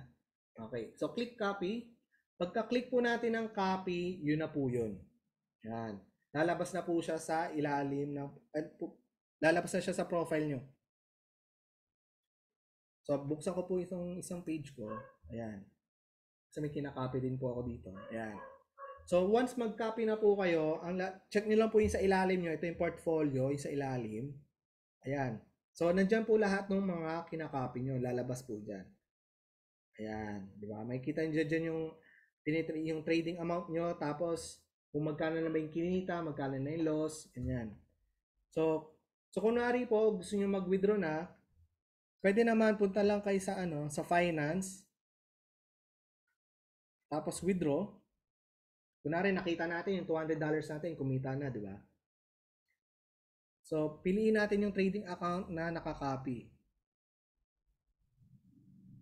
Okay, so click copy. Pagka-click po natin ng copy, yun na po yun. Yan. Lalabas na po siya sa ilalim ng... Uh, lalabas na siya sa profile nyo. So, buksan ko po isang isang page ko. Ayan. Kasi may kinakopy din po ako dito. Ayan. So once mag-copy na po kayo, ang check niyo lang po yung sa ilalim niyo, ito yung portfolio, yung sa ilalim. Ayan. So nandiyan po lahat ng mga kinakopy niyo, lalabas po diyan. Ayan, di ba? Makikita niyo diyan yung yung trading amount niyo tapos kung magkano na ba yung kinita, magkano na yung loss, ganyan. So, so kunwari po, gusto niyo mag-withdraw na, pwede naman punta lang kayo sa ano, sa finance, tapos withdraw, Kunwari, nakita natin yung $200 natin, kumita na, di ba? So, piliin natin yung trading account na nakakopy.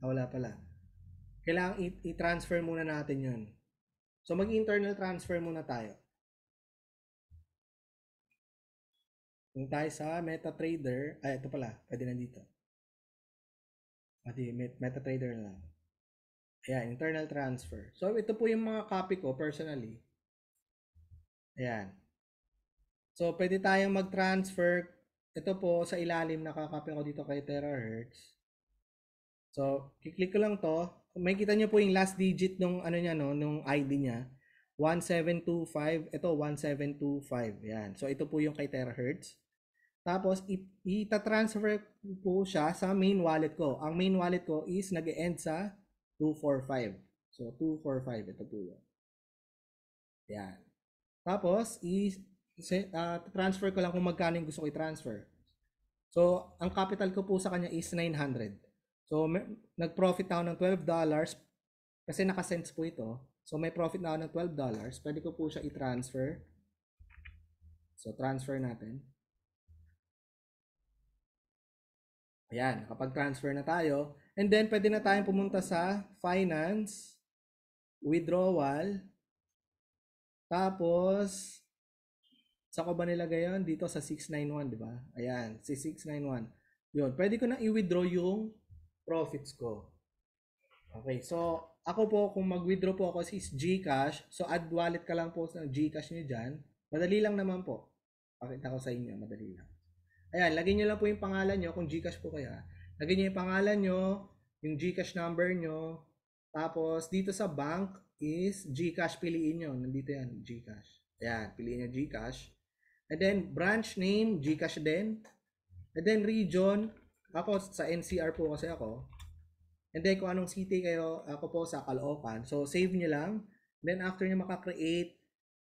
Ah, wala pala. Kailangan i-transfer muna natin yun. So, mag-internal transfer muna tayo. Kung tayo sa MetaTrader, ay, ito pala, pwede na dito. Pati MetaTrader na lang. Ayan, internal transfer. So, ito po yung mga copy ko personally. Ayan. So, pwede tayong mag-transfer. Ito po, sa ilalim, nakakopy ko dito kay terahertz. So, kiklik ko lang to. May kita nyo po yung last digit nung, ano niya, no, nung ID niya. 1725. Ito, 1725. Ayan. So, ito po yung kay terahertz. Tapos, ita-transfer po siya sa main wallet ko. Ang main wallet ko is nag-end sa 245. So, 245 Ito po yun. Yan. Tapos, i uh, ah, transfer ko lang kung magkano gusto ko i-transfer. So, ang capital ko po sa kanya is 900. So, nag-profit na ako ng $12 dollars kasi naka-cents po ito. So, may profit na ako ng $12. dollars. Pwede ko po siya i-transfer. So, transfer natin. Ayan, kapag transfer na tayo, And then, pwede na tayong pumunta sa finance, withdrawal, tapos, sa ko ba nilagay yun? Dito sa 691, di ba? Ayan, si 691. Yun, pwede ko na i-withdraw yung profits ko. Okay, so ako po, kung mag-withdraw po ako is GCash, so add wallet ka lang po sa GCash nyo dyan. Madali lang naman po. Pakita ko sa inyo, madali lang. Ayan, lagay nyo lang po yung pangalan nyo kung GCash po kaya. Lagyan niyo yung pangalan niyo, yung GCash number niyo. tapos dito sa bank is GCash piliin niyo. Nandito yan, GCash. Ayan, piliin nyo GCash. And then branch name, GCash din. And then region, ako sa NCR po kasi ako. And then kung anong city kayo, ako po sa Caloocan. So save niyo lang. Then after nyo makakreate,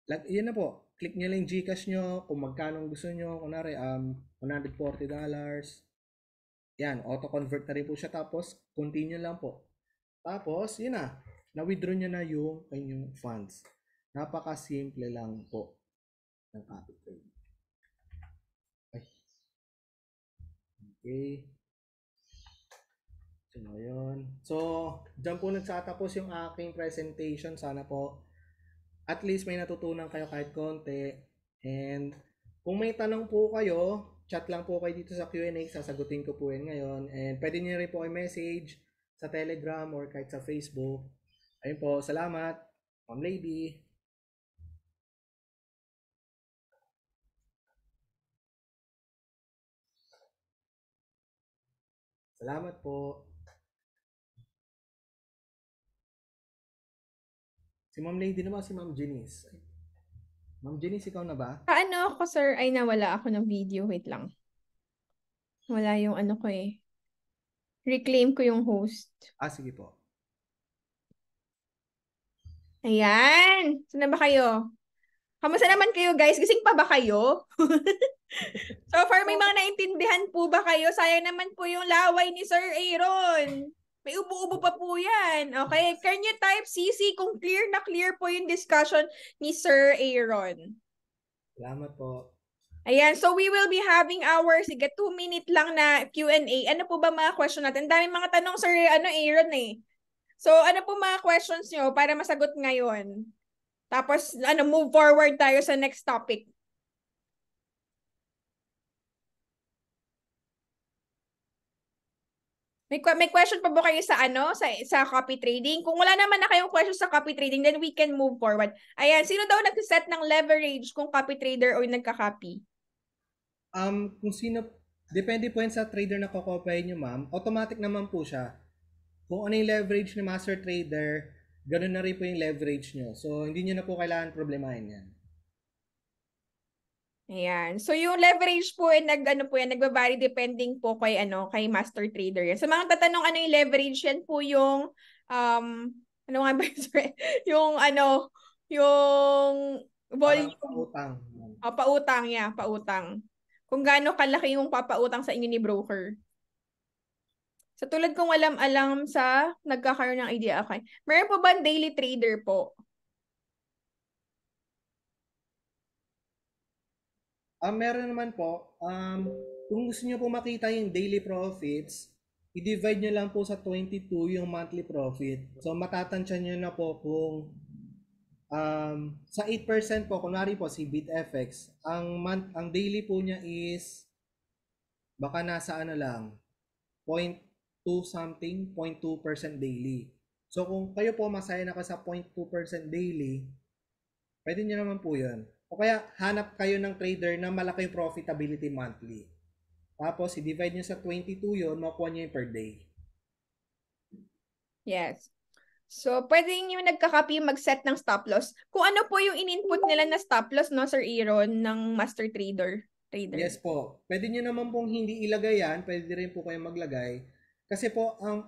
like, yun na po. Click niyo lang yung Gcash niyo kung magkano gusto niyo. Kunwari, um, $140. Yan, auto-convert na rin po siya. Tapos, continue lang po. Tapos, yun na. Na-withdraw nyo na yung inyong funds. Napaka-simple lang po ng copy trade. Okay. So, ngayon. So, dyan po nagsatapos yung aking presentation. Sana po at least may natutunan kayo kahit konti. And kung may tanong po kayo, chat lang po kayo dito sa Q&A, sasagutin ko po yan ngayon. And pwede niyo rin po kayo message sa Telegram or kahit sa Facebook. Ayun po, salamat, Ma'am Lady. Salamat po. Si Ma'am Lady naman, si Ma'am Janice. Ma'am Janice, ikaw na ba? ano ako, sir? Ay, nawala ako ng video. Wait lang. Wala yung ano ko eh. Reclaim ko yung host. Ah, sige po. Ayan! Saan na ba kayo? Kamusta naman kayo, guys? Gising pa ba kayo? so far, may mga naintindihan po ba kayo? Sayang naman po yung laway ni Sir Aaron. May ubo-ubo pa po yan. Okay? Can you type CC kung clear na clear po yung discussion ni Sir Aaron? Salamat po. Ayan, so we will be having our, sige, two minute lang na Q&A. Ano po ba mga question natin? Daming mga tanong, Sir ano, Aaron eh. So ano po mga questions nyo para masagot ngayon? Tapos, ano, move forward tayo sa next topic. May, may question pa ba kayo sa ano? Sa, sa copy trading? Kung wala naman na kayong question sa copy trading, then we can move forward. Ayan, sino daw nagsiset ng leverage kung copy trader or nagka-copy? Um, kung sino, depende po yan sa trader na kokopyahin niyo, ma'am. Automatic naman po siya. Kung ano yung leverage ni master trader, ganun na rin po yung leverage niyo. So, hindi niyo na po kailangan problemahin yan. Ayan. So yung leverage po ay nag ano po yan nagbabari depending po kay ano kay master trader yan. Sa so, mga tatanong ano yung leverage yan po yung um ano nga ba yung ano yung volume ah, pautang. Oh, pautang yeah, pautang. Kung gaano kalaki yung papautang sa inyo ni broker. Sa so, tulad kong alam alam sa nagkakaroon ng idea okay. Meron po ba daily trader po? Um, meron naman po, um, kung gusto niyo po makita yung daily profits, i-divide nyo lang po sa 22 yung monthly profit. So matatansya nyo na po kung um, sa 8% po, kunwari po si BitFX, ang, month, ang daily po niya is baka nasa ano lang, 0.2 something, 0.2% daily. So kung kayo po masaya na ka sa 0.2% daily, pwede nyo naman po yun. O kaya hanap kayo ng trader na malaki yung profitability monthly. Tapos i-divide nyo sa 22 yon makuha nyo yung per day. Yes. So, pwede yung nagkakapi mag-set ng stop loss. Kung ano po yung in-input nila na stop loss, no, Sir Aaron, ng master trader? trader. Yes po. Pwede nyo naman pong hindi ilagay yan. Pwede rin po kayo maglagay. Kasi po, ang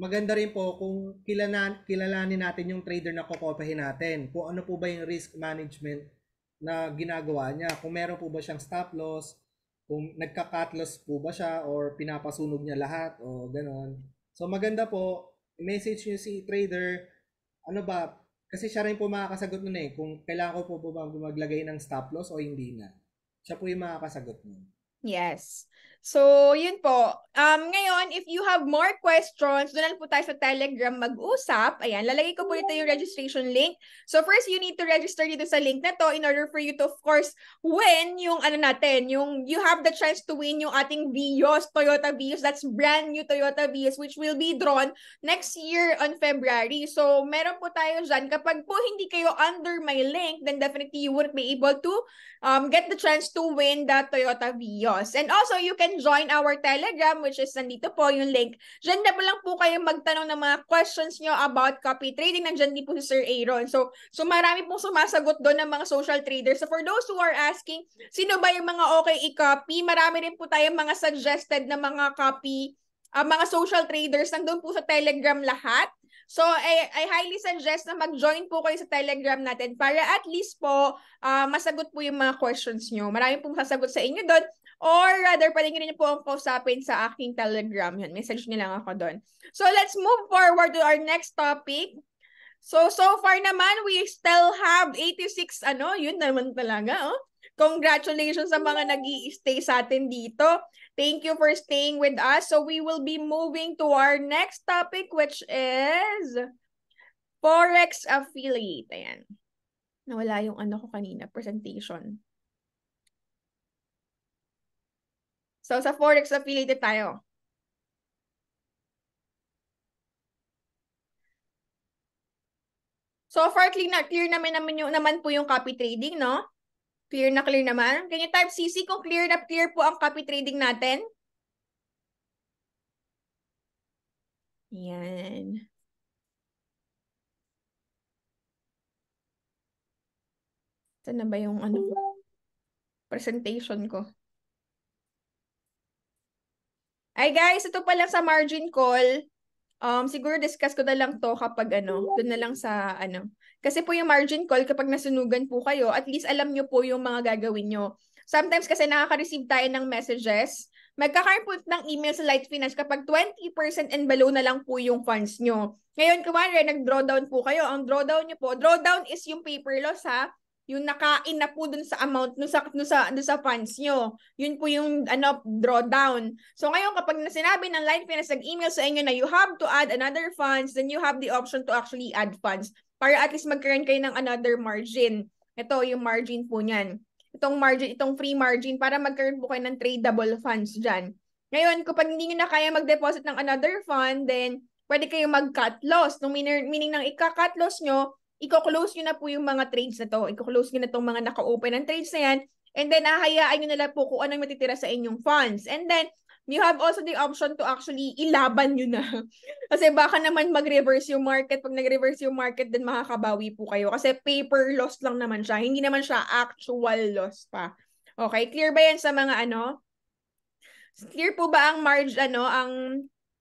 maganda rin po kung kilanan, kilalanin natin yung trader na kukopahin natin. Kung ano po ba yung risk management na ginagawa niya. Kung meron po ba siyang stop loss, kung nagka-cut loss po ba siya or pinapasunog niya lahat o ganoon. So maganda po, message niyo si trader, ano ba, kasi siya rin po makakasagot nun eh, kung kailangan ko po po maglagay ng stop loss o hindi na. Siya po yung makakasagot nun. Yes. So, yun po. Um, ngayon, if you have more questions, doon po tayo sa Telegram mag-usap. Ayan, lalagay ko po dito yung registration link. So, first, you need to register dito sa link na to in order for you to, of course, win yung ano natin, yung you have the chance to win yung ating Vios, Toyota Vios. That's brand new Toyota Vios, which will be drawn next year on February. So, meron po tayo dyan. Kapag po hindi kayo under my link, then definitely you wouldn't be able to um, get the chance to win that Toyota Vios. And also, you can join our Telegram which is nandito po yung link. Diyan na po lang po kayo magtanong ng mga questions nyo about copy trading. Nandiyan din po si Sir Aaron. So, so marami pong sumasagot doon ng mga social traders. So for those who are asking, sino ba yung mga okay i-copy? Marami rin po tayong mga suggested na mga copy uh, mga social traders nandun po sa Telegram lahat. So, I, I highly suggest na mag-join po kayo sa Telegram natin para at least po uh, masagot po yung mga questions nyo. Maraming pong sasagot sa inyo doon. Or rather, pwede nyo rin po ang kausapin sa aking telegram. Yun, message nyo lang ako doon. So let's move forward to our next topic. So, so far naman, we still have 86, ano, yun naman talaga, oh. Congratulations sa mga nag stay sa atin dito. Thank you for staying with us. So, we will be moving to our next topic, which is Forex Affiliate. Ayan. Nawala yung ano ko kanina, presentation. So sa forex affiliated tayo. So far, clear na, clear naman, naman, yung, naman po yung copy trading, no? Clear na clear naman. Can you type CC kung clear na clear po ang copy trading natin? Yan. Ito na ba yung ano, presentation ko? Ay guys, ito pa lang sa margin call. Um, siguro discuss ko na lang to kapag ano, doon na lang sa ano. Kasi po yung margin call, kapag nasunugan po kayo, at least alam nyo po yung mga gagawin nyo. Sometimes kasi nakaka-receive tayo ng messages, magkakaroon po ng email sa Light Finance kapag 20% and below na lang po yung funds nyo. Ngayon, kumari, nag-drawdown po kayo. Ang drawdown nyo po, drawdown is yung paper loss ha yung nakain na po dun sa amount nung sa nung sa, dun sa funds nyo. Yun po yung ano drawdown. So ngayon kapag na sinabi ng line finance nag-email sa inyo na you have to add another funds, then you have the option to actually add funds para at least magkaroon kayo ng another margin. Ito yung margin po niyan. Itong margin, itong free margin para magkaroon po kayo ng tradable funds diyan. Ngayon, kapag hindi niyo na kaya mag-deposit ng another fund, then pwede kayong mag-cut loss. Nung meaning, meaning ng ika-cut loss nyo, i-close nyo na po yung mga trades na to. I-close nyo na tong mga naka-open ng trades na yan. And then, ahayaan nyo na lang po kung anong matitira sa inyong funds. And then, you have also the option to actually ilaban nyo na. Kasi baka naman mag-reverse yung market. Pag nag-reverse yung market, then makakabawi po kayo. Kasi paper loss lang naman siya. Hindi naman siya actual loss pa. Okay? Clear ba yan sa mga ano? Clear po ba ang margin, ano, ang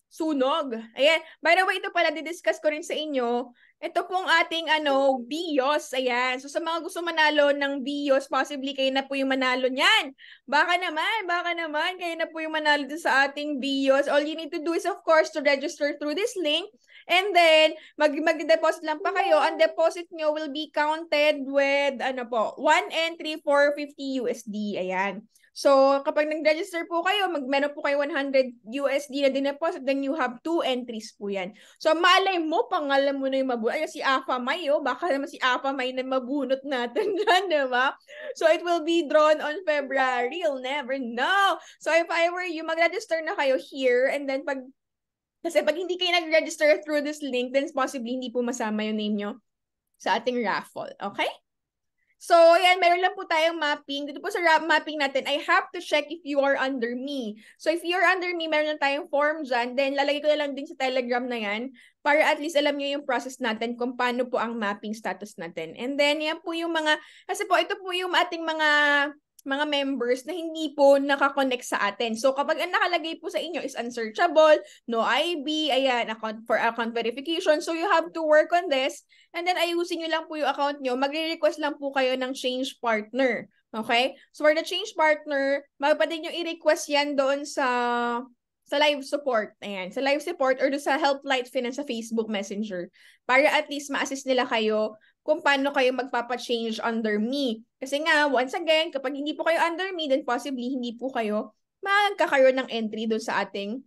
sunog. Ayan. By the way, ito pala, didiscuss ko rin sa inyo ito pong ating ano, BIOS. Ayan. So sa mga gusto manalo ng BIOS, possibly kayo na po yung manalo niyan. Baka naman, baka naman, kayo na po yung manalo din sa ating BIOS. All you need to do is of course to register through this link. And then, mag mag-deposit lang pa kayo. Ang deposit nyo will be counted with, ano po, 1 and 3, 450 USD. Ayan. So, kapag nag-register po kayo, mag, meron po kayo 100 USD na dineposit, na then you have two entries po yan. So, malay mo, pangalan mo na yung mabunot. Ayun, si Afa May, oh, baka naman si Afa May na mabunot natin dyan, di ba? So, it will be drawn on February. You'll never know. So, if I were you, mag-register na kayo here, and then pag kasi pag hindi kayo nag-register through this link, then possibly hindi po masama yung name nyo sa ating raffle. Okay? So, ayan, meron lang po tayong mapping. Dito po sa rap mapping natin, I have to check if you are under me. So, if you are under me, meron lang tayong form dyan. Then, lalagay ko na lang din sa Telegram na yan para at least alam nyo yung process natin kung paano po ang mapping status natin. And then, yan po yung mga, kasi po, ito po yung ating mga mga members na hindi po nakakonect sa atin. So kapag ang nakalagay po sa inyo is unsearchable, no IB, ayan, account for account verification. So you have to work on this and then ayusin nyo lang po yung account nyo. Magre-request lang po kayo ng change partner. Okay? So for the change partner, magpapatid nyo i-request yan doon sa sa live support. Ayan, sa live support or sa Help Light finance sa Facebook Messenger para at least ma-assist nila kayo kung paano kayo magpapa-change under me. Kasi nga, once again, kapag hindi po kayo under me, then possibly hindi po kayo magkakaroon ng entry doon sa ating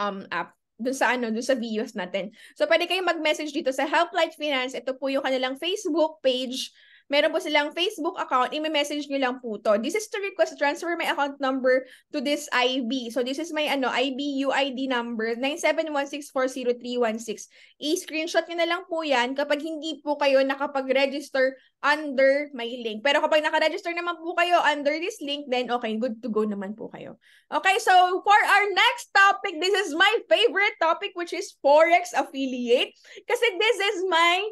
um, app doon sa ano, doon sa videos natin. So, pwede kayong mag-message dito sa Helpline Finance. Ito po yung kanilang Facebook page meron po silang Facebook account, i-message nyo lang po to. This is to request transfer my account number to this IB. So this is my ano, IB UID number 971640316. I-screenshot nyo na lang po yan kapag hindi po kayo nakapag-register under my link. Pero kapag nakaregister naman po kayo under this link, then okay, good to go naman po kayo. Okay, so for our next topic, this is my favorite topic which is Forex affiliate. Kasi this is my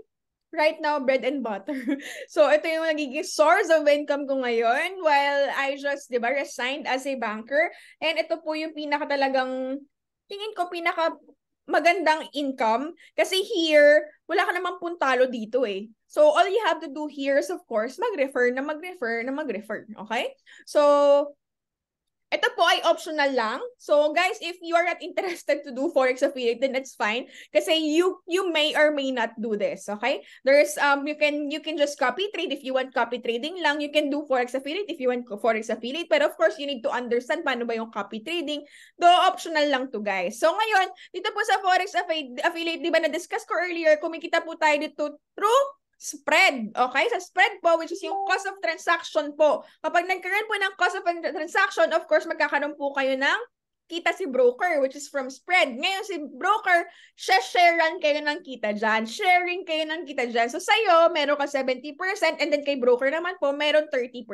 right now, bread and butter. so, ito yung nagiging source of income ko ngayon while I just, di ba, resigned as a banker. And ito po yung pinaka talagang, tingin ko, pinaka magandang income kasi here, wala ka namang puntalo dito eh. So, all you have to do here is, of course, mag-refer na mag-refer na mag-refer. Okay? So, ito po ay optional lang. So guys, if you are not interested to do forex affiliate, then that's fine kasi you you may or may not do this, okay? There's um you can you can just copy trade if you want copy trading lang. You can do forex affiliate if you want forex affiliate, but of course you need to understand paano ba yung copy trading. Though optional lang to guys. So ngayon, dito po sa forex affiliate, affiliate 'di ba na discuss ko earlier, kumikita po tayo dito through spread. Okay? Sa spread po, which is yung cost of transaction po. Kapag nagkaroon po ng cost of transaction, of course, magkakaroon po kayo ng kita si broker, which is from spread. Ngayon, si broker, siya sharean kayo ng kita dyan. Sharing kayo ng kita dyan. So, sa'yo, meron ka 70% and then kay broker naman po, meron 30%.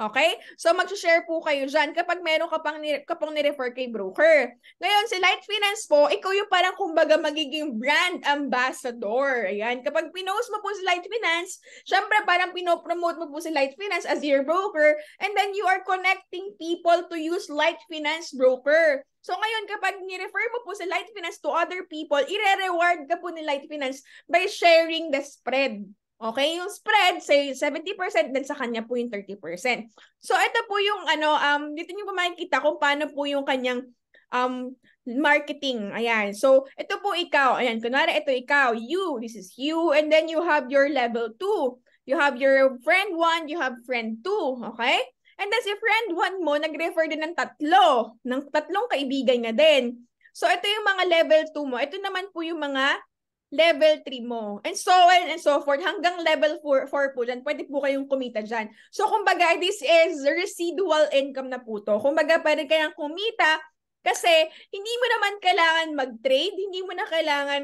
Okay? So, mag-share po kayo dyan kapag meron ka pang, kapang ka ni-refer kay broker. Ngayon, si Light Finance po, ikaw yung parang kumbaga magiging brand ambassador. Ayan. Kapag pinost mo po si Light Finance, syempre parang pinopromote mo po si Light Finance as your broker and then you are connecting people to use Light Finance broker broker. So ngayon, kapag ni-refer mo po sa Light Finance to other people, ire-reward ka po ni Light Finance by sharing the spread. Okay, yung spread, say 70%, then sa kanya po yung 30%. So ito po yung ano, um, dito nyo po makikita kung paano po yung kanyang um, marketing. Ayan. So ito po ikaw. Ayan, kunwari ito ikaw, you, this is you, and then you have your level 2. You have your friend 1, you have friend 2. Okay? And then si friend one mo, nag-refer din ng tatlo, ng tatlong kaibigan niya din. So ito yung mga level 2 mo. Ito naman po yung mga level 3 mo. And so on and so forth. Hanggang level 4, 4 po dyan, pwede po kayong kumita dyan. So kumbaga, this is residual income na po to. Kumbaga, pwede kayang kumita kasi hindi mo naman kailangan mag-trade, hindi mo na kailangan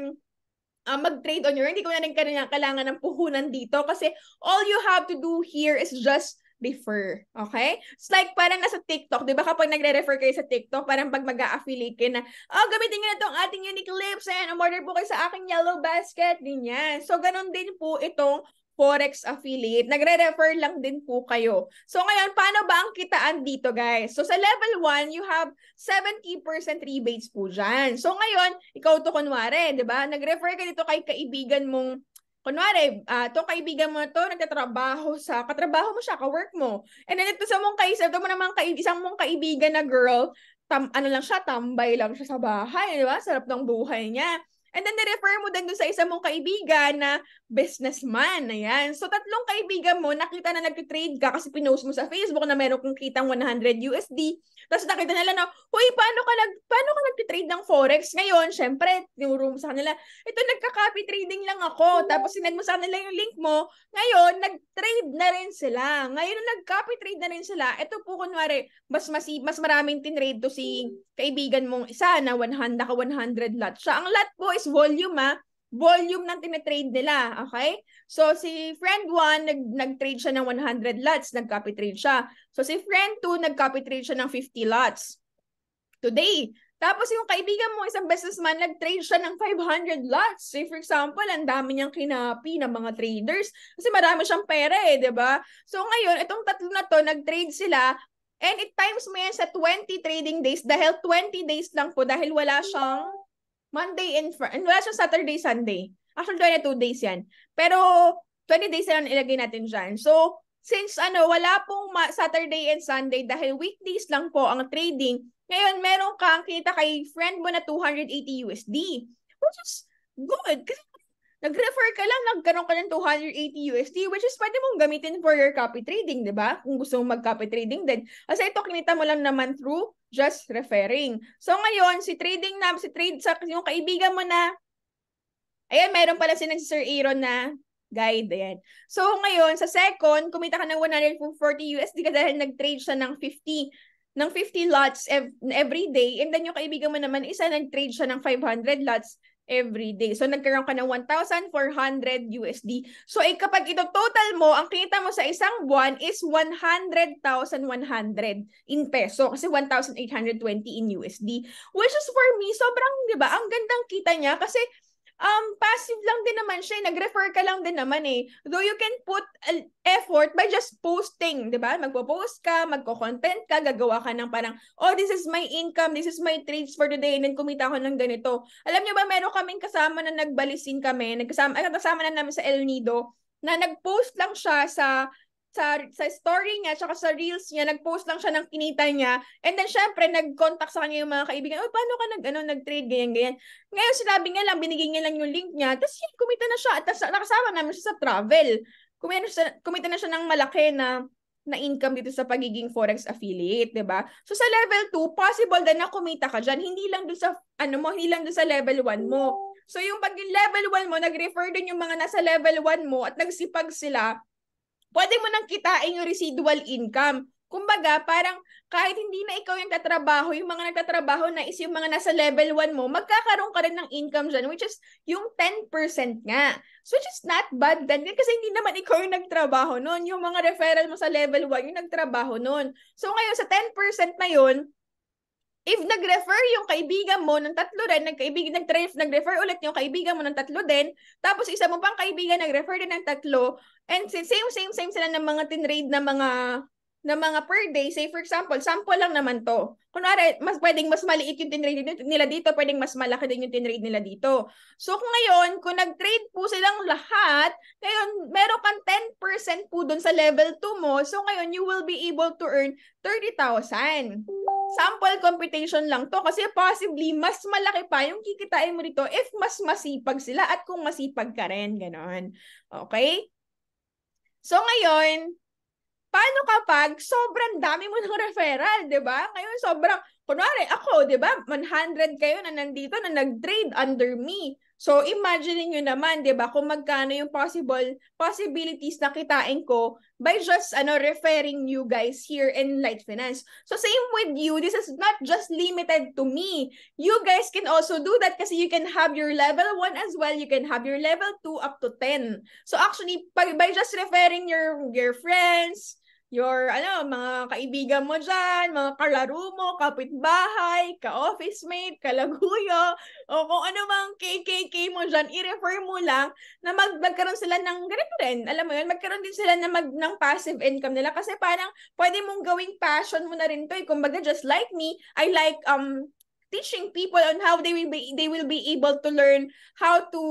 uh, mag-trade on your, hindi ko na rin kailangan ng puhunan dito kasi all you have to do here is just refer. Okay? It's like parang nasa TikTok, 'di ba kapag nagre-refer kayo sa TikTok, parang pag mag-a-affiliate kayo na, oh, gamitin niyo na tong ating unique lips and order po kayo sa aking yellow basket, ganyan. So ganun din po itong Forex affiliate. Nagre-refer lang din po kayo. So ngayon, paano ba ang kitaan dito guys? So sa level 1, you have 70% rebates po dyan. So ngayon, ikaw to kunwari, di ba? Nag-refer ka dito kay kaibigan mong kunwari, uh, ah, itong kaibigan mo to, nagtatrabaho sa, katrabaho mo siya, ka-work mo. And then ito sa mong kaisa, ito mo naman ka, isang mong kaibigan na girl, tam, ano lang siya, tambay lang siya sa bahay, di ba? Sarap ng buhay niya. And then, na-refer mo din sa isa mong kaibigan na businessman. Ayan. So, tatlong kaibigan mo, nakita na nag-trade ka kasi pinost mo sa Facebook na meron kong kitang 100 USD. Tapos nakita nila na, huy, paano ka, nag, paano ka nag-trade ng Forex? Ngayon, syempre, tinuro mo sa kanila, ito, nagka-copy trading lang ako. Tapos, sinag mo sa kanila yung link mo. Ngayon, nag-trade na rin sila. Ngayon, nag-copy trade na rin sila. Ito po, kunwari, mas, mas, mas maraming tinrade to si kaibigan mong isa na 100 naka 100 lot siya. Ang lot po is volume ah. Volume ng tinitrade nila, okay? So si friend 1 nag nag-trade siya ng 100 lots, nag-copy trade siya. So si friend 2 nag-copy trade siya ng 50 lots. Today, tapos yung kaibigan mo, isang businessman, nag-trade siya ng 500 lots. Say for example, ang dami niyang kinapi ng mga traders kasi marami siyang pera eh, 'di ba? So ngayon, itong tatlo na to, nag-trade sila And it times mo yan sa 20 trading days dahil 20 days lang po dahil wala siyang Monday and Friday. Wala siyang Saturday, Sunday. Actually, 22 days yan. Pero 20 days na lang ilagay natin dyan. So, since ano, wala pong Saturday and Sunday dahil weekdays lang po ang trading, ngayon meron kang kita kay friend mo na 280 USD. Which is good. Kasi nag-refer ka lang, nagkaroon ka ng 280 USD, which is pwede mong gamitin for your copy trading, di ba? Kung gusto mong mag-copy trading din. Kasi ito, kinita mo lang naman through just referring. So ngayon, si trading na, si trade sa yung kaibigan mo na, ayan, meron pala si Sir Aaron na guide, ayan. So ngayon, sa second, kumita ka ng 140 USD ka dahil nag-trade siya ng 50 ng 50 lots ev- every day and then yung kaibigan mo naman isa nag-trade siya ng 500 lots every day. So nagkaroon ka ng 1,400 USD. So eh, kapag ito total mo, ang kinita mo sa isang buwan is 100,100 in peso kasi 1,820 in USD. Which is for me, sobrang, di ba, ang gandang kita niya kasi um, passive lang din naman siya. Eh, nag-refer ka lang din naman eh. Though you can put uh, effort by just posting, di ba? Magpo-post ka, magko-content ka, gagawa ka ng parang, oh, this is my income, this is my trades for today, and then kumita ko ng ganito. Alam niyo ba, meron kaming kasama na nagbalisin kami, nagkasama, ay, kasama na namin sa El Nido, na nag-post lang siya sa sa, sa story niya, tsaka sa reels niya, nag-post lang siya ng kinita niya. And then, syempre, nag-contact sa kanya yung mga kaibigan, oh, paano ka nag, ano, nag-trade, ganyan, ganyan. Ngayon, sinabi niya lang, binigay niya lang yung link niya. Tapos, yun, kumita na siya. At tas, nakasama namin siya sa travel. Kumita na siya, kumita na siya ng malaki na na income dito sa pagiging forex affiliate, 'di ba? So sa level 2, possible din na kumita ka diyan, hindi lang dun sa ano mo, hindi lang dun sa level 1 mo. So yung pag yung level 1 mo, nag-refer din yung mga nasa level 1 mo at nagsipag sila pwede mo nang kitain yung residual income. Kumbaga, parang kahit hindi na ikaw yung katrabaho, yung mga nagtatrabaho na is yung mga nasa level 1 mo, magkakaroon ka rin ng income dyan, which is yung 10% nga. So, which is not bad then, kasi hindi naman ikaw yung nagtrabaho noon. Yung mga referral mo sa level 1, yung nagtrabaho noon. So, ngayon, sa 10% na yun, if nag-refer yung kaibigan mo ng tatlo rin, nagkaibig, nag-refer, nag-refer ulit yung kaibigan mo ng tatlo din, tapos isa mo pang kaibigan nag-refer din ng tatlo, and same, same, same sila ng mga tinrade na mga na mga per day, say for example, sample lang naman to. Kunwari, mas, pwedeng mas maliit yung tinrade nila dito, pwedeng mas malaki din yung tinrade nila dito. So kung ngayon, kung nag-trade po silang lahat, ngayon, meron kang 10% po dun sa level 2 mo. So ngayon, you will be able to earn 30,000. Sample computation lang to kasi possibly mas malaki pa yung kikitain mo dito if mas masipag sila at kung masipag ka rin, ganon. Okay? So ngayon, Paano kapag sobrang dami mo ng referral, 'di ba? Ngayon sobrang kunwari ako, 'di ba? 100 kayo na nandito na nag-trade under me. So imagine niyo naman, 'di ba, kung magkano yung possible possibilities na kitain ko by just ano referring you guys here in Light Finance. So same with you, this is not just limited to me. You guys can also do that kasi you can have your level 1 as well, you can have your level 2 up to 10. So actually, by just referring your your friends, your ano, mga kaibigan mo dyan, mga kalaro mo, kapitbahay, ka-office mate, kalaguyo, o kung ano mang KKK mo dyan, i-refer mo lang na mag magkaroon sila ng ganito rin. Alam mo yun, magkaroon din sila na mag, ng passive income nila kasi parang pwede mong gawing passion mo na rin to. Eh. Kumbaga, just like me, I like um teaching people on how they will be they will be able to learn how to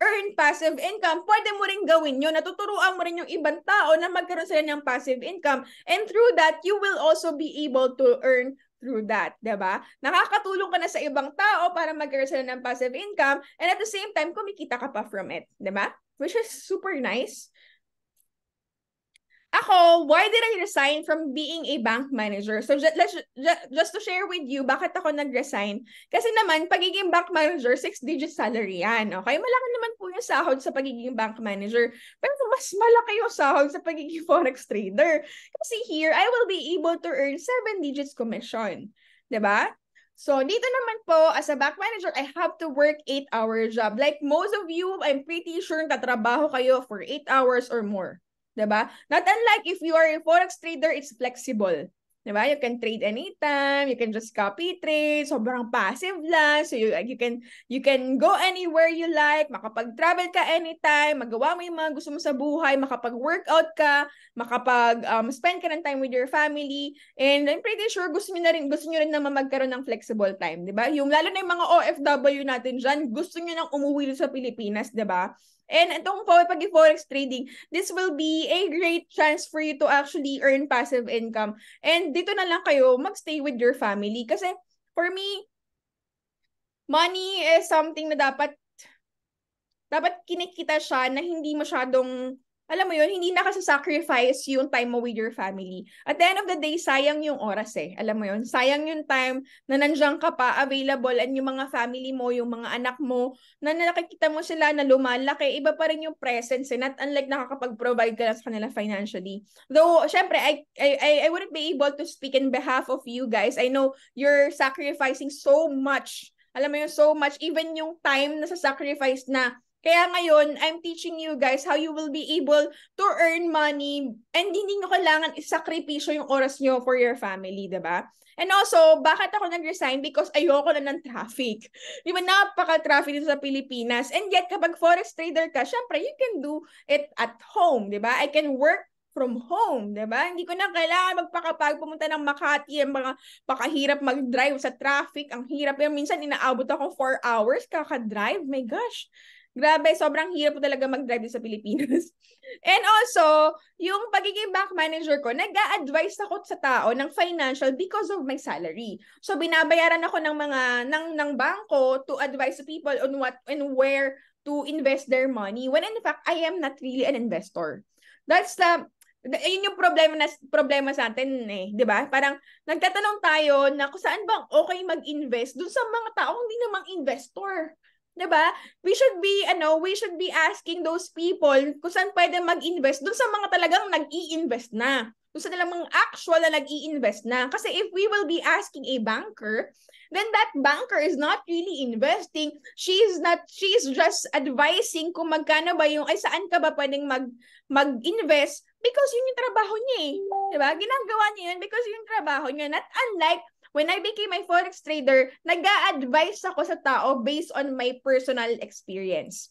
earn passive income, pwede mo rin gawin yun. Natuturuan mo rin yung ibang tao na magkaroon sila ng passive income. And through that, you will also be able to earn through that, ba? Diba? Nakakatulong ka na sa ibang tao para magkaroon sila ng passive income and at the same time, kumikita ka pa from it, ba? Diba? Which is super nice. Ako, why did I resign from being a bank manager? So just, let's, just, just to share with you, bakit ako nag-resign? Kasi naman, pagiging bank manager, six-digit salary yan. Okay? Malaki naman po yung sahod sa pagiging bank manager. Pero mas malaki yung sahod sa pagiging forex trader. Kasi here, I will be able to earn seven digits commission. ba? Diba? So, dito naman po, as a bank manager, I have to work 8-hour job. Like most of you, I'm pretty sure nagtatrabaho kayo for 8 hours or more. 'Diba? Not unlike if you are a forex trader, it's flexible. 'Di ba? You can trade anytime, you can just copy trade, sobrang passive lang. So you, you can you can go anywhere you like, makapag-travel ka anytime, magawa mo 'yung mga gusto mo sa buhay, makapag-workout ka, makapag um, spend ka ng time with your family. And I'm pretty sure gusto niyo na rin gusto niyo rin naman magkaroon ng flexible time, 'di ba? Yung lalo na 'yung mga OFW natin diyan, gusto niyo nang umuwi sa Pilipinas, 'di ba? And itong pag forex trading, this will be a great chance for you to actually earn passive income. And dito na lang kayo magstay with your family kasi for me money is something na dapat dapat kinikita siya na hindi masyadong alam mo yun, hindi sacrifice yung time mo with your family. At the end of the day, sayang yung oras eh. Alam mo yun, sayang yung time na nandiyan ka pa, available, and yung mga family mo, yung mga anak mo, na nakikita mo sila na lumalaki, iba pa rin yung presence eh. Not unlike nakakapag-provide ka lang sa kanila financially. Though, syempre, I, I, I wouldn't be able to speak in behalf of you guys. I know you're sacrificing so much alam mo yun, so much, even yung time na sa sacrifice na kaya ngayon, I'm teaching you guys how you will be able to earn money and hindi nyo kailangan isakripisyo yung oras nyo for your family, ba? Diba? And also, bakit ako nag-resign? Because ayoko na ng traffic. Di ba, napaka-traffic dito sa Pilipinas. And yet, kapag forex trader ka, syempre, you can do it at home, di ba? I can work from home, 'di ba? Hindi ko na kailangan magpakapag pumunta ng Makati, ang mga pakahirap mag-drive sa traffic, ang hirap. Yung minsan inaabot ako 4 hours kakadrive. drive My gosh. Grabe, sobrang hirap po talaga mag-drive sa Pilipinas. And also, yung pagiging bank manager ko, nag advise ako sa tao ng financial because of my salary. So, binabayaran ako ng mga, ng, ng banko to advise the people on what and where to invest their money. When in fact, I am not really an investor. That's the, yun yung problema na problema sa atin eh, 'di ba? Parang nagtatanong tayo na kung saan bang okay mag-invest dun sa mga taong hindi namang investor. 'di ba? We should be ano, we should be asking those people kung saan pwede mag-invest doon sa mga talagang nag-i-invest na. Doon sa talagang actual na nag-i-invest na. Kasi if we will be asking a banker, then that banker is not really investing. She's not she's just advising kung magkano ba yung ay saan ka ba pwedeng mag mag-invest because yun yung trabaho niya eh. 'Di ba? Ginagawa niya yun because yun yung trabaho niya. Not unlike when I became my forex trader, nag advise ako sa tao based on my personal experience.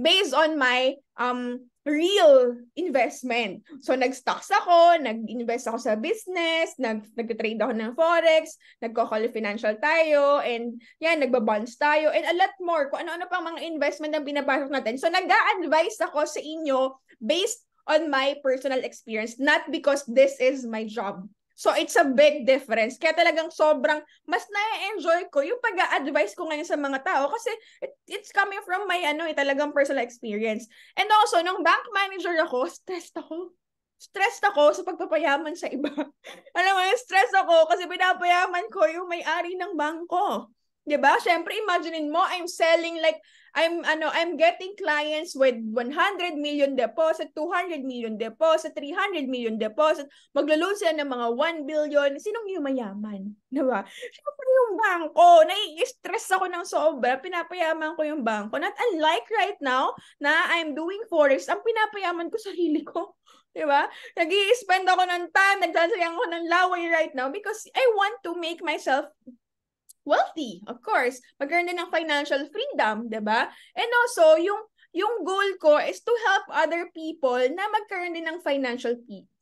Based on my um real investment. So nag-stocks ako, nag-invest ako sa business, nag nag-trade ako ng forex, nagko-call financial tayo and yan nagba-bonds tayo and a lot more kung ano-ano pang mga investment na pinapasok natin. So nag-a-advise ako sa inyo based on my personal experience, not because this is my job. So it's a big difference. Kaya talagang sobrang mas na-enjoy ko yung pag-advise ko ngayon sa mga tao kasi it, it's coming from my ano, eh, talagang personal experience. And also, nung bank manager ako, stressed ako. Stressed ako sa pagpapayaman sa iba. Alam mo, stressed ako kasi pinapayaman ko yung may-ari ng bangko. 'di ba? Syempre imaginein mo I'm selling like I'm ano I'm getting clients with 100 million deposit, 200 million deposit, 300 million deposit. Maglo-loan sila ng mga 1 billion. Sinong yumayaman? 'Di ba? Syempre yung bangko. Nai-stress ako ng sobra. Pinapayaman ko yung bangko. Not unlike right now na I'm doing forex, ang pinapayaman ko sarili ko. 'Di ba? Nag-i-spend ako ng time, nagsasayang ako ng laway right now because I want to make myself wealthy, of course. Magkaroon din ng financial freedom, di ba? And also, yung, yung goal ko is to help other people na magkaroon din ng financial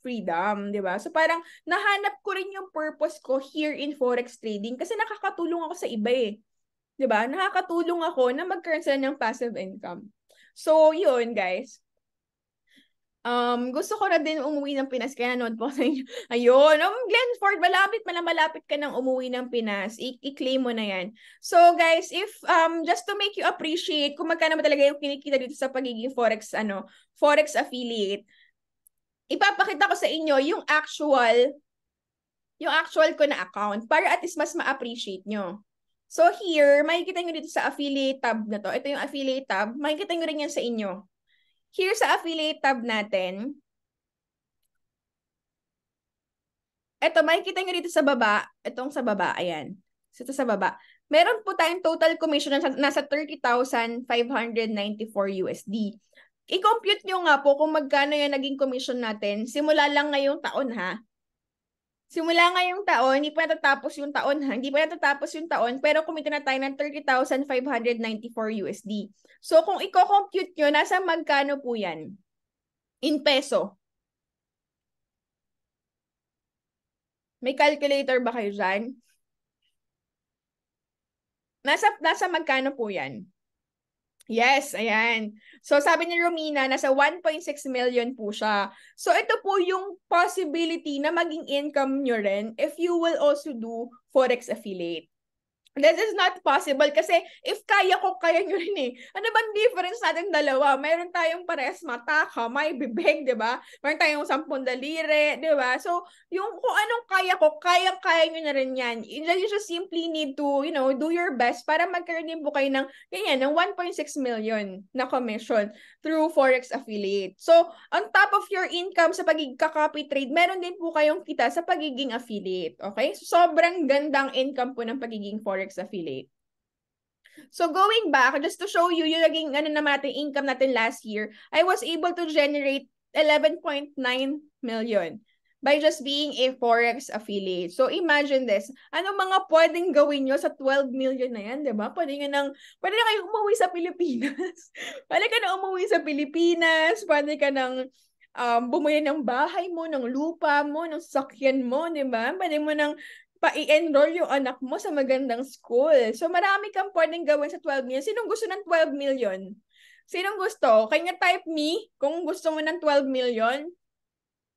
freedom, di ba? So parang nahanap ko rin yung purpose ko here in forex trading kasi nakakatulong ako sa iba eh. 'di ba? Nakakatulong ako na magkaroon sila ng passive income. So, 'yun, guys. Um, gusto ko na din umuwi ng Pinas, kaya nanood po sa inyo. Ayun, um, Glenford, malapit, malamalapit ka nang umuwi ng Pinas. I- claim mo na yan. So guys, if, um, just to make you appreciate kung magkano ba talaga yung kinikita dito sa pagiging Forex, ano, Forex affiliate, ipapakita ko sa inyo yung actual, yung actual ko na account para at least mas ma-appreciate nyo. So here, makikita nyo dito sa affiliate tab na to. Ito yung affiliate tab. Makikita nyo rin yan sa inyo. Here sa affiliate tab natin, eto, makikita nyo dito sa baba, itong sa baba, ayan. Ito sa baba. Meron po tayong total commission na nasa 30,594 USD. I-compute nyo nga po kung magkano yung naging commission natin simula lang ngayong taon ha. Simula ngayong taon, hindi pa natatapos yung taon ha, hindi pa natatapos yung taon, pero kumita na tayo ng 30,594 USD. So kung i-compute nyo, nasa magkano po yan? In peso. May calculator ba kayo dyan? Nasa, nasa magkano po yan? Yes, ayan. So sabi ni Romina, nasa 1.6 million po siya. So ito po yung possibility na maging income nyo rin if you will also do Forex affiliate. This is not possible kasi if kaya ko, kaya nyo rin eh. Ano bang difference natin dalawa? Meron tayong parehas mata, kamay, bibig, di ba? Meron tayong sampung daliri, di ba? So, yung kung anong kaya ko, kaya-kaya nyo na rin yan. You just simply need to, you know, do your best para magkaroon din po kayo ng, ganyan, ng 1.6 million na commission through Forex affiliate. So, on top of your income sa pagigka-copy trade, meron din po kayong kita sa pagiging affiliate. Okay? So, sobrang gandang income po ng pagiging Forex affiliate. So going back, just to show you yung naging ano na natin, income natin last year, I was able to generate 11.9 million by just being a Forex affiliate. So imagine this, anong mga pwedeng gawin nyo sa 12 million na yan, di ba? Pwede nyo nang, pwede na kayo umuwi sa Pilipinas. pwede ka na umuwi sa Pilipinas, pwede ka nang um, bumili ng bahay mo, ng lupa mo, ng sakyan mo, di ba? Pwede mo nang pa-enroll yung anak mo sa magandang school. So marami kang pwedeng gawin sa 12 million. Sinong gusto ng 12 million? Sinong gusto? Can you type me kung gusto mo ng 12 million?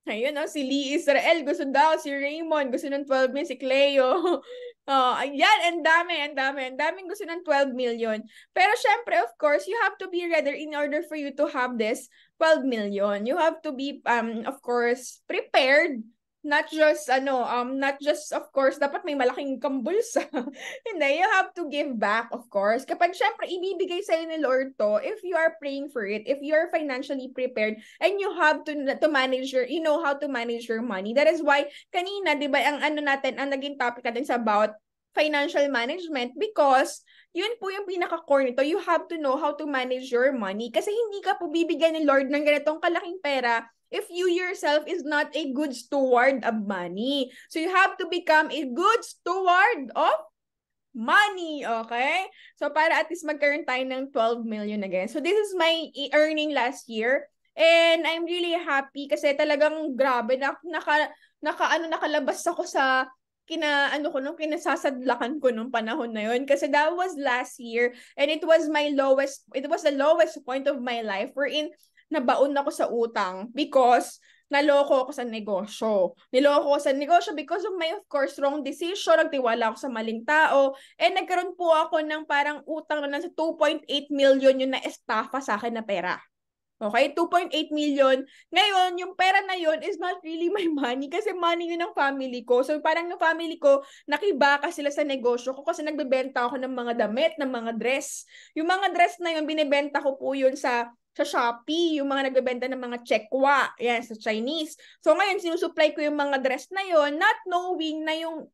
Ayun, oh, si Lee Israel, gusto daw, si Raymond, gusto ng 12 million, si Cleo. Oh, ayan, ang dami, ang dami, ang daming gusto ng 12 million. Pero syempre, of course, you have to be ready in order for you to have this 12 million. You have to be, um, of course, prepared not just ano um not just of course dapat may malaking kambulsa hindi you have to give back of course kapag syempre ibibigay sa ni Lord to if you are praying for it if you are financially prepared and you have to to manage your you know how to manage your money that is why kanina 'di ba ang ano natin ang naging topic natin sa about financial management because yun po yung pinaka-core nito. You have to know how to manage your money kasi hindi ka po bibigyan ng Lord ng ganitong kalaking pera if you yourself is not a good steward of money. So you have to become a good steward of money, okay? So para at least magkaroon tayo ng 12 million again. So this is my e-, earning last year. And I'm really happy kasi talagang grabe na naka, naka ano nakalabas ako sa kina ano ko nung kinasasadlakan ko nung panahon na yon kasi that was last year and it was my lowest it was the lowest point of my life wherein nabaon ako sa utang because naloko ako sa negosyo. Niloko ako sa negosyo because of my, of course, wrong decision. Nagtiwala ako sa maling tao. And nagkaroon po ako ng parang utang na nasa 2.8 million yung na-estafa sa akin na pera. Okay? 2.8 million. Ngayon, yung pera na yon is not really my money kasi money yun ng family ko. So, parang yung family ko, nakibaka sila sa negosyo ko kasi nagbebenta ako ng mga damit, ng mga dress. Yung mga dress na yun, binebenta ko po yun sa sa Shopee, yung mga nagbebenta ng mga Chekwa, yan, sa Chinese. So, ngayon, sinusupply ko yung mga dress na yon not knowing na yung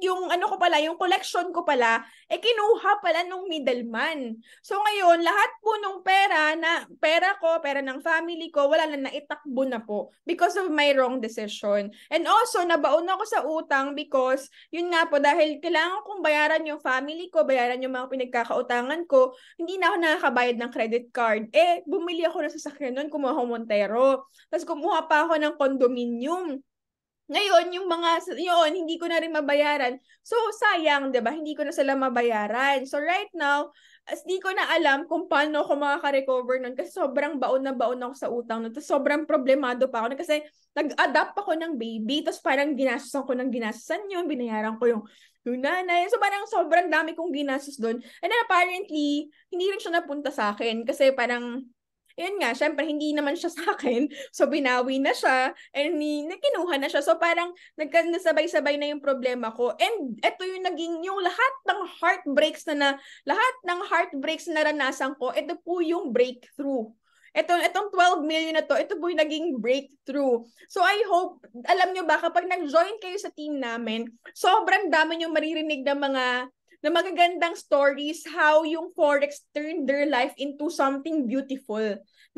yung ano ko pala, yung collection ko pala, eh kinuha pala nung middleman. So ngayon, lahat po nung pera na pera ko, pera ng family ko, wala na naitakbo na po because of my wrong decision. And also, nabaon ako sa utang because yun nga po dahil kailangan kong bayaran yung family ko, bayaran yung mga pinagkakautangan ko, hindi na ako nakakabayad ng credit card. Eh, bumili ako ng sasakyan noon, kumuha ako Montero. Tapos kumuha pa ako ng condominium ngayon, yung mga, yun, hindi ko na rin mabayaran. So, sayang, di ba? Hindi ko na sila mabayaran. So, right now, as di ko na alam kung paano ako makaka-recover nun kasi sobrang baon na baon ako sa utang nun. Tapos sobrang problemado pa ako kasi nag-adapt ako ng baby. Tapos parang ginastosan ko ng ginastosan yun. Binayaran ko yung, yung nanay. So parang sobrang dami kong ginastos doon. And then apparently, hindi rin siya napunta sa akin kasi parang yun nga, syempre, hindi naman siya sa akin. So, binawi na siya and kinuha na siya. So, parang nagkasabay sabay na yung problema ko. And ito yung naging, yung lahat ng heartbreaks na, na lahat ng heartbreaks na naranasan ko, ito po yung breakthrough ito, itong 12 million na to, ito po yung naging breakthrough. So I hope, alam nyo ba, kapag nag-join kayo sa team namin, sobrang dami nyo maririnig ng mga na magagandang stories how yung forex turned their life into something beautiful.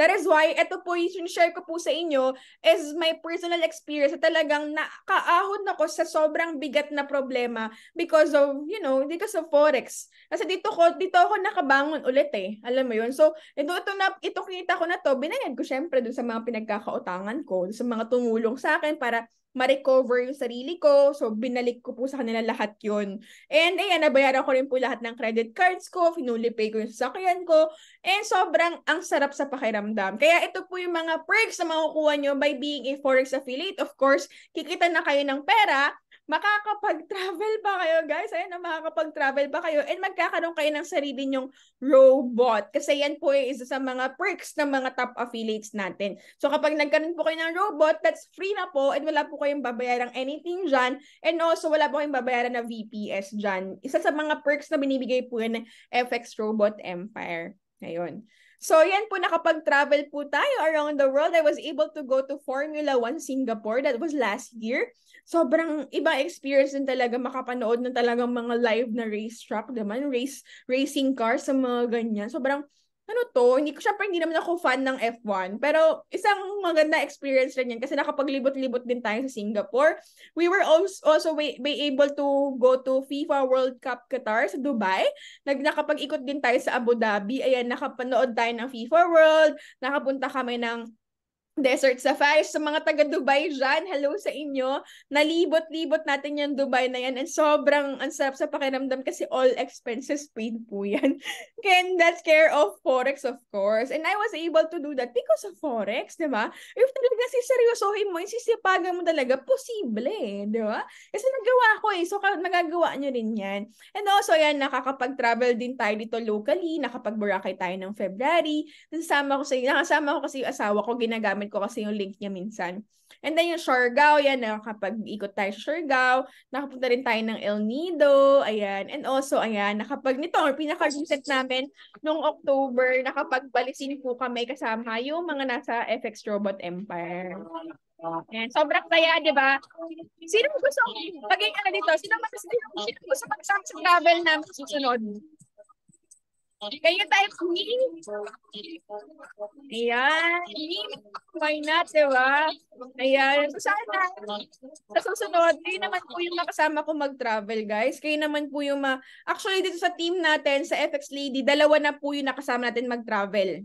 That is why ito po yung share ko po sa inyo is my personal experience na talagang nakaahon ako sa sobrang bigat na problema because of, you know, because of forex. Kasi dito ko dito ako nakabangon ulit eh. Alam mo yun. So, ito ito na ito kita ko na to, binayad ko syempre dun sa mga pinagkakautangan ko, sa mga tumulong sa akin para ma-recover yung sarili ko. So, binalik ko po sa kanila lahat yun. And, ayan, nabayaran ko rin po lahat ng credit cards ko, finulipay ko yung sasakyan ko, and sobrang ang sarap sa pakiramdam. Kaya, ito po yung mga perks na makukuha nyo by being a Forex affiliate. Of course, kikita na kayo ng pera, makakapag-travel ba kayo, guys? Ayun na, makakapag-travel ba kayo? And magkakaroon kayo ng sarili nyong robot. Kasi yan po ay isa sa mga perks ng mga top affiliates natin. So kapag nagkaroon po kayo ng robot, that's free na po and wala po kayong babayarang anything dyan. And also, wala po kayong babayaran na VPS dyan. Isa sa mga perks na binibigay po yan ng FX Robot Empire. Ngayon. So yan po, nakapag-travel po tayo around the world. I was able to go to Formula 1 Singapore. That was last year. Sobrang ibang experience din talaga makapanood ng talagang mga live na race racetrack naman, race, racing cars sa mga ganyan. Sobrang ano to, hindi ko, syempre hindi naman ako fan ng F1, pero isang maganda experience rin yan kasi nakapaglibot-libot din tayo sa Singapore. We were also, also we, able to go to FIFA World Cup Qatar sa Dubai. Nag, nakapag-ikot din tayo sa Abu Dhabi. Ayan, nakapanood tayo ng FIFA World. Nakapunta kami ng desert safari sa mga taga Dubai diyan hello sa inyo nalibot-libot natin yung Dubai na yan and sobrang ang sarap sa pakiramdam kasi all expenses paid po yan and that's care of forex of course and I was able to do that because of forex di ba if talaga si seryosohin mo sisipagan mo talaga posible di ba kasi nagawa ko eh so magagawa nyo rin yan and also yan nakakapag-travel din tayo dito locally nakapag Boracay tayo ng February nasama ko sa nakasama ko kasi yung asawa ko ginagamit ko kasi yung link niya minsan. And then yung Siargao, yan, nakakapag-ikot tayo sa Siargao. Nakapunta rin tayo ng El Nido, ayan. And also, ayan, nakapag nito, or pinaka-recent namin, noong October, nakapagbalisin po kami kasama yung mga nasa FX Robot Empire. Ayan, sobrang saya, di ba? Sino gusto maging ano dito? Sino mas sino gusto magsama sa travel namin susunod? Kaya tayo kami. Ayan. Why not, di ba? Ayan. So sana, sa susunod, kayo naman po yung makasama ko mag-travel, guys. Kayo naman po yung ma... Actually, dito sa team natin, sa FX Lady, dalawa na po yung nakasama natin mag-travel.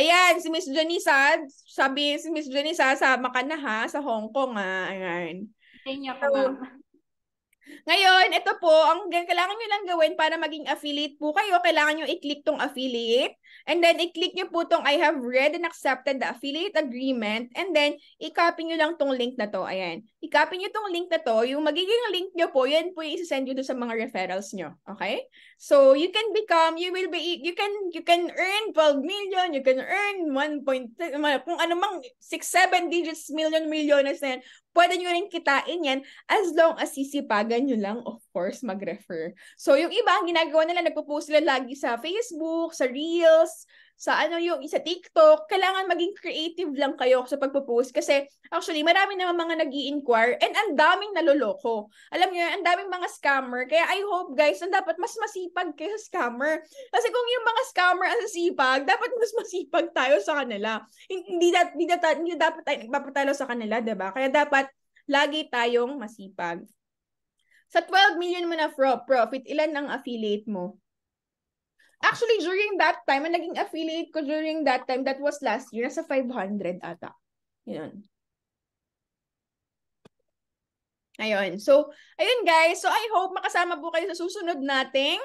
Ayan, si Miss Janisa, ah. sabi si Miss Janisa, ah, sama ka na ha, sa Hong Kong ha. Ah. Ayan. Thank you, so, ngayon, ito po, ang kailangan nyo lang gawin para maging affiliate po kayo, kailangan nyo i-click tong affiliate. And then, i-click nyo po tong I have read and accepted the affiliate agreement. And then, i-copy nyo lang tong link na to. Ayan. I-copy nyo tong link na to. Yung magiging link nyo po, yan po yung isi-send nyo to sa mga referrals nyo. Okay? So, you can become, you will be, you can, you can earn 12 million, you can earn 1.3, kung ano mang 6, 7 digits, million, millionaires na yan, pwede nyo rin kitain yan as long as sisipagan nyo lang, of course, mag-refer. So, yung iba, ang ginagawa nila, nagpo-post sila lagi sa Facebook, sa Reels, sa ano yung, sa TikTok. Kailangan maging creative lang kayo sa pagpo-post kasi actually, marami naman mga nag inquire and ang daming naloloko. Alam niyo, ang daming mga scammer. Kaya I hope, guys, na dapat mas masipag kayo sa scammer. Kasi kung yung mga scammer ang sipag, dapat mas masipag tayo sa kanila. Hindi, hindi, hindi, hindi dapat tayo nagpapatalo sa kanila, 'di ba Kaya dapat lagi tayong masipag. Sa 12 million mo na profit, ilan ang affiliate mo? Actually, during that time, ang naging affiliate ko during that time, that was last year, nasa 500 ata. Yun. Ayun. So, ayun guys. So, I hope makasama po kayo sa susunod nating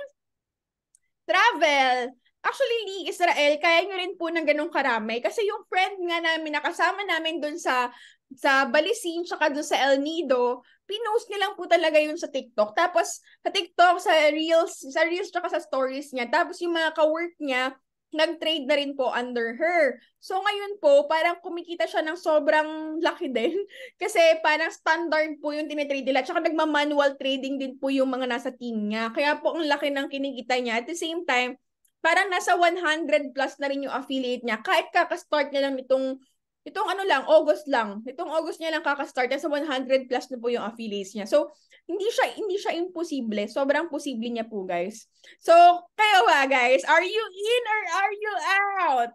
travel. Actually, Lee Israel, kaya nyo rin po ng ganong karami. Kasi yung friend nga namin, nakasama namin dun sa sa Balisin tsaka doon sa El Nido, pinost niya lang po talaga yun sa TikTok. Tapos sa TikTok, sa Reels, sa Reels tsaka sa Stories niya. Tapos yung mga kawork niya, nag-trade na rin po under her. So ngayon po, parang kumikita siya ng sobrang laki din kasi parang standard po yung tinitrade nila. Tsaka nagma-manual trading din po yung mga nasa team niya. Kaya po ang laki ng kinikita niya. At the same time, parang nasa 100 plus na rin yung affiliate niya. Kahit kakastart niya lang itong itong ano lang, August lang. Itong August niya lang kakastart. Sa 100 plus na po yung affiliates niya. So, hindi siya, hindi siya imposible. Sobrang posible niya po, guys. So, kayo ba, guys? Are you in or are you out?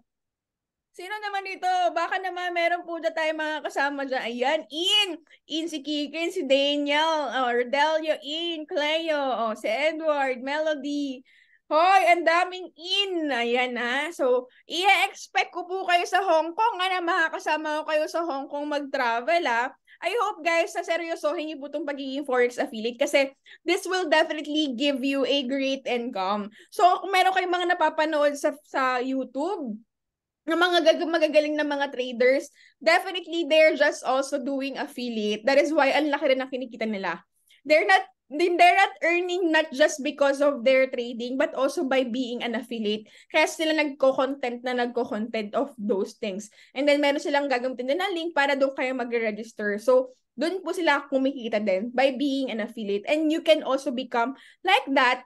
Sino naman dito? Baka naman meron po na tayo mga kasama dyan. Ayan, in! In si Kikin, si Daniel, oh, Rodelio, in, Cleo, oh, si Edward, Melody, Hoy, ang daming in. Ayan ha. Ah. So, i-expect ko po kayo sa Hong Kong. Ano, makakasama ko kayo sa Hong Kong mag-travel ha. Ah. I hope guys na seryosohin niyo po itong pagiging Forex affiliate kasi this will definitely give you a great income. So, kung meron kayong mga napapanood sa, sa YouTube, ng mga gag- magagaling na mga traders, definitely they're just also doing affiliate. That is why ang laki rin ang kinikita nila. They're not then they're at earning not just because of their trading but also by being an affiliate kaya sila nagko-content na nagko-content of those things and then meron silang gagamitin din na link para doon kayo magre-register so doon po sila kumikita din by being an affiliate and you can also become like that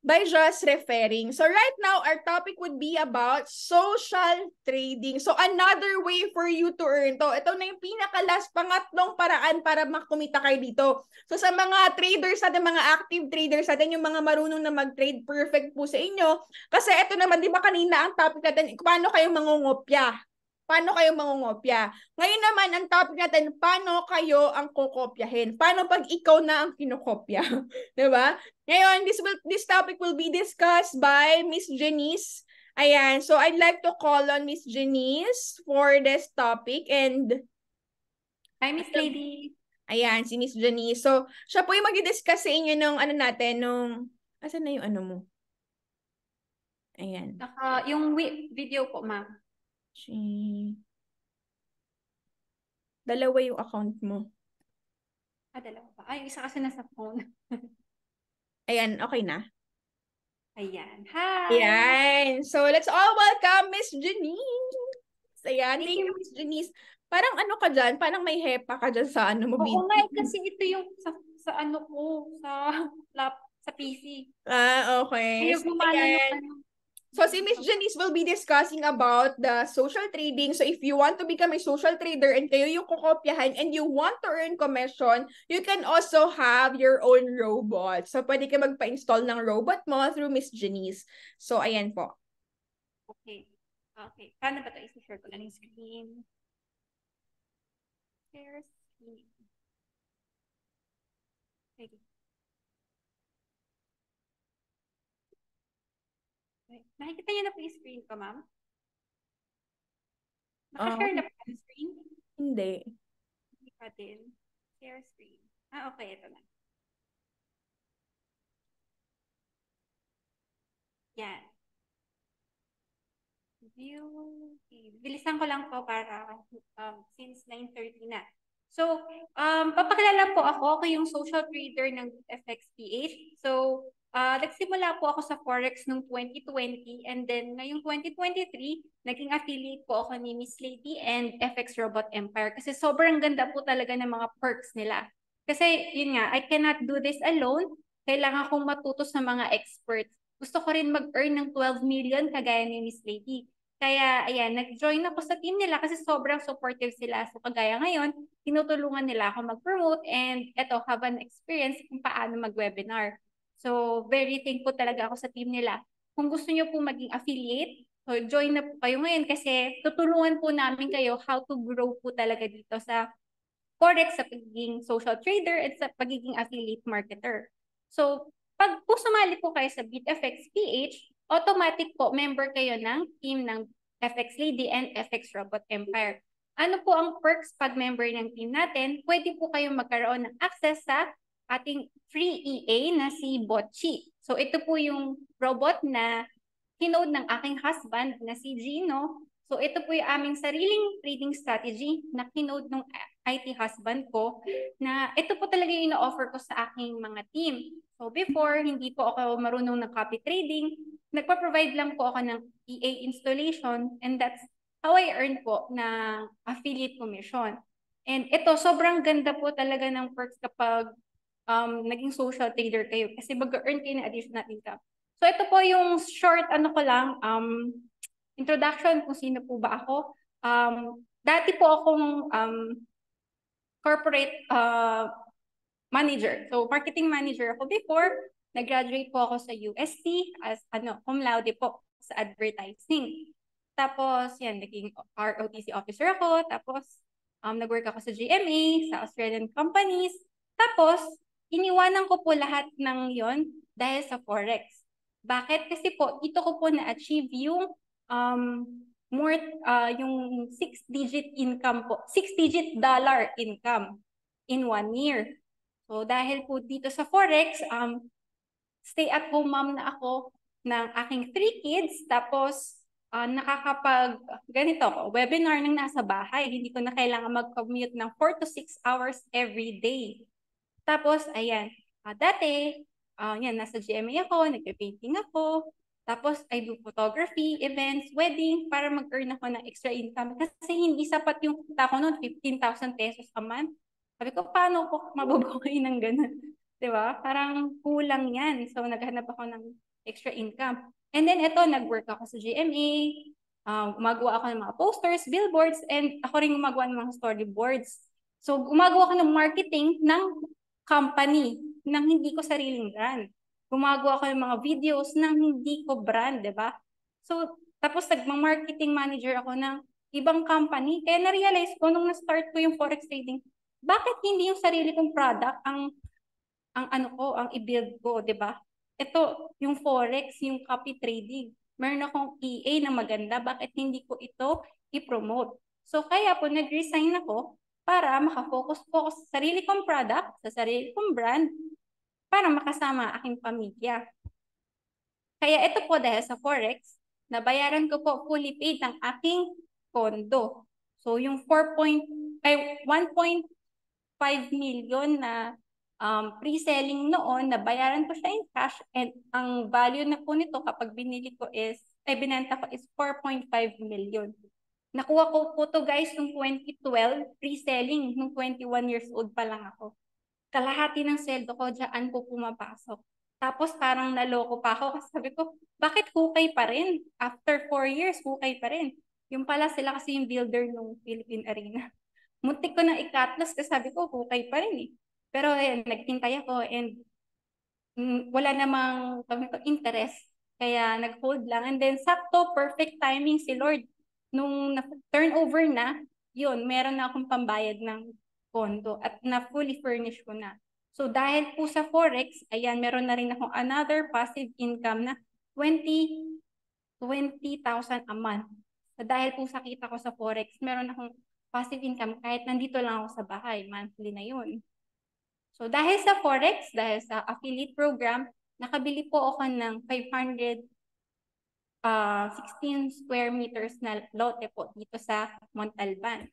by just referring. So right now, our topic would be about social trading. So another way for you to earn to. Ito na yung pinakalas pangatlong paraan para makumita kayo dito. So sa mga traders natin, mga active traders natin, yung mga marunong na mag-trade, perfect po sa inyo. Kasi ito naman, di ba kanina ang topic natin, paano kayo mangungopya? paano kayo mangungopya. Ngayon naman, ang topic natin, paano kayo ang kukopyahin? Paano pag ikaw na ang kinukopya? ba? Diba? Ngayon, this, will, this topic will be discussed by Miss Janice. Ayan, so I'd like to call on Miss Janice for this topic and... Hi, Miss Lady. Ayan, si Miss Janice. So, siya po yung mag-discuss sa inyo nung ano natin, nung... Asan na yung ano mo? Ayan. Saka, yung video ko, ma'am. She... Dalawa yung account mo. Ah, dalawa pa. Ay, isa kasi nasa phone. Ayan, okay na. Ayan. Hi! Ayan. So, let's all welcome Miss Janice. Ayan. Thank, Thank you, Miss Janice. Parang ano ka dyan? Parang may hepa ka dyan sa ano mo. Oo nga, eh, kasi ito yung sa, sa ano ko, sa lap, sa PC. Ah, okay. Kaya so, yung ano, So si Miss Janice will be discussing about the social trading. So if you want to become a social trader and kayo yung kukopyahan and you want to earn commission, you can also have your own robot. So pwede ka magpa-install ng robot mo through Miss Janice. So ayan po. Okay. Okay. Paano ba ito? I-share ko lang yung screen. Share screen. Okay. Nakikita niyo na po yung screen ko, ma'am? Ah, Naka-share um, na po yung screen? Hindi. Hindi pa din. Share screen. Ah, okay. Ito na. Yan. View. Okay. Bilisan ko lang po para um, since 9.30 na. So, um, papakilala po ako. Ako yung social trader ng FXPH. So, Uh, nagsimula po ako sa Forex noong 2020 and then ngayong 2023, naging affiliate po ako ni Miss Lady and FX Robot Empire kasi sobrang ganda po talaga ng mga perks nila. Kasi yun nga, I cannot do this alone. Kailangan kong matuto sa mga experts. Gusto ko rin mag-earn ng 12 million kagaya ni Miss Lady. Kaya ayan, nag-join ako sa team nila kasi sobrang supportive sila. So kagaya ngayon, tinutulungan nila ako mag-promote and eto, have an experience kung paano mag-webinar. So, very thankful talaga ako sa team nila. Kung gusto nyo po maging affiliate, so join na po kayo ngayon kasi tutulungan po namin kayo how to grow po talaga dito sa Forex, sa pagiging social trader, at sa pagiging affiliate marketer. So, pag po sumali po kayo sa BitFX PH, automatic po member kayo ng team ng FX Lady and FX Robot Empire. Ano po ang perks pag member ng team natin? Pwede po kayong magkaroon ng access sa ating free EA na si Bocchi. So ito po yung robot na hinode ng aking husband na si Gino. So ito po yung aming sariling trading strategy na kinode ng IT husband ko na ito po talaga yung ino-offer ko sa aking mga team. So before, hindi po ako marunong ng copy trading. Nagpa-provide lang po ako ng EA installation and that's how I earn po ng affiliate commission. And ito, sobrang ganda po talaga ng perks kapag um, naging social trader kayo kasi mag-earn kayo ng additional income. So ito po yung short ano ko lang, um, introduction kung sino po ba ako. Um, dati po akong um, corporate uh, manager. So marketing manager ako before. Nag-graduate po ako sa UST as ano, cum laude po sa advertising. Tapos, yan, naging ROTC officer ako. Tapos, um, nag-work ako sa GMA, sa Australian companies. Tapos, Iniwanan ko po lahat ng yon dahil sa Forex. Bakit? Kasi po, ito ko po na-achieve yung um, more, uh, yung six-digit income po, six-digit dollar income in one year. So dahil po dito sa Forex, um, stay at home mom na ako ng aking three kids. Tapos uh, nakakapag, ganito ko, webinar nang nasa bahay. Hindi ko na kailangan mag-commute ng 4 to 6 hours every day. Tapos, ayan, uh, dati, uh, yan, nasa GMA ako, nagpe-painting ako, tapos I do photography, events, wedding, para mag-earn ako ng extra income. Kasi hindi sapat yung kita ko noon, 15,000 pesos a month. Sabi ko, paano ko mabubuhay ng ganun? ba? Diba? Parang kulang yan. So, naghanap ako ng extra income. And then, eto, nag-work ako sa GMA. Um, ah, gumagawa ako ng mga posters, billboards, and ako rin gumagawa ng mga storyboards. So, gumagawa ako ng marketing ng company nang hindi ko sariling brand. Gumagawa ko ng mga videos nang hindi ko brand, di ba? So, tapos nagma-marketing manager ako ng ibang company. Kaya na-realize ko nung na-start ko yung forex trading, bakit hindi yung sarili kong product ang ang ano ko, ang i-build ko, 'di ba? Ito, yung forex, yung copy trading. Meron akong EA na maganda, bakit hindi ko ito i-promote? So kaya po nag-resign ako para makafocus-focus sa sarili kong product, sa sarili kong brand, para makasama aking pamilya. Kaya ito po dahil sa Forex, nabayaran ko po fully paid ng aking kondo. So yung 4 1.5 million na um, pre-selling noon, nabayaran ko siya in cash and ang value na po nito kapag binili ko is, ay binenta ko is 4.5 million. Nakuha ko po to guys nung 2012, pre-selling nung 21 years old pa lang ako. Kalahati ng seldo ko, diyan ko pumapasok. Tapos parang naloko pa ako kasi sabi ko, bakit hukay pa rin? After 4 years, hukay pa rin. Yung pala sila kasi yung builder ng Philippine Arena. Muntik ko na ikatlas kasi sabi ko, hukay pa rin eh. Pero eh, nagtintay ako and mm, wala namang interest. Kaya nag-hold lang. And then sakto, perfect timing si Lord nung turnover na, yun, meron na akong pambayad ng kondo at na fully furnished ko na. So dahil po sa forex, ayan, meron na rin ako another passive income na 20 20,000 a month. So dahil po sa kita ko sa forex, meron akong passive income kahit nandito lang ako sa bahay, monthly na yun. So dahil sa forex, dahil sa affiliate program, nakabili po ako ng 500 uh, ah, 16 square meters na lote po dito sa Montalban.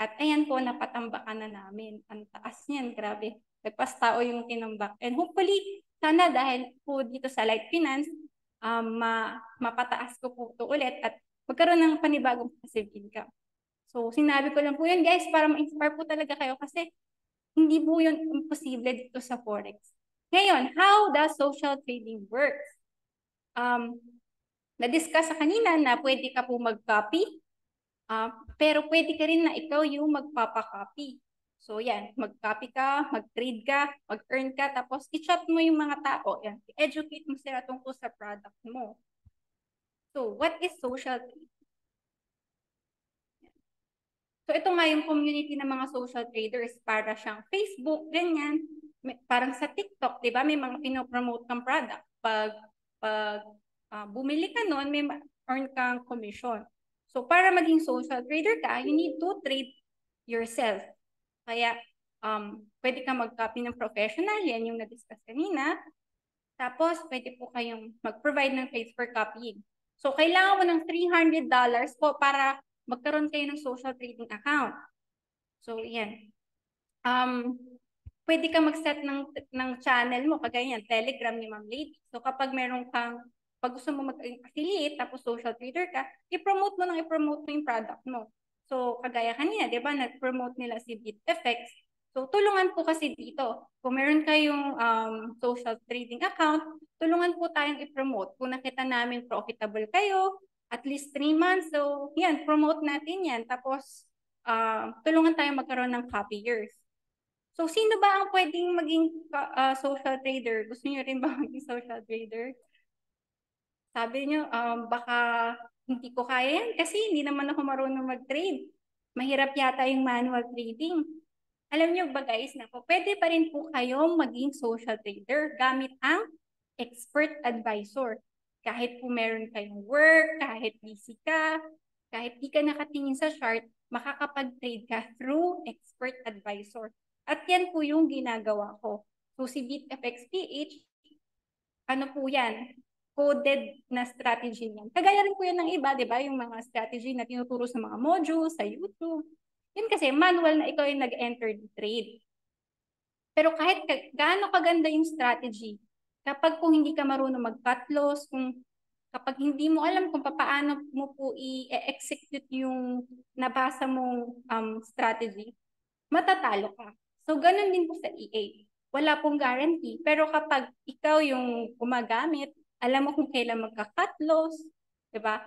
At ayan po, napatambakan na namin. Ang taas niyan, grabe. Nagpastao yung tinambak. And hopefully, sana dahil po dito sa Light Finance, um, ma mapataas ko po ito ulit at magkaroon ng panibagong passive income. So, sinabi ko lang po yun, guys, para ma-inspire po talaga kayo kasi hindi po yun imposible dito sa Forex. Ngayon, how does social trading works? Um, na-discuss sa kanina na pwede ka po mag-copy, uh, pero pwede ka rin na ikaw yung magpapakopy. So yan, mag-copy ka, mag-trade ka, mag-earn ka, tapos i-chat mo yung mga tao. Yan, i-educate mo sila tungkol sa product mo. So what is social trade? So ito nga yung community ng mga social traders para siyang Facebook, ganyan. May, parang sa TikTok, di ba? May mga pinopromote ng product. Pag, pag uh, bumili ka noon, may earn kang commission. So para maging social trader ka, you need to trade yourself. Kaya um, pwede ka mag-copy ng professional, yan yung na-discuss kanina. Tapos pwede po kayong mag-provide ng trades for copying. So kailangan mo ng $300 po para magkaroon kayo ng social trading account. So yan. Um, pwede ka mag-set ng, ng channel mo, kagaya yan, Telegram ni Ma'am Lady. So kapag meron kang pag gusto mo mag-affiliate, tapos social trader ka, i-promote mo nang i-promote mo yung product mo. So, kagaya kanina, di ba, nag-promote nila si Beat Effects. So, tulungan po kasi dito. Kung meron kayong um, social trading account, tulungan po tayong i-promote. Kung nakita namin profitable kayo, at least 3 months. So, yan, promote natin yan. Tapos, uh, tulungan tayong magkaroon ng copiers. So, sino ba ang pwedeng maging uh, social trader? Gusto niyo rin ba maging social trader? Sabi niyo, um, baka hindi ko kaya yan kasi hindi naman ako marunong mag-trade. Mahirap yata yung manual trading. Alam niyo ba guys, nako, pwede pa rin po kayong maging social trader gamit ang expert advisor. Kahit po meron kayong work, kahit busy ka, kahit di ka nakatingin sa chart, makakapag-trade ka through expert advisor. At yan po yung ginagawa ko. So si BitFXPH, ano po yan? coded na strategy niyan. Kagaya rin po yan ng iba, di ba? Yung mga strategy na tinuturo sa mga modules, sa YouTube. Yun kasi, manual na ikaw yung nag-enter the trade. Pero kahit ka, gaano kaganda yung strategy, kapag kung hindi ka marunong mag-cut-loss, kung kapag hindi mo alam kung paano mo po i-execute yung nabasa mong um, strategy, matatalo ka. So, ganun din po sa EA. Wala pong guarantee. Pero kapag ikaw yung gumagamit, alam mo kung kailan magka-cut loss, 'di ba?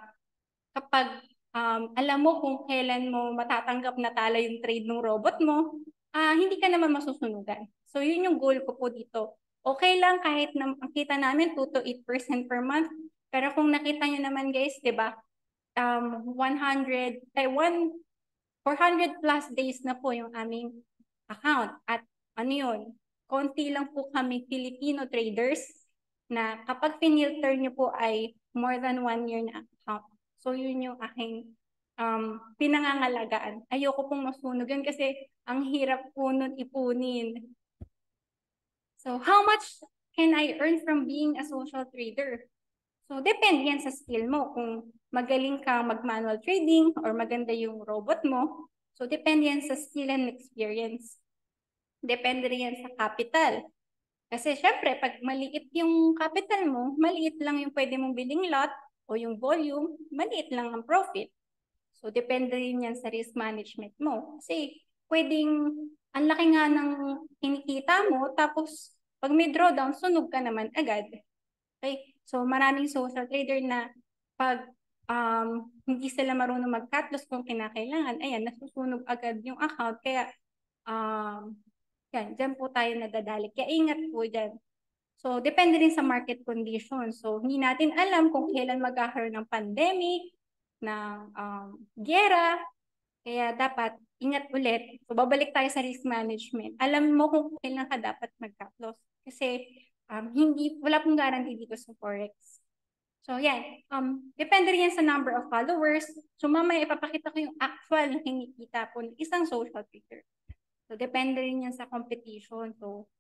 Kapag um, alam mo kung kailan mo matatanggap na tala yung trade ng robot mo, uh, hindi ka naman masusunugan. So yun yung goal ko po dito. Okay lang kahit na, ang kita namin 2 to 8% per month, pero kung nakita niyo naman guys, 'di ba? Um 100 eh, 400 plus days na po yung aming account at ano yun, konti lang po kami Filipino traders na kapag pinilter nyo po ay more than one year na account. So yun yung aking um, pinangangalagaan. Ayoko pong masunog yun kasi ang hirap po nun ipunin. So how much can I earn from being a social trader? So depende yan sa skill mo. Kung magaling kang mag-manual trading or maganda yung robot mo, so depende yan sa skill and experience. Depende rin yan sa capital. Kasi syempre, pag maliit yung capital mo, maliit lang yung pwede mong biling lot o yung volume, maliit lang ang profit. So, depende rin yan sa risk management mo. Kasi pwedeng, ang laki nga ng kinikita mo, tapos pag may drawdown, sunog ka naman agad. Okay? So, maraming social trader na pag um, hindi sila marunong mag-cut loss kung kinakailangan, ayan, nasusunog agad yung account. Kaya, um, yan, dyan po tayo nadadali. Kaya ingat po dyan. So, depende rin sa market condition. So, hindi natin alam kung kailan magkakaroon ng pandemic, ng um, gera. Kaya dapat ingat ulit. So, babalik tayo sa risk management. Alam mo kung kailan ka dapat mag-loss. Kasi um, hindi, wala pong garanti dito sa forex. So, yan. Um, depende rin yan sa number of followers. So, mamaya ipapakita ko yung actual na kinikita po ng isang social figure. So, depende rin yan sa competition. So,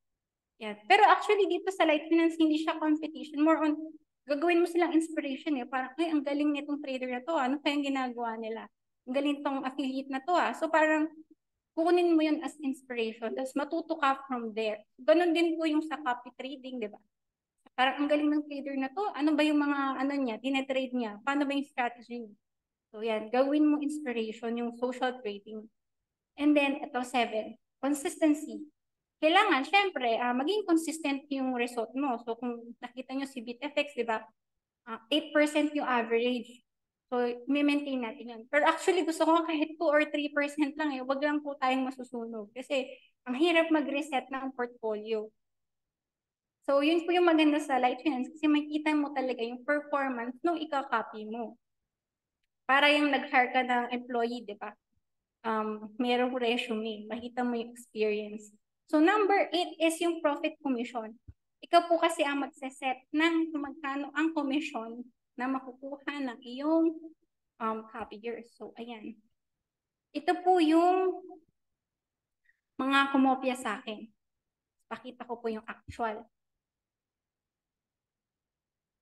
yeah. Pero actually, dito sa light finance, hindi siya competition. More on, gagawin mo silang inspiration eh. Parang, ay, ang galing nitong trader na to. Ah. Ano kayang ginagawa nila? Ang galing tong affiliate na to ah. So, parang, kukunin mo yan as inspiration. Tapos, matuto ka from there. Ganon din po yung sa copy trading, di ba? Parang, ang galing ng trader na to. Ano ba yung mga, ano niya, tinetrade niya? Paano ba yung strategy niya? So, yan. Gawin mo inspiration yung social trading And then ito seven, consistency. Kailangan, syempre, uh, maging consistent yung result mo. So kung nakita nyo si BitFX, di ba? Uh, ah, 8% yung average. So, may maintain natin yun. Pero actually, gusto ko kahit 2 or 3% lang eh. Huwag lang po tayong masusunog. Kasi, ang hirap mag-reset ng portfolio. So, yun po yung maganda sa light finance kasi makikita mo talaga yung performance nung ika-copy mo. Para yung nag-hire ka ng employee, di ba? um, merong resume, makita mo yung experience. So number eight is yung profit commission. Ikaw po kasi ang magseset ng magkano ang commission na makukuha ng iyong um, copier. So ayan. Ito po yung mga kumopya sa akin. Pakita ko po yung actual.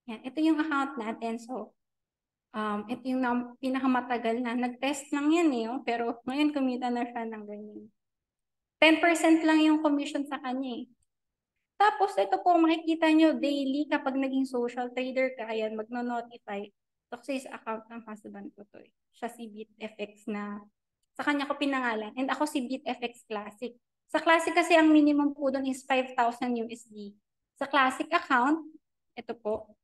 Yan, ito yung account natin. So, Um, ito yung na, pinakamatagal na. Nag-test lang yan eh, oh, pero ngayon kumita na siya ng ganyan. 10% lang yung commission sa kanya eh. Tapos ito po, makikita nyo daily kapag naging social trader ka, ayan, magno-notify. Ito kasi sa account ng husband ko to eh. Siya si BitFX na sa kanya ko pinangalan. And ako si BitFX Classic. Sa Classic kasi ang minimum po doon is 5,000 USD. Sa Classic account, ito po.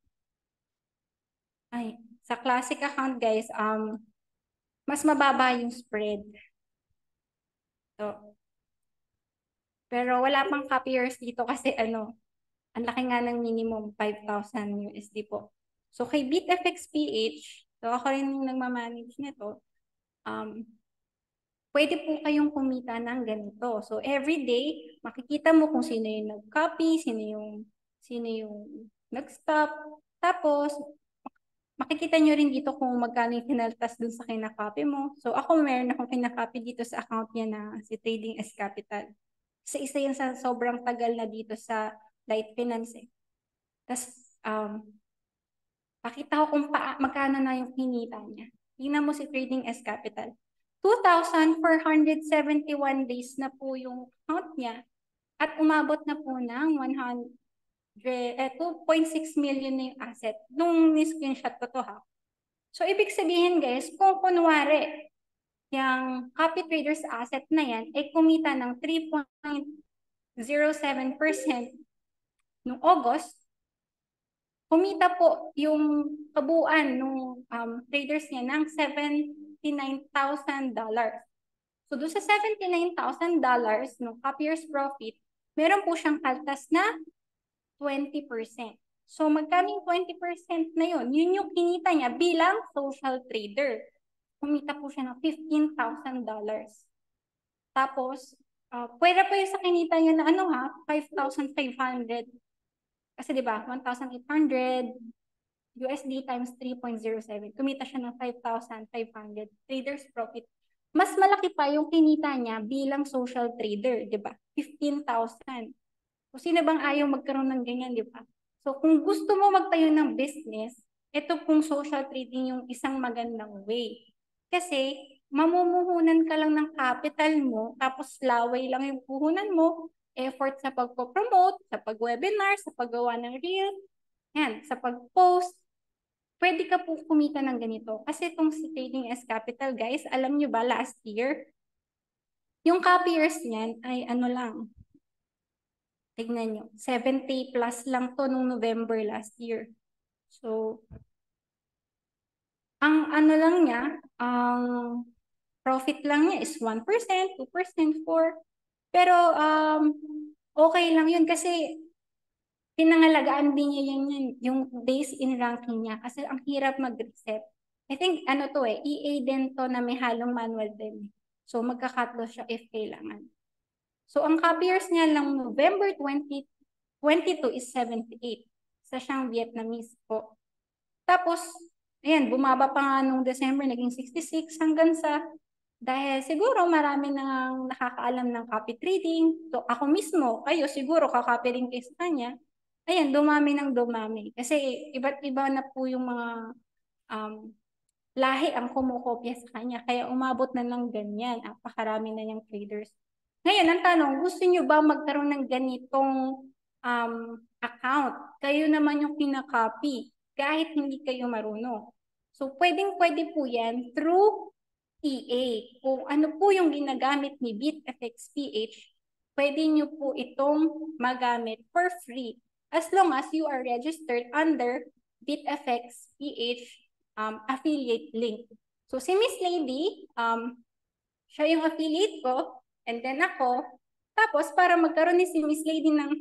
Ay, sa classic account guys, um, mas mababa yung spread. So, pero wala pang copiers dito kasi ano, ang laki nga ng minimum 5,000 USD po. So kay BitFX PH, so ako rin yung nagmamanage nito, um, pwede po kayong kumita ng ganito. So every day, makikita mo kung sino yung nag-copy, sino yung, sino yung nag-stop. Tapos, Makikita nyo rin dito kung magkano yung kinaltas dun sa kinakopy mo. So ako meron akong kinakopy dito sa account niya na si Trading S Capital. Sa isa yan sa sobrang tagal na dito sa Light Finance. Eh. Tapos um, pakita ko kung pa, magkano na yung kinita niya. Tingnan mo si Trading S Capital. 2,471 days na po yung account niya at umabot na po ng 100, 0.6 million na yung asset. Nung ni-screenshot ko to ha. So, ibig sabihin guys, kung kunwari, yung copy traders asset na yan ay kumita ng 3.07% nung August, kumita po yung kabuuan nung um, traders niya ng $79,000. So, doon sa $79,000 nung copier's profit, meron po siyang kaltas na 20%. So magkano yung 20% na yun? Yun yung kinita niya bilang social trader. Kumita po siya ng $15,000. Tapos, uh, ah, pwede pa yung sa kinita niya na ano ha, 5,500. Kasi di ba 1,800 USD times 3.07. Kumita siya ng 5,500 traders profit. Mas malaki pa yung kinita niya bilang social trader, di ba? 15,000. O sino bang ayaw magkaroon ng ganyan, di ba? So kung gusto mo magtayo ng business, ito pong social trading yung isang magandang way. Kasi mamumuhunan ka lang ng capital mo, tapos laway lang yung puhunan mo, effort sa pagpo-promote, sa pag-webinar, sa paggawa ng reel, yan, sa pag-post, pwede ka po kumita ng ganito. Kasi itong si Trading as Capital, guys, alam nyo ba last year, yung copiers niyan ay ano lang, Tignan nyo, 70 plus lang to nung November last year. So, ang ano lang niya, ang profit lang niya is 1%, 2%, 4%. Pero um, okay lang yun kasi pinangalagaan din niya yan, yung days in ranking niya kasi ang hirap mag-reset. I think ano to eh, EA din to na may halong manual din. So magkakatlo siya if kailangan. So ang copy niya ng November 2022 is 78. Isa siyang Vietnamese po. Tapos, ayan, bumaba pa nga nung December, naging 66 hanggang sa dahil siguro marami nang nakakaalam ng copy trading. So ako mismo, kayo siguro kakopy rin kayo sa Ayan, dumami ng dumami. Kasi iba't iba na po yung mga um, lahi ang kumukopya sa kanya. Kaya umabot na ng ganyan. Napakarami na niyang traders. Ngayon, ang tanong, gusto nyo ba magkaroon ng ganitong um, account? Kayo naman yung kinakopy kahit hindi kayo marunong. So, pwedeng-pwede po yan through EA. Kung ano po yung ginagamit ni BitFXPH, pwede nyo po itong magamit for free as long as you are registered under BitFX BitFXPH um, affiliate link. So, si Miss Lady, um, siya yung affiliate ko, and then ako. Tapos, para magkaroon ni si Miss Lady ng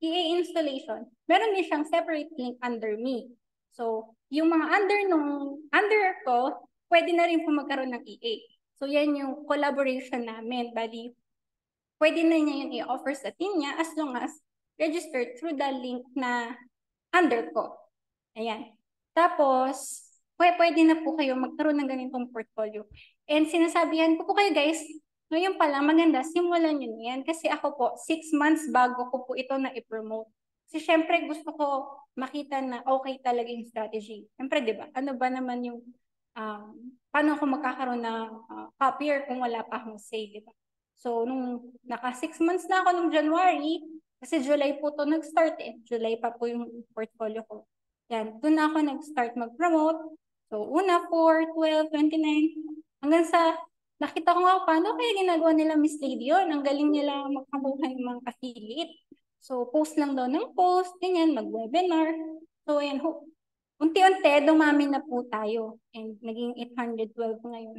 EA installation, meron niya siyang separate link under me. So, yung mga under nung under ko, pwede na rin po magkaroon ng EA. So, yan yung collaboration namin. Bali, pwede na niya yun i-offer sa team niya as long as registered through the link na under ko. Ayan. Tapos, pwede na po kayo magkaroon ng ganitong portfolio. And sinasabihan ko po kayo guys, ngayon pala, maganda, simulan nyo yan. Kasi ako po, six months bago ko po ito na i-promote. Kasi syempre gusto ko makita na okay talaga yung strategy. Syempre, di ba? Ano ba naman yung, um, paano ako magkakaroon na uh, copier kung wala pa akong say, di ba? So, nung naka six months na ako nung January, kasi July po to nag-start eh. July pa po yung portfolio ko. Yan, doon ako nag-start mag-promote. So, una, 4, 12, 29, hanggang sa nakita ko nga paano kaya ginagawa nila Miss Lady yun. Ang galing nila makabuhan ng mga kasilid. So, post lang daw ng post, ganyan, mag-webinar. So, ayan, ho. unti-unti, dumami na po tayo. And naging 812 ngayon.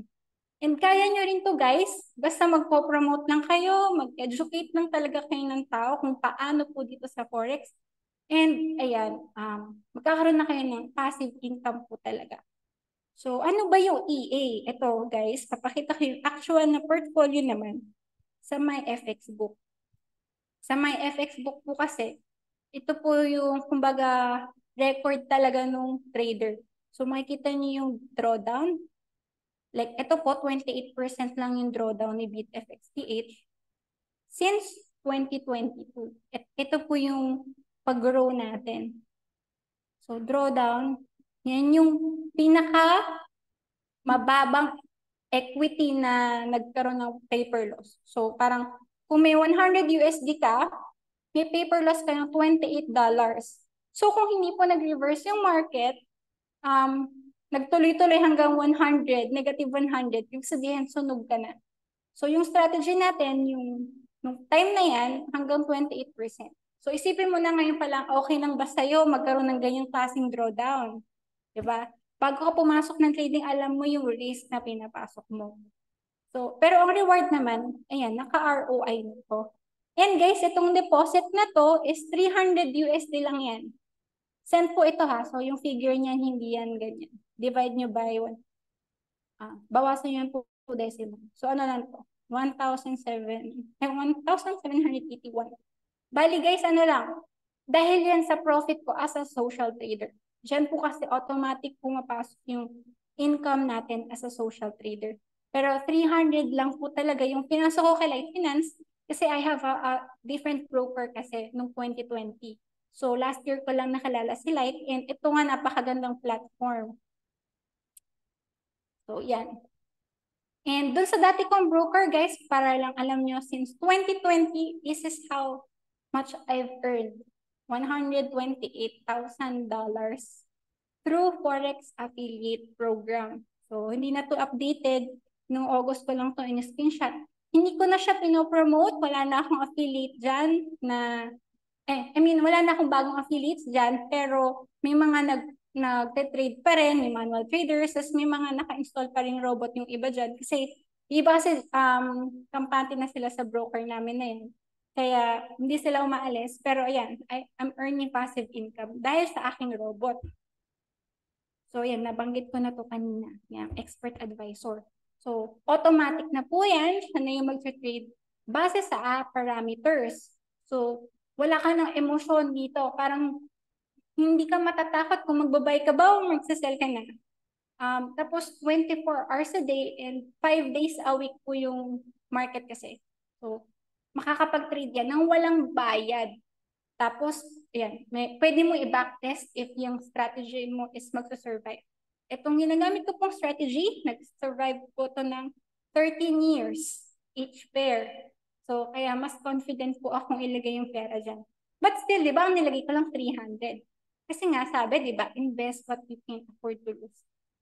And kaya nyo rin to guys. Basta magpo-promote lang kayo, mag-educate lang talaga kayo ng tao kung paano po dito sa Forex. And ayan, um, magkakaroon na kayo ng passive income po talaga. So, ano ba yung EA? Ito, guys, papakita ko yung actual na portfolio naman sa my FX book. Sa my FX book po kasi, ito po yung, kumbaga, record talaga nung trader. So, makikita niyo yung drawdown. Like, ito po, 28% lang yung drawdown ni BitFXTH since 2022. Ito po yung pag-grow natin. So, drawdown, yan yung pinaka mababang equity na nagkaroon ng paper loss. So parang kung may 100 USD ka, may paper loss ka ng $28. So kung hindi po nag-reverse yung market, um, nagtuloy-tuloy hanggang 100, negative 100, yung sabihin sunog ka na. So yung strategy natin, yung nung time na yan, hanggang 28%. So isipin mo na ngayon pa lang, okay lang basta sa'yo magkaroon ng ganyang klaseng drawdown? 'Di ba? Bago ka pumasok ng trading, alam mo yung risk na pinapasok mo. So, pero ang reward naman, ayan, naka-ROI nito. And guys, itong deposit na to is 300 USD lang yan. Send po ito ha. So, yung figure niyan, hindi yan ganyan. Divide nyo by 1. Ah, bawasan nyo yan po, decimal. So, ano lang to? 1,781. Eh, Bali guys, ano lang, dahil yan sa profit ko as a social trader. Diyan po kasi automatic pumapasok yung income natin as a social trader. Pero 300 lang po talaga yung pinasok ko kay Light Finance kasi I have a, a different broker kasi nung 2020. So last year ko lang nakalala si Light and ito nga napakagandang platform. So yan. And dun sa dati kong broker guys, para lang alam nyo, since 2020, this is how much I've earned. $128,000 through Forex Affiliate Program. So, hindi na to updated. Nung August ko lang to in-screenshot. Hindi ko na siya pinopromote. Wala na akong affiliate dyan na... Eh, I mean, wala na akong bagong affiliates dyan. Pero may mga nag nagte-trade pa rin, may manual traders, tapos may mga naka-install pa rin robot yung iba dyan. Kasi iba kasi um, kampante na sila sa broker namin na yun. Kaya hindi sila umaalis. Pero ayan, I, I'm earning passive income dahil sa aking robot. So ayan, nabanggit ko na to kanina. Yan, expert advisor. So automatic na po yan. Siya na yung mag-trade base sa parameters. So wala ka ng emosyon dito. Parang hindi ka matatakot kung magbabay ka ba o magsasell ka na. Um, tapos 24 hours a day and 5 days a week po yung market kasi. So makakapag-trade yan ng walang bayad. Tapos, yan, may, pwede mo i-backtest if yung strategy mo is mag-survive. Itong ginagamit ko pong strategy, nag-survive ko to ng 13 years each pair. So, kaya mas confident po akong ilagay yung pera dyan. But still, di ba, ang nilagay ko lang 300. Kasi nga sabi, di ba, invest what you can afford to lose.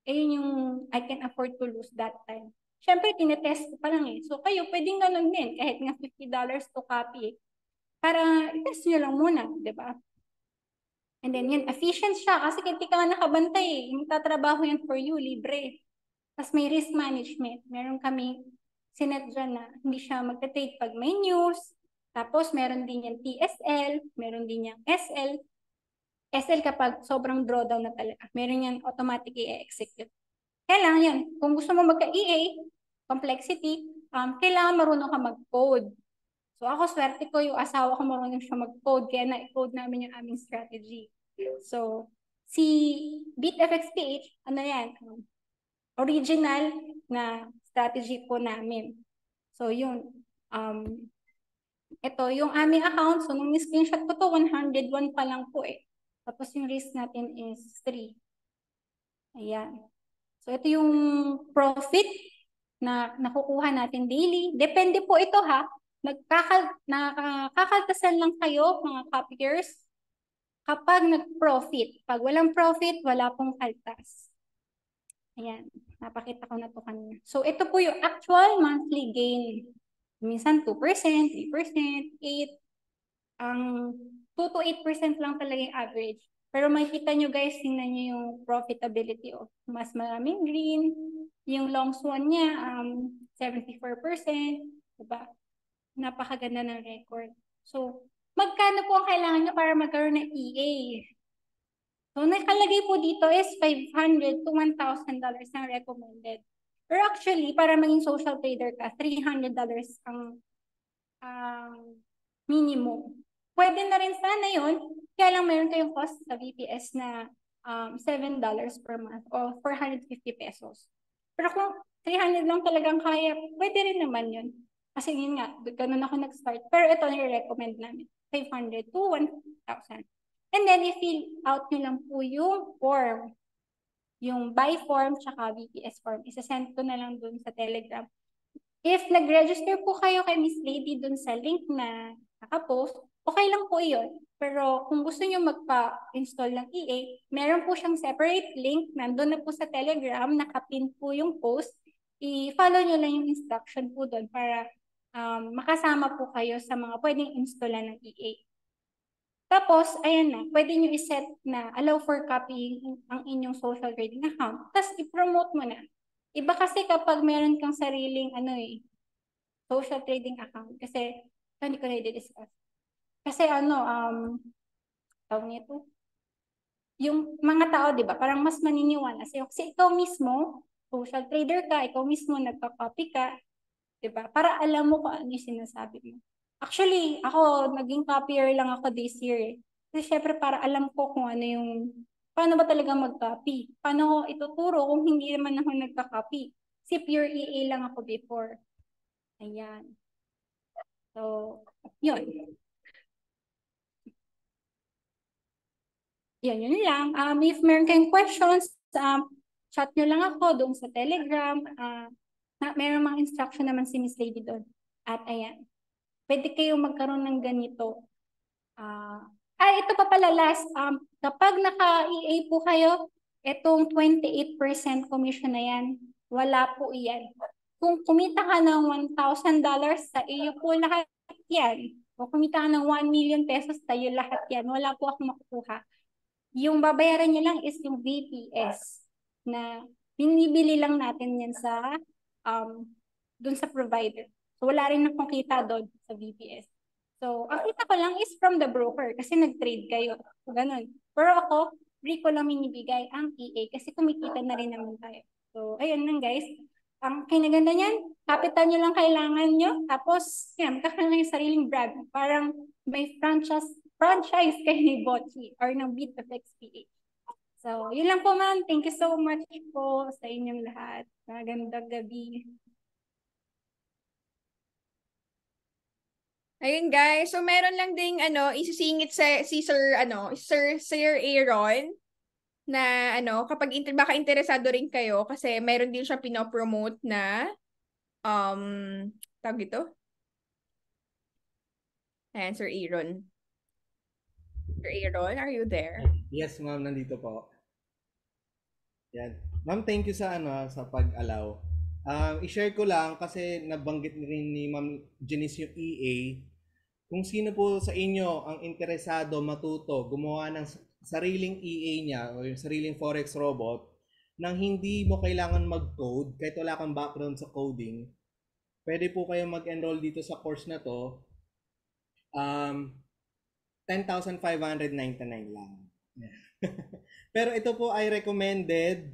Eh, yung I can afford to lose that time. Siyempre, tinetest ko pa lang eh. So, kayo, pwedeng ganun din. Kahit nga $50 to copy. Para itest test nyo lang muna, di ba? And then yun, efficient siya kasi hindi ka nakabantay eh. tatrabaho yun for you, libre. Tapos may risk management. Meron kami sinet dyan na hindi siya magta trade pag may news. Tapos meron din yung TSL, meron din yung SL. SL kapag sobrang drawdown na talaga. Meron yan automatic i-execute. Kaya lang yan, kung gusto mo magka-EA, complexity, um, kailangan marunong ka mag-code. So ako, swerte ko, yung asawa ko marunong siya mag-code, kaya na-code namin yung aming strategy. So, si BeatFXPH, ano yan, um, original na strategy po namin. So, yun. Um, ito, yung aming account, so nung screenshot ko to, 101 pa lang po eh. Tapos yung risk natin is 3. Ayan. So, ito yung profit na nakukuha natin daily. Depende po ito ha. Nagkakal, nakakaltasan lang kayo mga copiers kapag nag-profit. Pag walang profit, wala pong kaltas. Ayan, napakita ko na to kanina. So ito po yung actual monthly gain. Minsan 2%, 3%, 8%. Ang 2 to 8% lang talaga yung average. Pero makikita nyo guys, tingnan nyo yung profitability. Oh. Mas maraming green, yung long swan niya, um, 74%, diba? Napakaganda ng record. So, magkano po ang kailangan niyo para magkaroon ng EA? So, nakalagay po dito is 500 to 1,000 dollars ang recommended. Or actually, para maging social trader ka, 300 ang um, minimum. Pwede na rin sana yon kaya lang meron kayong cost sa VPS na um, $7 per month o 450 pesos. Pero kung 300 lang talagang kaya, pwede rin naman yun. Kasi yun nga, ganun ako nag-start. Pero ito nire-recommend namin, 500 to 1,000. And then, i-fill out nyo lang po yung form. Yung by form, tsaka VPS form. Isasend ko na lang dun sa Telegram. If nag-register po kayo kay Miss Lady dun sa link na nakapost, okay lang po yun. Pero kung gusto niyo magpa-install ng EA, meron po siyang separate link. Nandun na po sa Telegram, nakapin po yung post. I-follow niyo lang yung instruction po doon para um, makasama po kayo sa mga pwedeng installan ng EA. Tapos, ayan na, pwede niyo i-set na allow for copying ang inyong social trading account. Tapos, i-promote mo na. Iba kasi kapag meron kang sariling ano eh, social trading account. Kasi, hindi ko na i-discuss. Kasi ano, um, tawag nito, yung mga tao, di ba, parang mas maniniwala sa'yo. Kasi ikaw mismo, social trader ka, ikaw mismo nagpa-copy ka, di ba? Para alam mo kung ano yung sinasabi mo. Actually, ako, naging copier lang ako this year. Eh. Kasi syempre para alam ko kung ano yung, paano ba talaga mag-copy? Paano ko ituturo kung hindi naman ako nagpa copy Si pure EA lang ako before. Ayan. So, yun. yan, yun lang. Um, if meron kayong questions, um, chat nyo lang ako doon sa Telegram. Uh, na, meron mga instruction naman si Miss Lady doon. At ayan, pwede kayong magkaroon ng ganito. Uh, ay, ito pa pala last. Um, kapag naka-EA po kayo, itong 28% commission na yan, wala po iyan. Kung kumita ka ng $1,000, sa iyo po lahat yan. O kumita ka ng 1 million pesos, sa iyo lahat yan. Wala po akong makukuha. Yung babayaran niya lang is yung VPS na binibili lang natin yan sa um, dun sa provider. So, wala rin akong kita doon sa VPS. So, ang kita ko lang is from the broker kasi nag-trade kayo. So, ganun. Pero ako, free ko lang minibigay ang EA kasi kumikita na rin naman tayo. So, ayun lang guys. Ang kinaganda niyan, capital niyo lang kailangan niyo. Tapos, yan, magkakaroon ng sariling brand. Parang may franchise franchise kayo ni Bochi or ng Beat Effects PH. So, yun lang po ma'am. Thank you so much po sa inyong lahat. Magandang gabi. Ayun guys, so meron lang ding ano, isisingit sa si Sir ano, Sir Sir Aaron na ano, kapag inter, baka interesado rin kayo kasi meron din siya pinopromote na um tawag ito. Ayan, Sir Aaron. Sir Aaron, are you there? Yes, ma'am, nandito po. Yan. Ma'am, thank you sa ano sa pag-allow. Um, i-share ko lang kasi nabanggit rin ni Ma'am Janice yung EA. Kung sino po sa inyo ang interesado matuto gumawa ng sariling EA niya o yung sariling forex robot nang hindi mo kailangan mag-code kahit wala kang background sa coding, pwede po kayo mag-enroll dito sa course na to. Um, 10,599 lang. Pero ito po ay recommended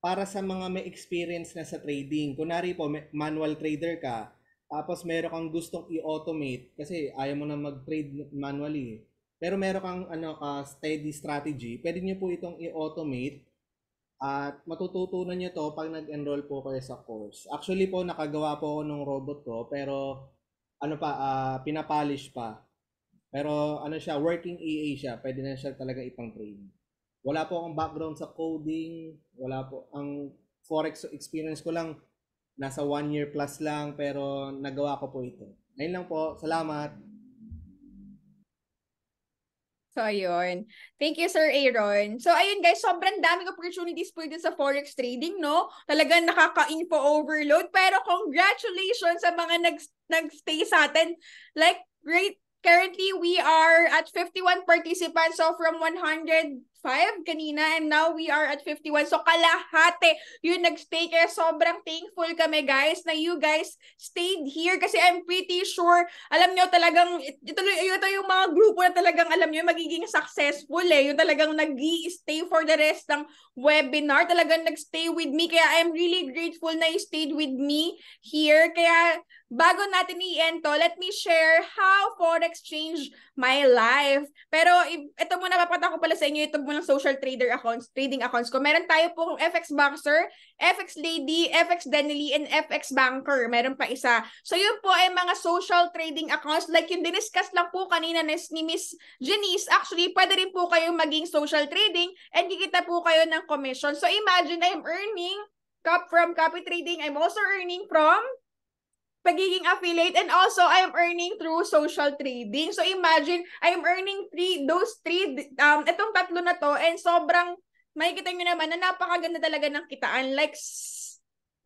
para sa mga may experience na sa trading. Kunari po, manual trader ka, tapos meron kang gustong i-automate kasi ayaw mo na mag-trade manually. Pero meron kang ano, uh, steady strategy, pwede niyo po itong i-automate at matututunan niyo to pag nag-enroll po kayo sa course. Actually po, nakagawa po ako ng robot ko, pero ano pa, uh, ah, pinapolish pa. Pero ano siya, working EA siya. Pwede na siya talaga ipang train. Wala po akong background sa coding. Wala po. Ang forex experience ko lang, nasa one year plus lang. Pero nagawa ko po ito. Ayun lang po. Salamat. So, ayun. Thank you, Sir Aaron. So, ayun guys, sobrang daming opportunities po sa forex trading, no? Talagang nakaka-info overload. Pero congratulations sa mga nag nagstay sa atin. Like, great currently we are at 51 participants. So from 105 kanina and now we are at 51. So kalahate yung nagstay. Kaya sobrang thankful kami guys na you guys stayed here kasi I'm pretty sure alam nyo talagang ito, ito yung mga grupo na talagang alam nyo magiging successful eh. Yung talagang nag stay for the rest ng webinar. Talagang nagstay with me. Kaya I'm really grateful na you stayed with me here. Kaya bago natin i to, let me share how Forex changed my life. Pero ito muna, papakita ko pala sa inyo, ito muna social trader accounts, trading accounts ko. Meron tayo pong FX Boxer, FX Lady, FX Denily, and FX Banker. Meron pa isa. So yun po ay mga social trading accounts. Like yung diniscuss lang po kanina ni Miss Janice, actually, pwede rin po kayong maging social trading and kikita po kayo ng commission. So imagine I'm earning from copy trading, I'm also earning from pagiging affiliate and also I am earning through social trading. So imagine I am earning three those three um itong tatlo na to and sobrang makikita niyo naman na napakaganda talaga ng kitaan like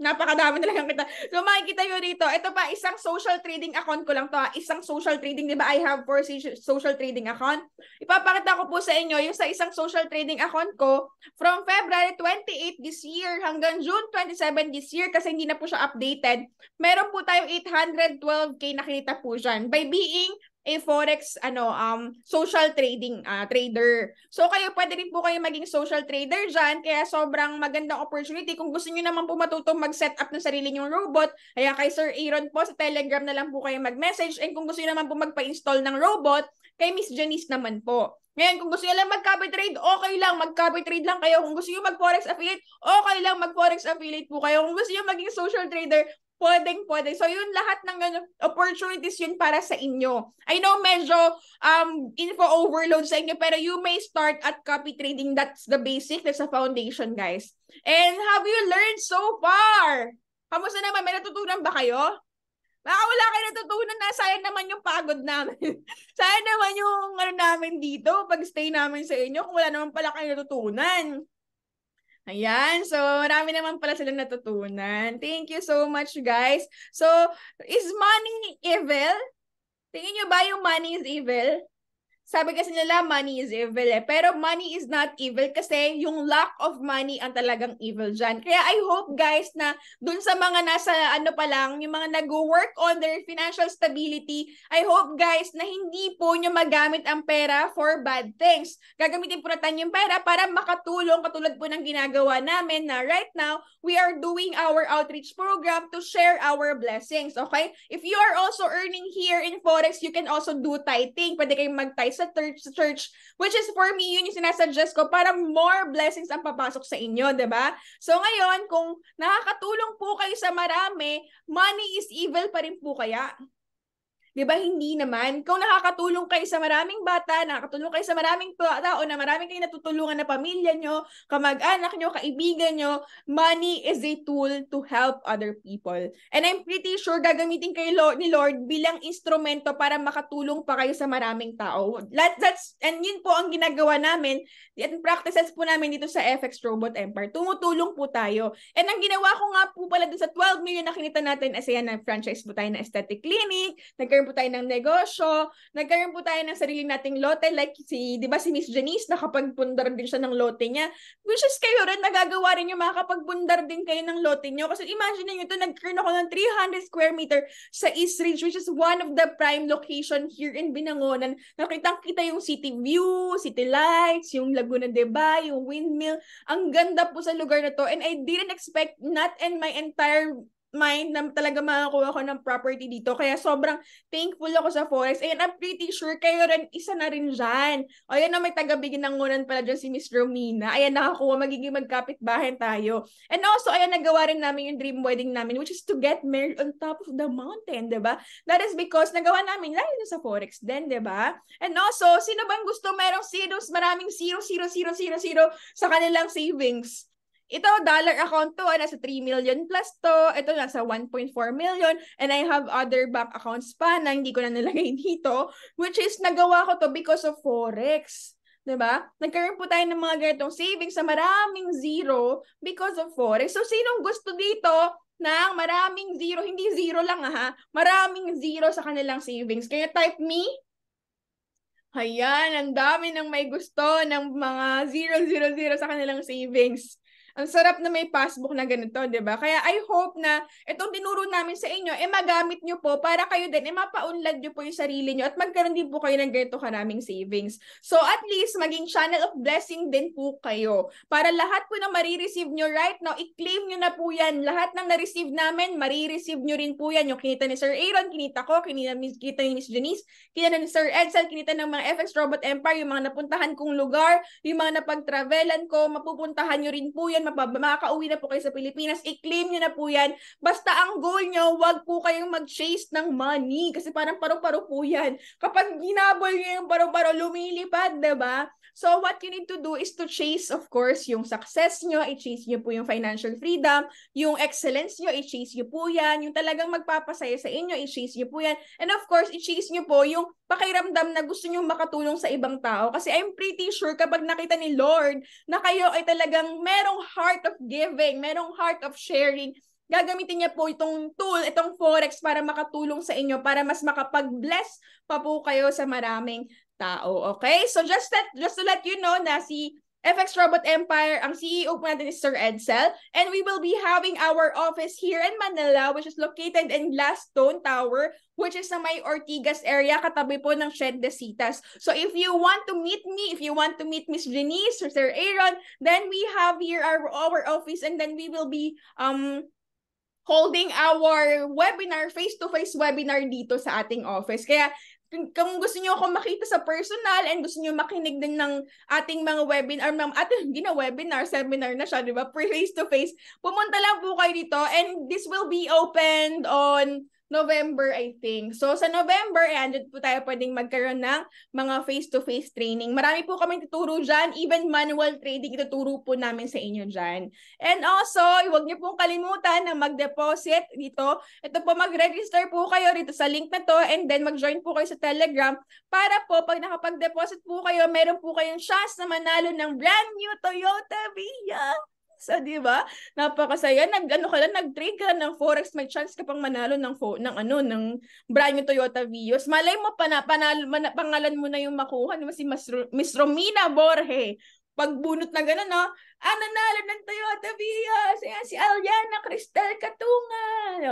Napakadami talaga kita. So makikita nyo dito, ito pa, isang social trading account ko lang to. Isang social trading, di ba? I have four social trading account. Ipapakita ko po sa inyo yung sa isang social trading account ko from February 28 this year hanggang June 27 this year kasi hindi na po siya updated. Meron po tayong 812K na kinita po dyan by being a eh, forex ano um social trading uh, trader. So kayo pwede rin po kayo maging social trader diyan kaya sobrang magandang opportunity kung gusto niyo naman po matutong mag-set up ng sarili ninyong robot. Kaya kay Sir Aaron po sa Telegram na lang po kayo mag-message and kung gusto niyo naman po magpa-install ng robot kay Miss Janice naman po. Ngayon, kung gusto niyo lang mag-copy trade, okay lang. Mag-copy trade lang kayo. Kung gusto niyo mag-forex affiliate, okay lang. Mag-forex affiliate po kayo. Kung gusto niyo maging social trader, Pwedeng, pwede. So, yun lahat ng ganyan, opportunities yun para sa inyo. I know medyo um, info overload sa inyo, pero you may start at copy trading. That's the basic. That's the foundation, guys. And have you learned so far? Kamusta naman? May natutunan ba kayo? Baka ah, wala kayo natutunan na sayang naman yung pagod namin. sayang naman yung ano namin dito, pag-stay namin sa inyo, kung wala naman pala kayo natutunan. Ayan, so marami naman pala sila natutunan. Thank you so much, guys. So, is money evil? Tingin nyo ba yung money is evil? sabi kasi nila money is evil eh. Pero money is not evil kasi yung lack of money ang talagang evil dyan. Kaya I hope guys na dun sa mga nasa ano pa lang, yung mga nag-work on their financial stability, I hope guys na hindi po nyo magamit ang pera for bad things. Gagamitin po natin yung pera para makatulong katulad po ng ginagawa namin na right now, we are doing our outreach program to share our blessings, okay? If you are also earning here in Forex, you can also do tithing. Pwede kayong mag sa church, sa church, which is for me, yun yung sinasuggest ko para more blessings ang papasok sa inyo, ba diba? So ngayon, kung nakakatulong po kayo sa marami, money is evil pa rin po kaya? 'Di ba? Hindi naman. Kung nakakatulong kayo sa maraming bata, nakakatulong kayo sa maraming tao na maraming kayo natutulungan na pamilya nyo, kamag-anak nyo, kaibigan nyo, money is a tool to help other people. And I'm pretty sure gagamitin kayo Lord, ni Lord bilang instrumento para makatulong pa kayo sa maraming tao. That, that's, and yun po ang ginagawa namin at practices po namin dito sa FX Robot Empire. Tumutulong po tayo. And ang ginawa ko nga po pala dun sa 12 million na kinita natin as yan, na franchise po tayo ng aesthetic clinic, nagkaroon nagkaroon po tayo ng negosyo, nagkaroon po tayo ng sarili nating lote. Like si, di ba si Miss Janice, nakapagpundar din siya ng lote niya. Which is kayo rin, nagagawa rin yung makakapagpundar din kayo ng lote niyo. Kasi imagine niyo ito, nagkaroon ako ng 300 square meter sa East Ridge, which is one of the prime location here in Binangonan. Nakitang-kita yung city view, city lights, yung Laguna de Bay, yung windmill. Ang ganda po sa lugar na to. And I didn't expect, not in my entire mind na talaga makakuha ko ng property dito. Kaya sobrang thankful ako sa Forex. And I'm pretty sure kayo rin, isa na rin dyan. O yan na may tagabigin ng ngunan pala dyan si Miss Romina. Ayan, nakakuha, magiging bahay tayo. And also, ayan, nagawa rin namin yung dream wedding namin, which is to get married on top of the mountain, ba? Diba? That is because nagawa namin lalo sa Forex din, ba? Diba? And also, sino bang gusto merong zeros, maraming zero, zero, zero, zero, zero sa kanilang savings? ito, dollar account to, ay ah, nasa 3 million plus to, ito nasa 1.4 million, and I have other bank accounts pa na hindi ko na nilagay dito, which is nagawa ko to because of Forex. 'di ba? Nagkaroon po tayo ng mga ganitong savings sa maraming zero because of forex. So sinong gusto dito ng maraming zero, hindi zero lang ah, ha, maraming zero sa kanilang savings. Kaya type me. Ayan, ang dami ng may gusto ng mga 000 sa kanilang savings. Ang sarap na may passbook na ganito, 'di ba? Kaya I hope na itong tinuro namin sa inyo, eh magamit niyo po para kayo din eh mapaunlad niyo po 'yung sarili niyo at magkaroon din po kayo ng ganito karaming savings. So at least maging channel of blessing din po kayo. Para lahat po na marireceive nyo right now, i-claim niyo na po 'yan. Lahat ng na-receive namin, marireceive nyo rin po 'yan. Yung kinita ni Sir Aaron, kinita ko, kinita ni kita ni Miss Janice, kinita ni Sir Edsel, kinita ng mga FX Robot Empire, yung mga napuntahan kong lugar, yung mga napag-travelan ko, mapupuntahan niyo rin po 'yan makaka-uwi na po kayo sa Pilipinas, i-claim nyo na po yan. Basta ang goal nyo, wag po kayong mag-chase ng money kasi parang paru-paro po yan. Kapag ginabol nyo yung paru-paro, lumilipad, ba diba? So what you need to do is to chase, of course, yung success nyo, i-chase nyo po yung financial freedom, yung excellence nyo, i-chase nyo po yan, yung talagang magpapasaya sa inyo, i-chase nyo po yan. And of course, i-chase nyo po yung pakiramdam na gusto nyo makatulong sa ibang tao. Kasi I'm pretty sure kapag nakita ni Lord na kayo ay talagang merong heart of giving, merong heart of sharing, gagamitin niya po itong tool, itong forex para makatulong sa inyo para mas makapag-bless pa po kayo sa maraming tao. Okay? So just that just to let you know na si FX Robot Empire, ang CEO po natin is Sir Edsel, and we will be having our office here in Manila, which is located in Glassstone Tower, which is sa may Ortigas area, katabi po ng Shed de Citas. So if you want to meet me, if you want to meet Miss Janice or Sir Aaron, then we have here our, our office, and then we will be um holding our webinar, face to -face webinar dito sa ating office. Kaya kung gusto niyo ako makita sa personal and gusto niyo makinig din ng ating mga webinar, mga ating hindi na webinar, seminar na siya, di ba? Pre face to face. Pumunta lang po kayo dito and this will be opened on November, I think. So, sa November, eh, andyan po tayo pwedeng magkaroon ng mga face-to-face training. Marami po kami tuturo dyan. Even manual trading, ituturo po namin sa inyo dyan. And also, huwag niyo pong kalimutan na mag-deposit dito. Ito po, mag-register po kayo dito sa link na to and then mag-join po kayo sa Telegram para po, pag nakapag-deposit po kayo, meron po kayong chance na manalo ng brand new Toyota Via. So, di ba? Napakasaya. Nag, ano ka lang, nag-trade ka ng Forex. May chance ka pang manalo ng, fo- ng, ano, ng brand new Toyota Vios. Malay mo, pana, panal, man, pangalan mo na yung makuha. Diba? Si Mas, Miss Romina Borge. Pagbunot na gano'n, no? ang nanalo ng Toyota Vios, ayan si Aliana Cristal Katunga.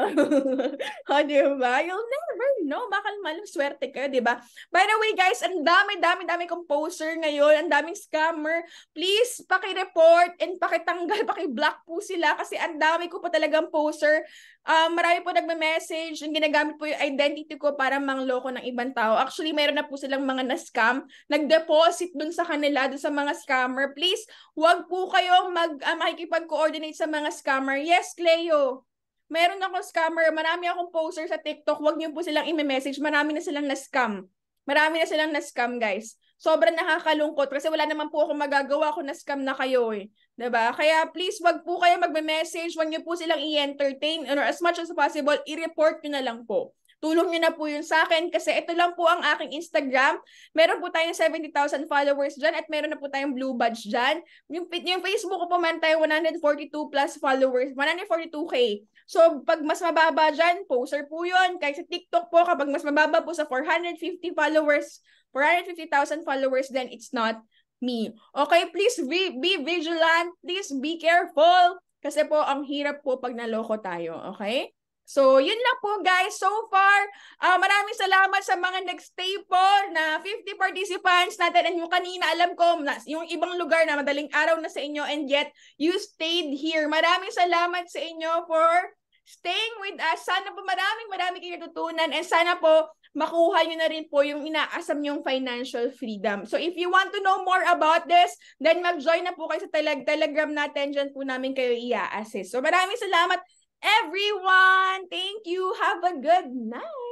o, oh, di ba? You'll never know. Bakal malang swerte ka, di ba? By the way, guys, ang dami, dami, dami composer ngayon. Ang daming scammer. Please, paki-report and pakitanggal, paki-block po sila kasi ang dami ko pa talagang poser. Um, ah, marami po nagme-message and ginagamit po yung identity ko para mangloko ng ibang tao. Actually, meron na po silang mga na-scam. Nag-deposit dun sa kanila, dun sa mga scammer. Please, wag po kayo kayong mag, uh, makikipag-coordinate sa mga scammer. Yes, Cleo. Meron akong scammer. Marami akong poster sa TikTok. Huwag niyo po silang i-message. Marami na silang na-scam. Marami na silang na-scam, guys. Sobrang nakakalungkot kasi wala naman po ako magagawa kung na-scam na kayo eh. ba? Diba? Kaya please, wag po kayo magme-message. Huwag niyo po silang i-entertain. Or as much as possible, i-report niyo na lang po. Tulong niyo na po yun sa akin kasi ito lang po ang aking Instagram. Meron po tayong 70,000 followers dyan at meron na po tayong blue badge dyan. Yung, yung Facebook ko po meron tayong 142 plus followers, 142k. So, pag mas mababa dyan, poser po yun. Kahit sa TikTok po, kapag mas mababa po sa 450 followers, 450,000 followers, then it's not me. Okay, please be, be vigilant. Please be careful. Kasi po, ang hirap po pag naloko tayo. Okay? So, yun lang po guys. So far, uh, maraming salamat sa mga nag-stay po na 50 participants natin. And yung kanina, alam ko, na, yung ibang lugar na madaling araw na sa inyo and yet you stayed here. Maraming salamat sa inyo for staying with us. Sana po maraming maraming kayo tutunan and sana po makuha nyo na rin po yung inaasam yung financial freedom. So if you want to know more about this, then mag-join na po kayo sa teleg telegram natin. Diyan po namin kayo ia-assist. So maraming salamat. everyone. Thank you. Have a good night.